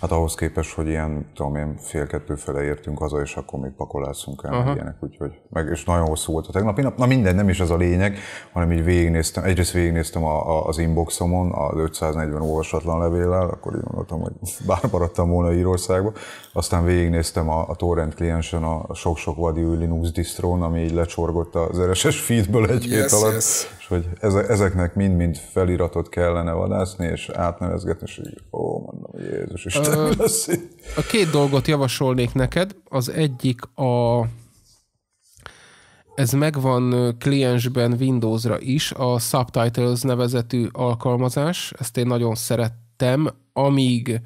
Hát ahhoz képest, hogy ilyen, tudom én, fél-kettő fele értünk haza, és akkor még pakolászunk el, uh-huh. ilyenek, úgyhogy, meg, és nagyon hosszú volt a tegnapi nap. Na minden, nem is ez a lényeg, hanem így végignéztem, egyrészt végignéztem a, a, az inboxomon, az 540 olvasatlan levéllel, akkor így gondoltam, hogy *laughs* bár maradtam volna Írországba, aztán végignéztem a, a torrent kliensen a sok-sok vadi Linux distrón, ami így lecsorgott az RSS feedből egy yes, hét alatt, yes. és hogy ezeknek mind-mind feliratot kellene vadászni, és átnevezgetni, és így, ó, mondom, Jézus Isten a két dolgot javasolnék neked. Az egyik a ez megvan kliensben Windowsra is, a Subtitles nevezetű alkalmazás, ezt én nagyon szerettem, amíg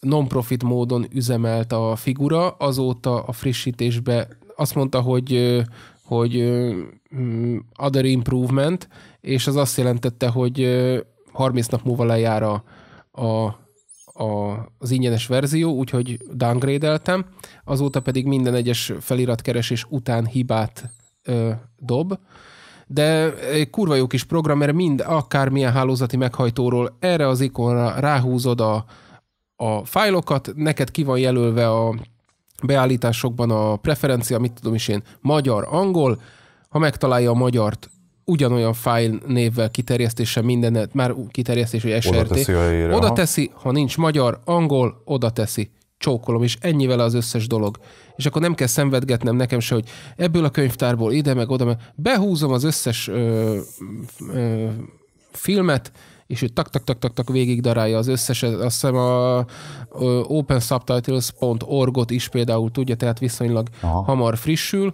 non-profit módon üzemelt a figura, azóta a frissítésbe azt mondta, hogy, hogy mm, other improvement, és az azt jelentette, hogy 30 nap múlva lejár a, a a, az ingyenes verzió, úgyhogy downgrade-eltem, azóta pedig minden egyes feliratkeresés után hibát ö, dob, de egy kurva jó kis program, mert mind akármilyen hálózati meghajtóról erre az ikonra ráhúzod a, a fájlokat, neked ki van jelölve a beállításokban a preferencia, mit tudom is én, magyar-angol, ha megtalálja a magyart, ugyanolyan file névvel kiterjesztése mindenet, már kiterjesztés, hogy SRT. Oda teszi, ha, oda teszi, ha nincs magyar, angol, oda teszi csókolom, és ennyivel az összes dolog. És akkor nem kell szenvedgetnem nekem se, hogy ebből a könyvtárból ide, meg oda, meg behúzom az összes ö, ö, filmet, és ő tak-tak-tak-tak végig darálja az összes, azt hiszem a opensubtitles.org-ot is például tudja, tehát viszonylag Aha. hamar frissül,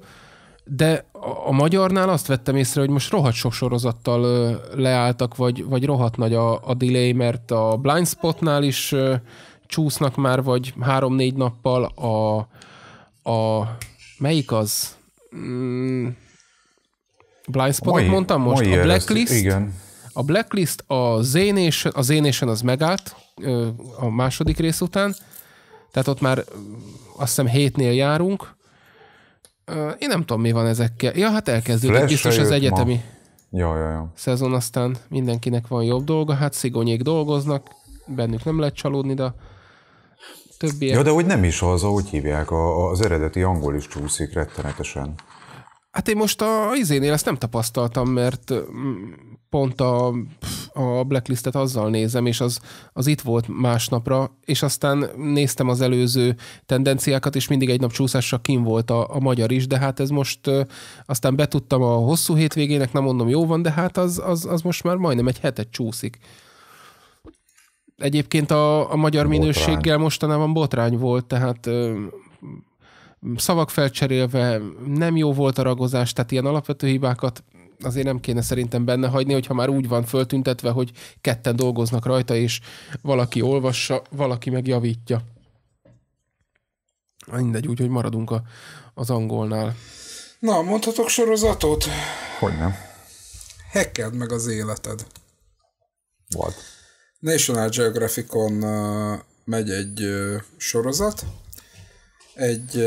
de a magyarnál azt vettem észre, hogy most rohadt sok sorozattal leálltak, vagy, vagy rohadt nagy a, a delay, mert a Blind Spotnál is csúsznak már, vagy három-négy nappal a, a melyik az? Mm, Blind Spotot mondtam most? a Blacklist? Ezt, igen. A Blacklist, a Zénésen, a z az megállt a második rész után, tehát ott már azt hiszem hétnél járunk, én nem tudom, mi van ezekkel. Ja, hát elkezdődik Flash biztos az egyetemi ja, ja, ja. szezon, aztán mindenkinek van jobb dolga, hát szigonyék dolgoznak, bennük nem lehet csalódni, de többiek... Ja, de hogy nem is az, ahogy hívják, a, az eredeti angol is csúszik rettenetesen. Hát én most a izénél ezt nem tapasztaltam, mert mm, pont a, a blacklistet azzal nézem, és az, az itt volt másnapra, és aztán néztem az előző tendenciákat, és mindig egy nap csúszásra kim volt a, a magyar is, de hát ez most aztán betudtam a hosszú hétvégének, nem mondom jó van, de hát az, az, az most már majdnem egy hetet csúszik. Egyébként a, a magyar botrány. minőséggel mostanában botrány volt, tehát ö, szavak felcserélve, nem jó volt a ragozás, tehát ilyen alapvető hibákat azért nem kéne szerintem benne hagyni, hogyha már úgy van föltüntetve, hogy ketten dolgoznak rajta, és valaki olvassa, valaki megjavítja. Mindegy, hogy maradunk a, az angolnál. Na, mondhatok sorozatot? Hogy nem. Hekkeld meg az életed. What? National Geographicon megy egy sorozat, egy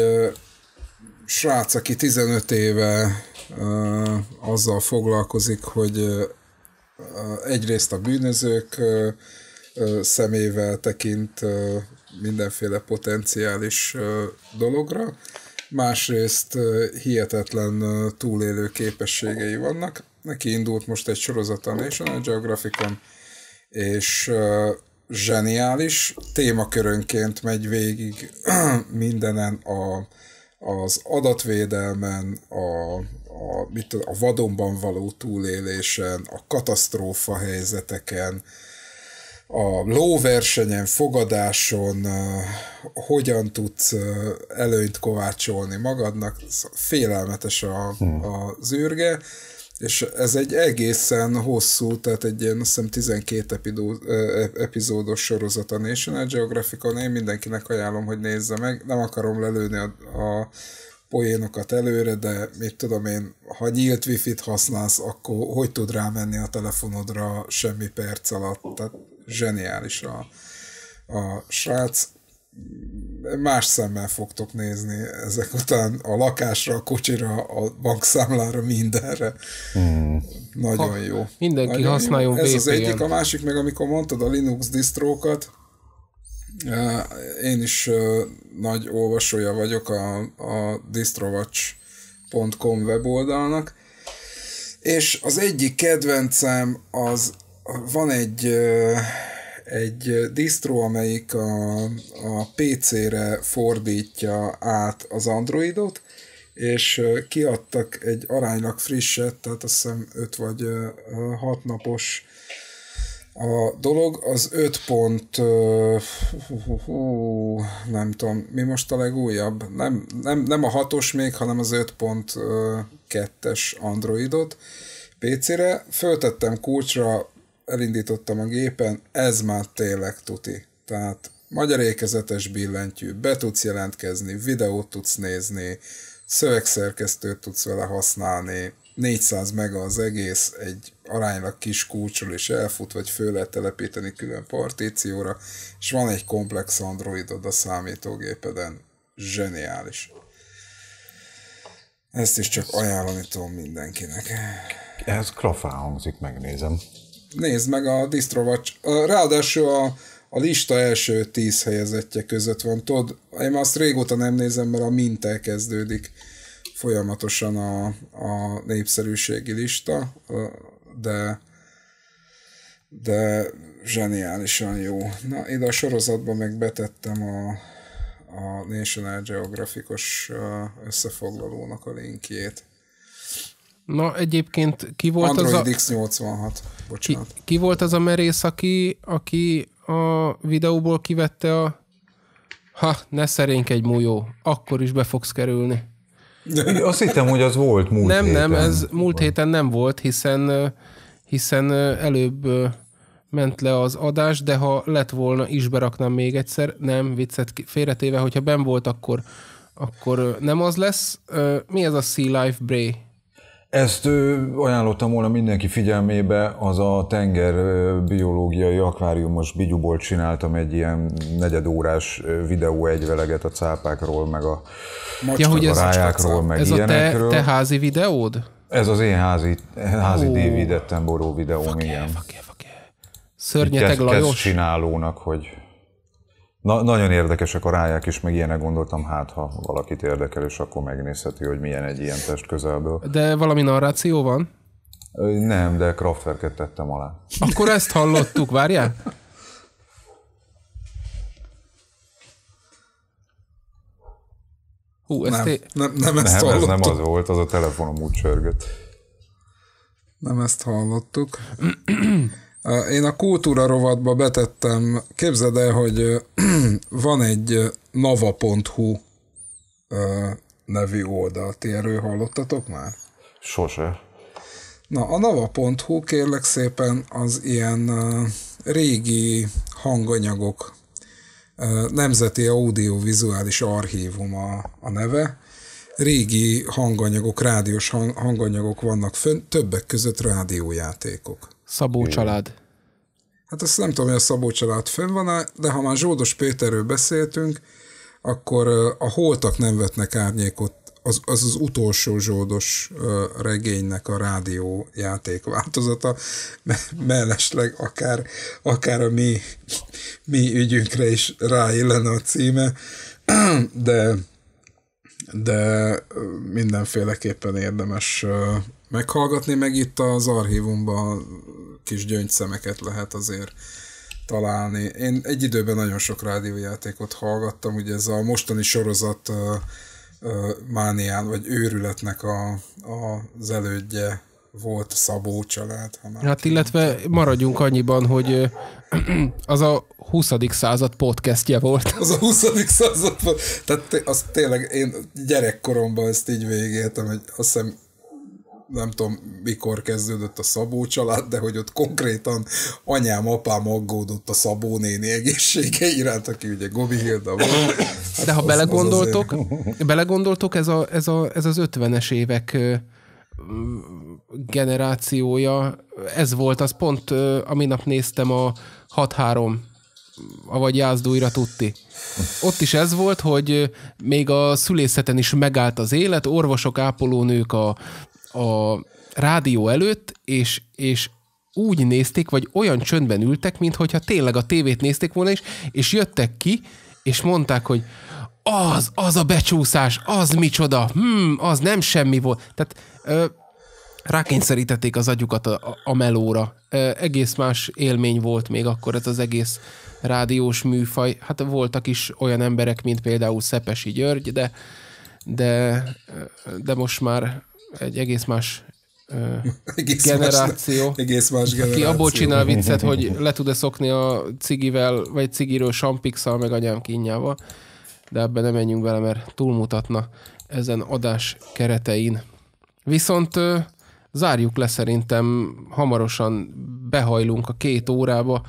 srác, aki 15 éve uh, azzal foglalkozik, hogy uh, egyrészt a bűnözők uh, szemével tekint mindenféle potenciális dologra, másrészt hihetetlen túlélő képességei vannak. Neki indult most egy sorozat a National Geographicon, és zseniális, témakörönként megy végig *clears throat* mindenen a az adatvédelmen, a, a, mit tudom, a vadonban való túlélésen, a katasztrófa helyzeteken, a lóversenyen, fogadáson hogyan tudsz előnyt kovácsolni magadnak, szóval félelmetes a, hmm. a zűrge, és ez egy egészen hosszú, tehát egy ilyen azt hiszem 12 epidó, epizódos sorozat a National Geographic-on. Én mindenkinek ajánlom, hogy nézze meg. Nem akarom lelőni a, a poénokat előre, de mit tudom én, ha nyílt wifi-t használsz, akkor hogy tud rámenni a telefonodra semmi perc alatt? Tehát zseniális a, a srác más szemmel fogtok nézni ezek után a lakásra, a kocsira, a bankszámlára, mindenre. Hmm. Nagyon ha, jó. Mindenki Nagyon használjon jó. Ez az egyik, a másik meg amikor mondtad a Linux distrókat, eh, én is eh, nagy olvasója vagyok a, a distrovacs.com weboldalnak, és az egyik kedvencem az van egy eh, egy distro, amelyik a, a PC-re fordítja át az Androidot, és kiadtak egy aránylag frisset, tehát azt hiszem 5 vagy 6 napos a dolog, az 5 pont, uh, nem tudom, mi most a legújabb? Nem, nem, nem a 6-os még, hanem az 5.2-es Androidot PC-re. Föltettem kulcsra elindítottam a gépen, ez már tényleg tuti. Tehát magyar ékezetes billentyű, be tudsz jelentkezni, videót tudsz nézni, szövegszerkesztőt tudsz vele használni, 400 mega az egész, egy aránylag kis kulcsról is elfut, vagy föl lehet telepíteni külön partícióra, és van egy komplex androidod a számítógépeden. Zseniális. Ezt is csak ajánlani tudom mindenkinek. Ez krafá hangzik, megnézem nézd meg a distrovac Ráadásul a, a lista első tíz helyezettje között van. Tudod, én azt régóta nem nézem, mert a mintel kezdődik folyamatosan a, a népszerűségi lista, de de zseniálisan jó. Na, ide a sorozatban meg betettem a, a National Geographicos összefoglalónak a linkjét. Na egyébként ki volt Android az a... X86, bocsánat. Ki, ki volt az a merész, aki, aki a videóból kivette a... Ha, ne egy mújó, akkor is be fogsz kerülni. Azt hittem, hogy az volt múlt Nem, héten. nem, ez múlt héten nem volt, hiszen, hiszen előbb ment le az adás, de ha lett volna, is beraknám még egyszer. Nem, viccet félretéve, hogyha ben volt, akkor, akkor nem az lesz. Mi ez a Sea Life Bray? Ezt ö, ajánlottam volna mindenki figyelmébe, az a tenger biológiai akváriumos bigyúból csináltam egy ilyen negyedórás videó egyveleget a cápákról, meg a, ja, hogy a ez rájákról, meg ez ilyenekről. a te, te házi videód? Ez az én házi, házi oh. David Attenborough videóm, igen. Szörnyeteg kezd, Lajos? Kezd csinálónak, hogy Na, nagyon érdekesek a ráják is, meg ilyenek gondoltam, hát ha valakit érdekel, és akkor megnézheti, hogy milyen egy ilyen test közelből. De valami narráció van? Nem, de Kraftwerket tettem alá. Akkor ezt hallottuk, várjál? Hú, ezt nem, é... nem, nem ezt nem, ez nem az volt, az a telefonom úgy csörgött. Nem ezt hallottuk. Én a kultúra rovatba betettem, képzeld el, hogy *clears throat* van egy nava.hu nevű oldal. Ti erről hallottatok már? Sose. Na, a nava.hu kérlek szépen az ilyen régi hanganyagok Nemzeti Audiovizuális Archívum a, a neve. Régi hanganyagok, rádiós hanganyagok vannak fönn, többek között rádiójátékok. Szabó család. Hát azt nem tudom, hogy a Szabó család fönn van de ha már Zsódos Péterről beszéltünk, akkor a holtak nem vetnek árnyékot az az, az utolsó zsódos regénynek a rádió játék változata, mellesleg akár, akár a mi, mi ügyünkre is ráillene a címe, de, de mindenféleképpen érdemes meghallgatni, meg itt az archívumban kis gyöngyszemeket lehet azért találni. Én egy időben nagyon sok rádiójátékot hallgattam, ugye ez a mostani sorozat uh, uh, mánián, vagy őrületnek a, a, az elődje volt Szabó család. Ha már hát illetve maradjunk annyiban, hogy *clears throat* az a 20. század podcastje volt. *laughs* Az a 20. század Tehát az tényleg én gyerekkoromban ezt így végéltem, hogy azt hiszem nem tudom mikor kezdődött a Szabó család, de hogy ott konkrétan anyám, apám aggódott a Szabó néni egészsége iránt, aki ugye Gobi Hilda volt. *laughs* de ha az, belegondoltok, az azért... *laughs* belegondoltok ez, a, ez, a, ez az 50-es évek generációja, ez volt, az pont aminap néztem a 6-3 avagy Jászlóira tudti. Ott is ez volt, hogy még a szülészeten is megállt az élet, orvosok, ápolónők, a a rádió előtt, és, és úgy nézték, vagy olyan csöndben ültek, mintha tényleg a tévét nézték volna is, és jöttek ki, és mondták, hogy az, az a becsúszás, az micsoda, hmm, az nem semmi volt. Tehát ö, rákényszerítették az agyukat a, a, melóra. Ö, egész más élmény volt még akkor ez az egész rádiós műfaj. Hát voltak is olyan emberek, mint például Szepesi György, de de, de most már egy egész más egész generáció, más, egész más generáció. *laughs* aki abból csinál viccet, hogy *laughs* le tud-e szokni a cigivel, vagy cigiről sampixal, meg anyám kínjával, de ebben nem menjünk bele, mert túlmutatna ezen adás keretein. Viszont zárjuk le szerintem, hamarosan behajlunk a két órába,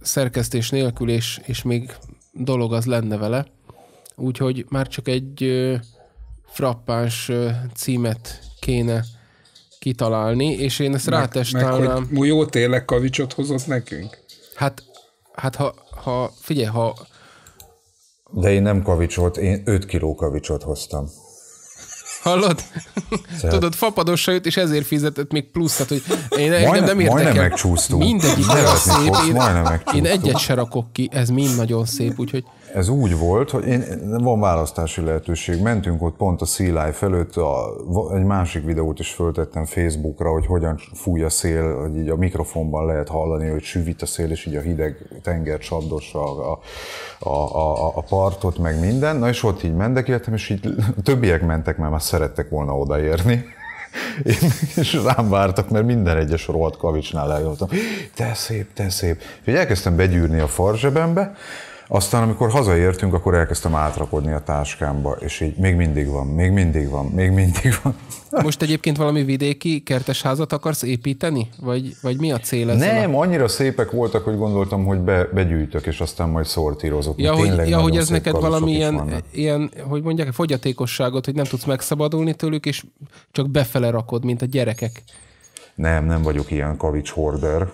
szerkesztés nélkül, és, és még dolog az lenne vele. Úgyhogy már csak egy frappáns címet kéne kitalálni, és én ezt rátestálnám. Meg, hogy jó tényleg kavicsot hozott nekünk? Hát, hát ha, ha, figyelj, ha... De én nem kavicsot, én 5 kiló kavicsot hoztam. Hallod? Szeret. *laughs* Tudod, fapadosra jött, és ezért fizetett még tehát, hogy én majdnem, nem, nem érdekel. Majdnem megcsúsztunk. Mindegyik nagyon szép. én, én egyet se rakok ki, ez mind nagyon szép, úgyhogy ez úgy volt, hogy én, van választási lehetőség. Mentünk ott pont a Sea Life előtt, a, egy másik videót is föltettem Facebookra, hogy hogyan fúj a szél, hogy így a mikrofonban lehet hallani, hogy süvít a szél, és így a hideg tenger csapdossa a, a, a, a partot, meg minden. Na és ott így mentek, mendekéltem, és így többiek mentek, mert már szerettek volna odaérni. *laughs* Én, és rám vártak, mert minden egyes rohadt kavicsnál eljöttem. Te szép, te szép. És elkezdtem begyűrni a farzsebembe, aztán, amikor hazaértünk, akkor elkezdtem átrakodni a táskámba, és így még mindig van, még mindig van, még mindig van. Most egyébként valami vidéki kertesházat akarsz építeni? Vagy, vagy mi a cél ezzel? Nem, a... annyira szépek voltak, hogy gondoltam, hogy be, begyűjtök, és aztán majd szortírozok. Ja, hogy, ja, hogy ez neked valami ilyen, ilyen, hogy mondják, fogyatékosságot, hogy nem tudsz megszabadulni tőlük, és csak befele rakod, mint a gyerekek. Nem, nem vagyok ilyen kavics horder.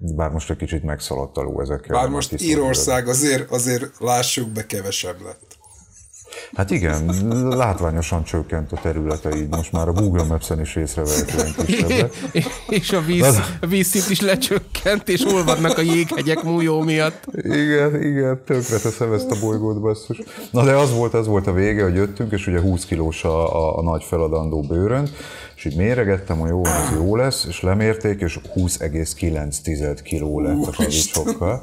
Bár most egy kicsit megszaladt a ló ezekkel. Bár most Írország azért, azért lássuk be kevesebb lett. Hát igen, látványosan csökkent a területe, így most már a Google Maps-en is észrevehetően és a víz, a vízszint is lecsökkent, és olvadnak a jéghegyek mújó miatt. Igen, igen, tökre teszem ezt a bolygót, basszus. Na de az volt, az volt a vége, hogy jöttünk, és ugye 20 kilós a, a, a nagy feladandó bőrön, és így méregettem, hogy jó, ez jó lesz, és lemérték, és 20,9 kiló lett a paradicsokkal.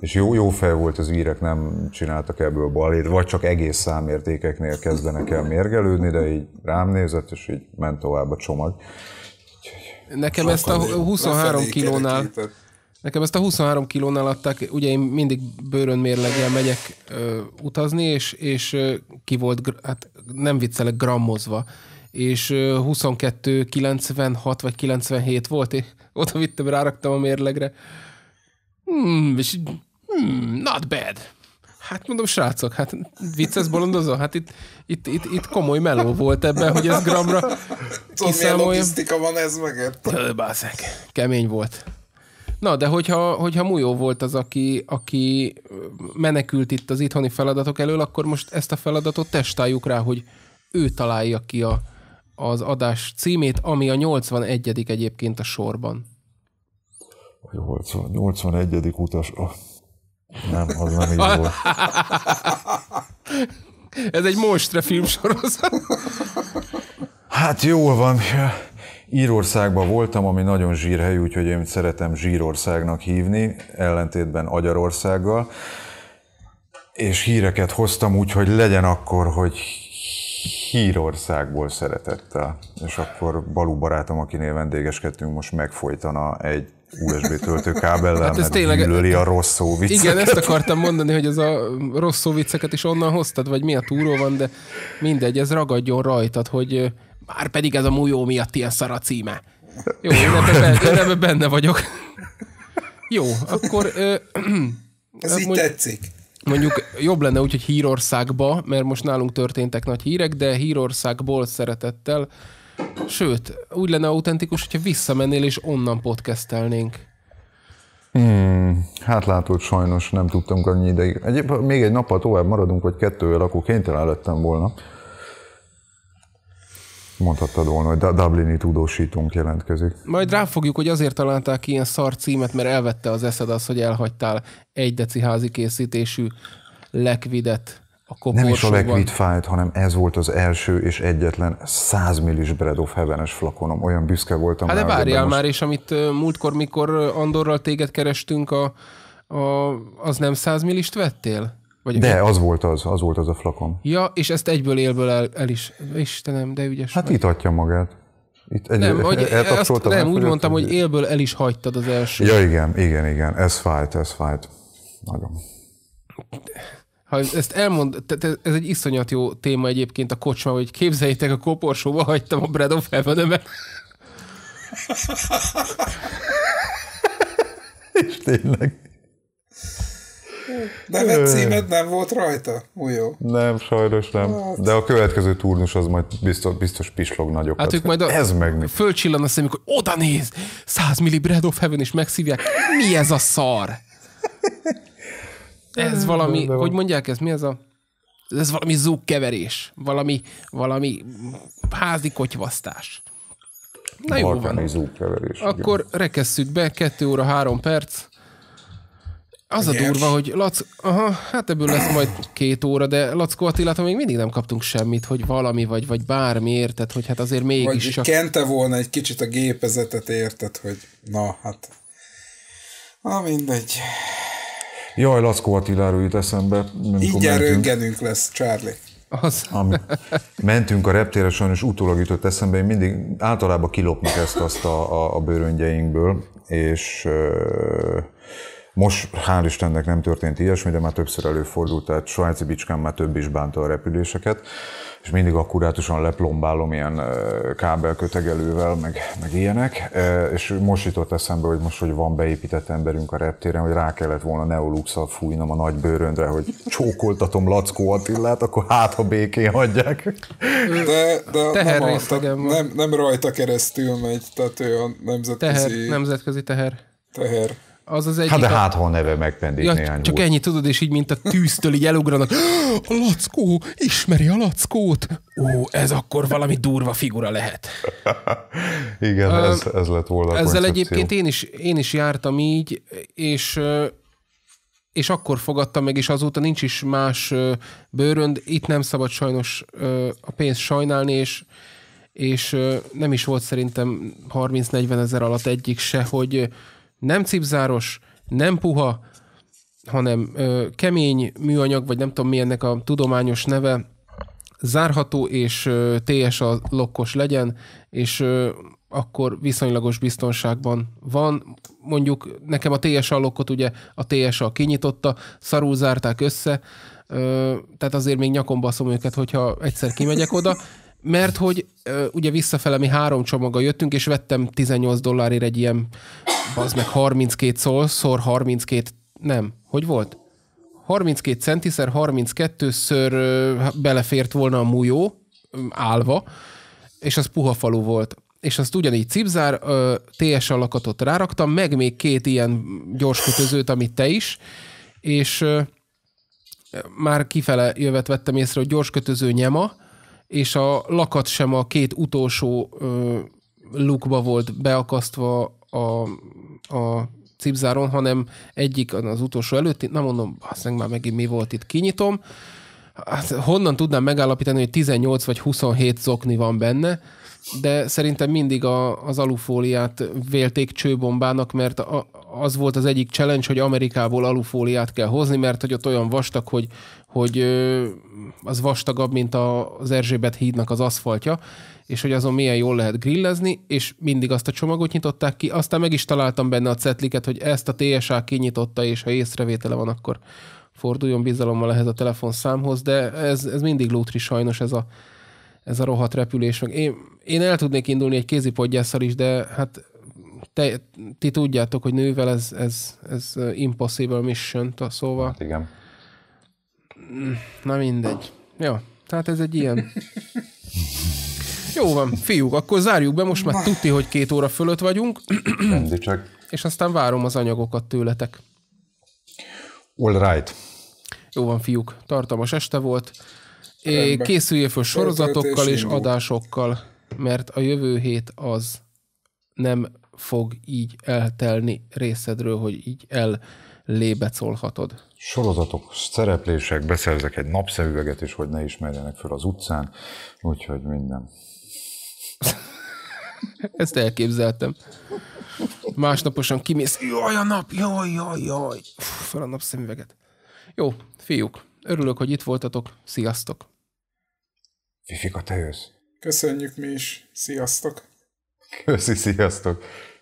És jó, jó fej volt, az írek nem csináltak ebből balét, vagy csak egész számértékeknél kezdenek el mérgelődni, de így rám nézett, és így ment tovább a csomag. Nekem ezt a 23 kilónál... Nekem ezt a 23 kilónál adták, ugye én mindig bőrön mérleggel megyek ö, utazni, és, és ö, ki volt, hát nem viccelek, grammozva. És 22, 96 vagy 97 volt, és oda vittem, ráraktam a mérlegre. Hmm, és hmm, not bad. Hát mondom, srácok, hát vicces bolondozó, hát itt, itt, itt, itt komoly meló volt ebben, hogy ez gramra Tudom, logisztika van ez meg Bászek, kemény volt. Na, de hogyha, hogyha Mujó volt az, aki, aki menekült itt az itthoni feladatok elől, akkor most ezt a feladatot testáljuk rá, hogy ő találja ki a, az adás címét, ami a 81. egyébként a sorban. 81. Szóval utas, Oh. Nem, az nem így volt. Ez egy monstre filmsorozat. Hát jól van. Írországban voltam, ami nagyon zsírhely, úgyhogy én szeretem Zsírországnak hívni, ellentétben Agyarországgal. És híreket hoztam, úgyhogy legyen akkor, hogy Hírországból szeretettel. És akkor Balú barátom, akinél vendégeskedtünk, most megfolytana egy USB töltőkábellel, hát ez tényleg, gyűlöli a rossz szó vicceket. Igen, ezt akartam mondani, hogy ez a rossz szó vicceket is onnan hoztad, vagy mi a túró van, de mindegy, ez ragadjon rajtad, hogy már pedig ez a mújó miatt ilyen szar a címe. Jó, én ebben benne, benne vagyok. Jó, akkor... Ö, *clears throat* ez hát mondjuk, így tetszik. Mondjuk jobb lenne úgy, hogy Hírországba, mert most nálunk történtek nagy hírek, de Hírországból szeretettel Sőt, úgy lenne autentikus, hogyha visszamennél és onnan podcastelnénk. Hmm, hát látod, sajnos nem tudtunk annyi ideig. Egyéb, még egy nappal tovább maradunk, vagy kettővel, akkor kénytelen lettem volna. Mondhattad volna, hogy Dublini tudósítónk jelentkezik. Majd ráfogjuk, hogy azért találták ki ilyen szar címet, mert elvette az eszed az, hogy elhagytál egy deci házi készítésű lekvidet a Nem is a Liquid fájt, hanem ez volt az első és egyetlen 100 millis Bread of Heaven-es flakonom. Olyan büszke voltam. Hát de várjál most... már, és amit múltkor, mikor Andorral téged kerestünk, a, a, az nem 100 millist vettél? Vagy de, az volt az, az volt az a flakon. Ja, és ezt egyből élből el, el is. Istenem, de ügyes Hát vagy. adja magát. Itt egy, nem, hogy azt, nem, úgy mondtam, hogy élből el is hagytad az első. Ja, igen, igen, igen. Ez fájt, ez fájt. Nagyon ha ezt elmond, tehát ez egy iszonyat jó téma egyébként a kocsma, hogy képzeljétek, a koporsóba hagytam a Bread of heaven És tényleg. Neved címed nem volt rajta, jó. Nem, sajnos nem. De a következő turnus az majd biztos, biztos pislog nagyokat. Hát ők majd a, ez meg mi? Fölcsillan a szemük, hogy oda néz, 100 milli Bread of Heaven, és megszívják. Mi ez a szar? Ez valami, hogy mondják ez, mi ez a... Ez valami zúgkeverés, valami, valami házi kotyvasztás. Na jó van. Zúgkeverés, Akkor igen. rekesszük be, 2 óra 3 perc. Az a durva, hogy Lac... Aha, hát ebből lesz majd két óra, de Lackó Attilától még mindig nem kaptunk semmit, hogy valami, vagy, vagy bármi, érted, hogy hát azért mégis csak... kente volna egy kicsit a gépezetet, érted, hogy na, hát... Na mindegy. Jaj, Lackó Attiláról jut eszembe. Így röntgenünk lesz, Charlie. Az. Ami, mentünk a reptére, sajnos utólag jutott eszembe, én mindig általában kilopnak ezt azt a, a, a bőröngyeinkből, és ö, most hál' Istennek nem történt ilyesmi, de már többször előfordult, tehát svájci bicskám már több is bánta a repüléseket és mindig akkurátusan leplombálom ilyen kábelkötegelővel, meg, meg ilyenek, és most jutott eszembe, hogy most, hogy van beépített emberünk a reptéren, hogy rá kellett volna neolux fújnom a nagy bőröndre, hogy csókoltatom Lackó Attillát, akkor hát, ha békén hagyják. De, de teher nem, a, nem, nem, rajta keresztül megy, tehát ő a nemzetközi... Teher, nemzetközi teher. Teher az az egyik. Hát de hát, ha neve megpendít ja, néhány Csak húr. ennyi tudod, és így, mint a tűztől így elugranak. *gasps* A lackó, ismeri a lackót? Ó, ez akkor valami durva figura lehet. *laughs* Igen, uh, ez, ez lett volna a Ezzel koncepció. egyébként én is, én is jártam így, és és akkor fogadtam meg, és azóta nincs is más bőrönd. Itt nem szabad sajnos a pénzt sajnálni, és és nem is volt szerintem 30-40 ezer alatt egyik se, hogy nem cipzáros, nem puha, hanem ö, kemény műanyag, vagy nem tudom mi ennek a tudományos neve, zárható és ö, a lokkos legyen, és ö, akkor viszonylagos biztonságban van. Mondjuk nekem a a lokkot ugye a a kinyitotta, szarul zárták össze, ö, tehát azért még nyakon baszom őket, hogyha egyszer kimegyek oda, mert hogy ö, ugye visszafele mi három csomaga jöttünk, és vettem 18 dollárért egy ilyen az meg 32 szor, szor 32, nem, hogy volt? 32 centiszer 32 ször belefért volna a mújó, állva, és az puha falu volt. És azt ugyanígy cipzár, TS alakatot ráraktam, meg még két ilyen gyors kötözőt, amit te is, és már kifele jövet vettem észre, hogy gyors kötöző nyema, és a lakat sem a két utolsó lukba volt beakasztva a a cipzáron, hanem egyik az utolsó előtt. nem mondom, aztán már megint mi volt itt, kinyitom, hát honnan tudnám megállapítani, hogy 18 vagy 27 zokni van benne, de szerintem mindig a, az alufóliát vélték csőbombának, mert a, az volt az egyik challenge, hogy Amerikából alufóliát kell hozni, mert hogy ott olyan vastag, hogy, hogy az vastagabb, mint az Erzsébet hídnak az aszfaltja, és hogy azon milyen jól lehet grillezni, és mindig azt a csomagot nyitották ki, aztán meg is találtam benne a cetliket, hogy ezt a TSA kinyitotta, és ha észrevétele van, akkor forduljon bizalommal ehhez a telefonszámhoz, de ez, ez mindig lútri sajnos ez a, ez a rohadt repülés. Meg én, én el tudnék indulni egy kézipodgyásszal is, de hát te, ti tudjátok, hogy nővel ez, ez, ez impossible mission szóval. Hát igen. Na mindegy. Jó, tehát ez egy ilyen... *laughs* Jó van, fiúk, akkor zárjuk be, most már tudti, hogy két óra fölött vagyunk. *coughs* Rendi csak. És aztán várom az anyagokat tőletek. All right. Jó van, fiúk, tartalmas este volt. Készüljél föl sorozatokkal és adásokkal, mert a jövő hét az nem fog így eltelni részedről, hogy így el lébecolhatod. Sorozatok, szereplések, beszerzek egy napszemüveget és hogy ne ismerjenek föl az utcán, úgyhogy minden. *laughs* Ezt elképzeltem. Másnaposan kimész, jaj a nap, jaj, jaj, jaj. Fel a napszemüveget. Jó, fiúk, örülök, hogy itt voltatok. Sziasztok. Fifika, te jössz. Köszönjük mi is. Sziasztok. Köszi, sziasztok.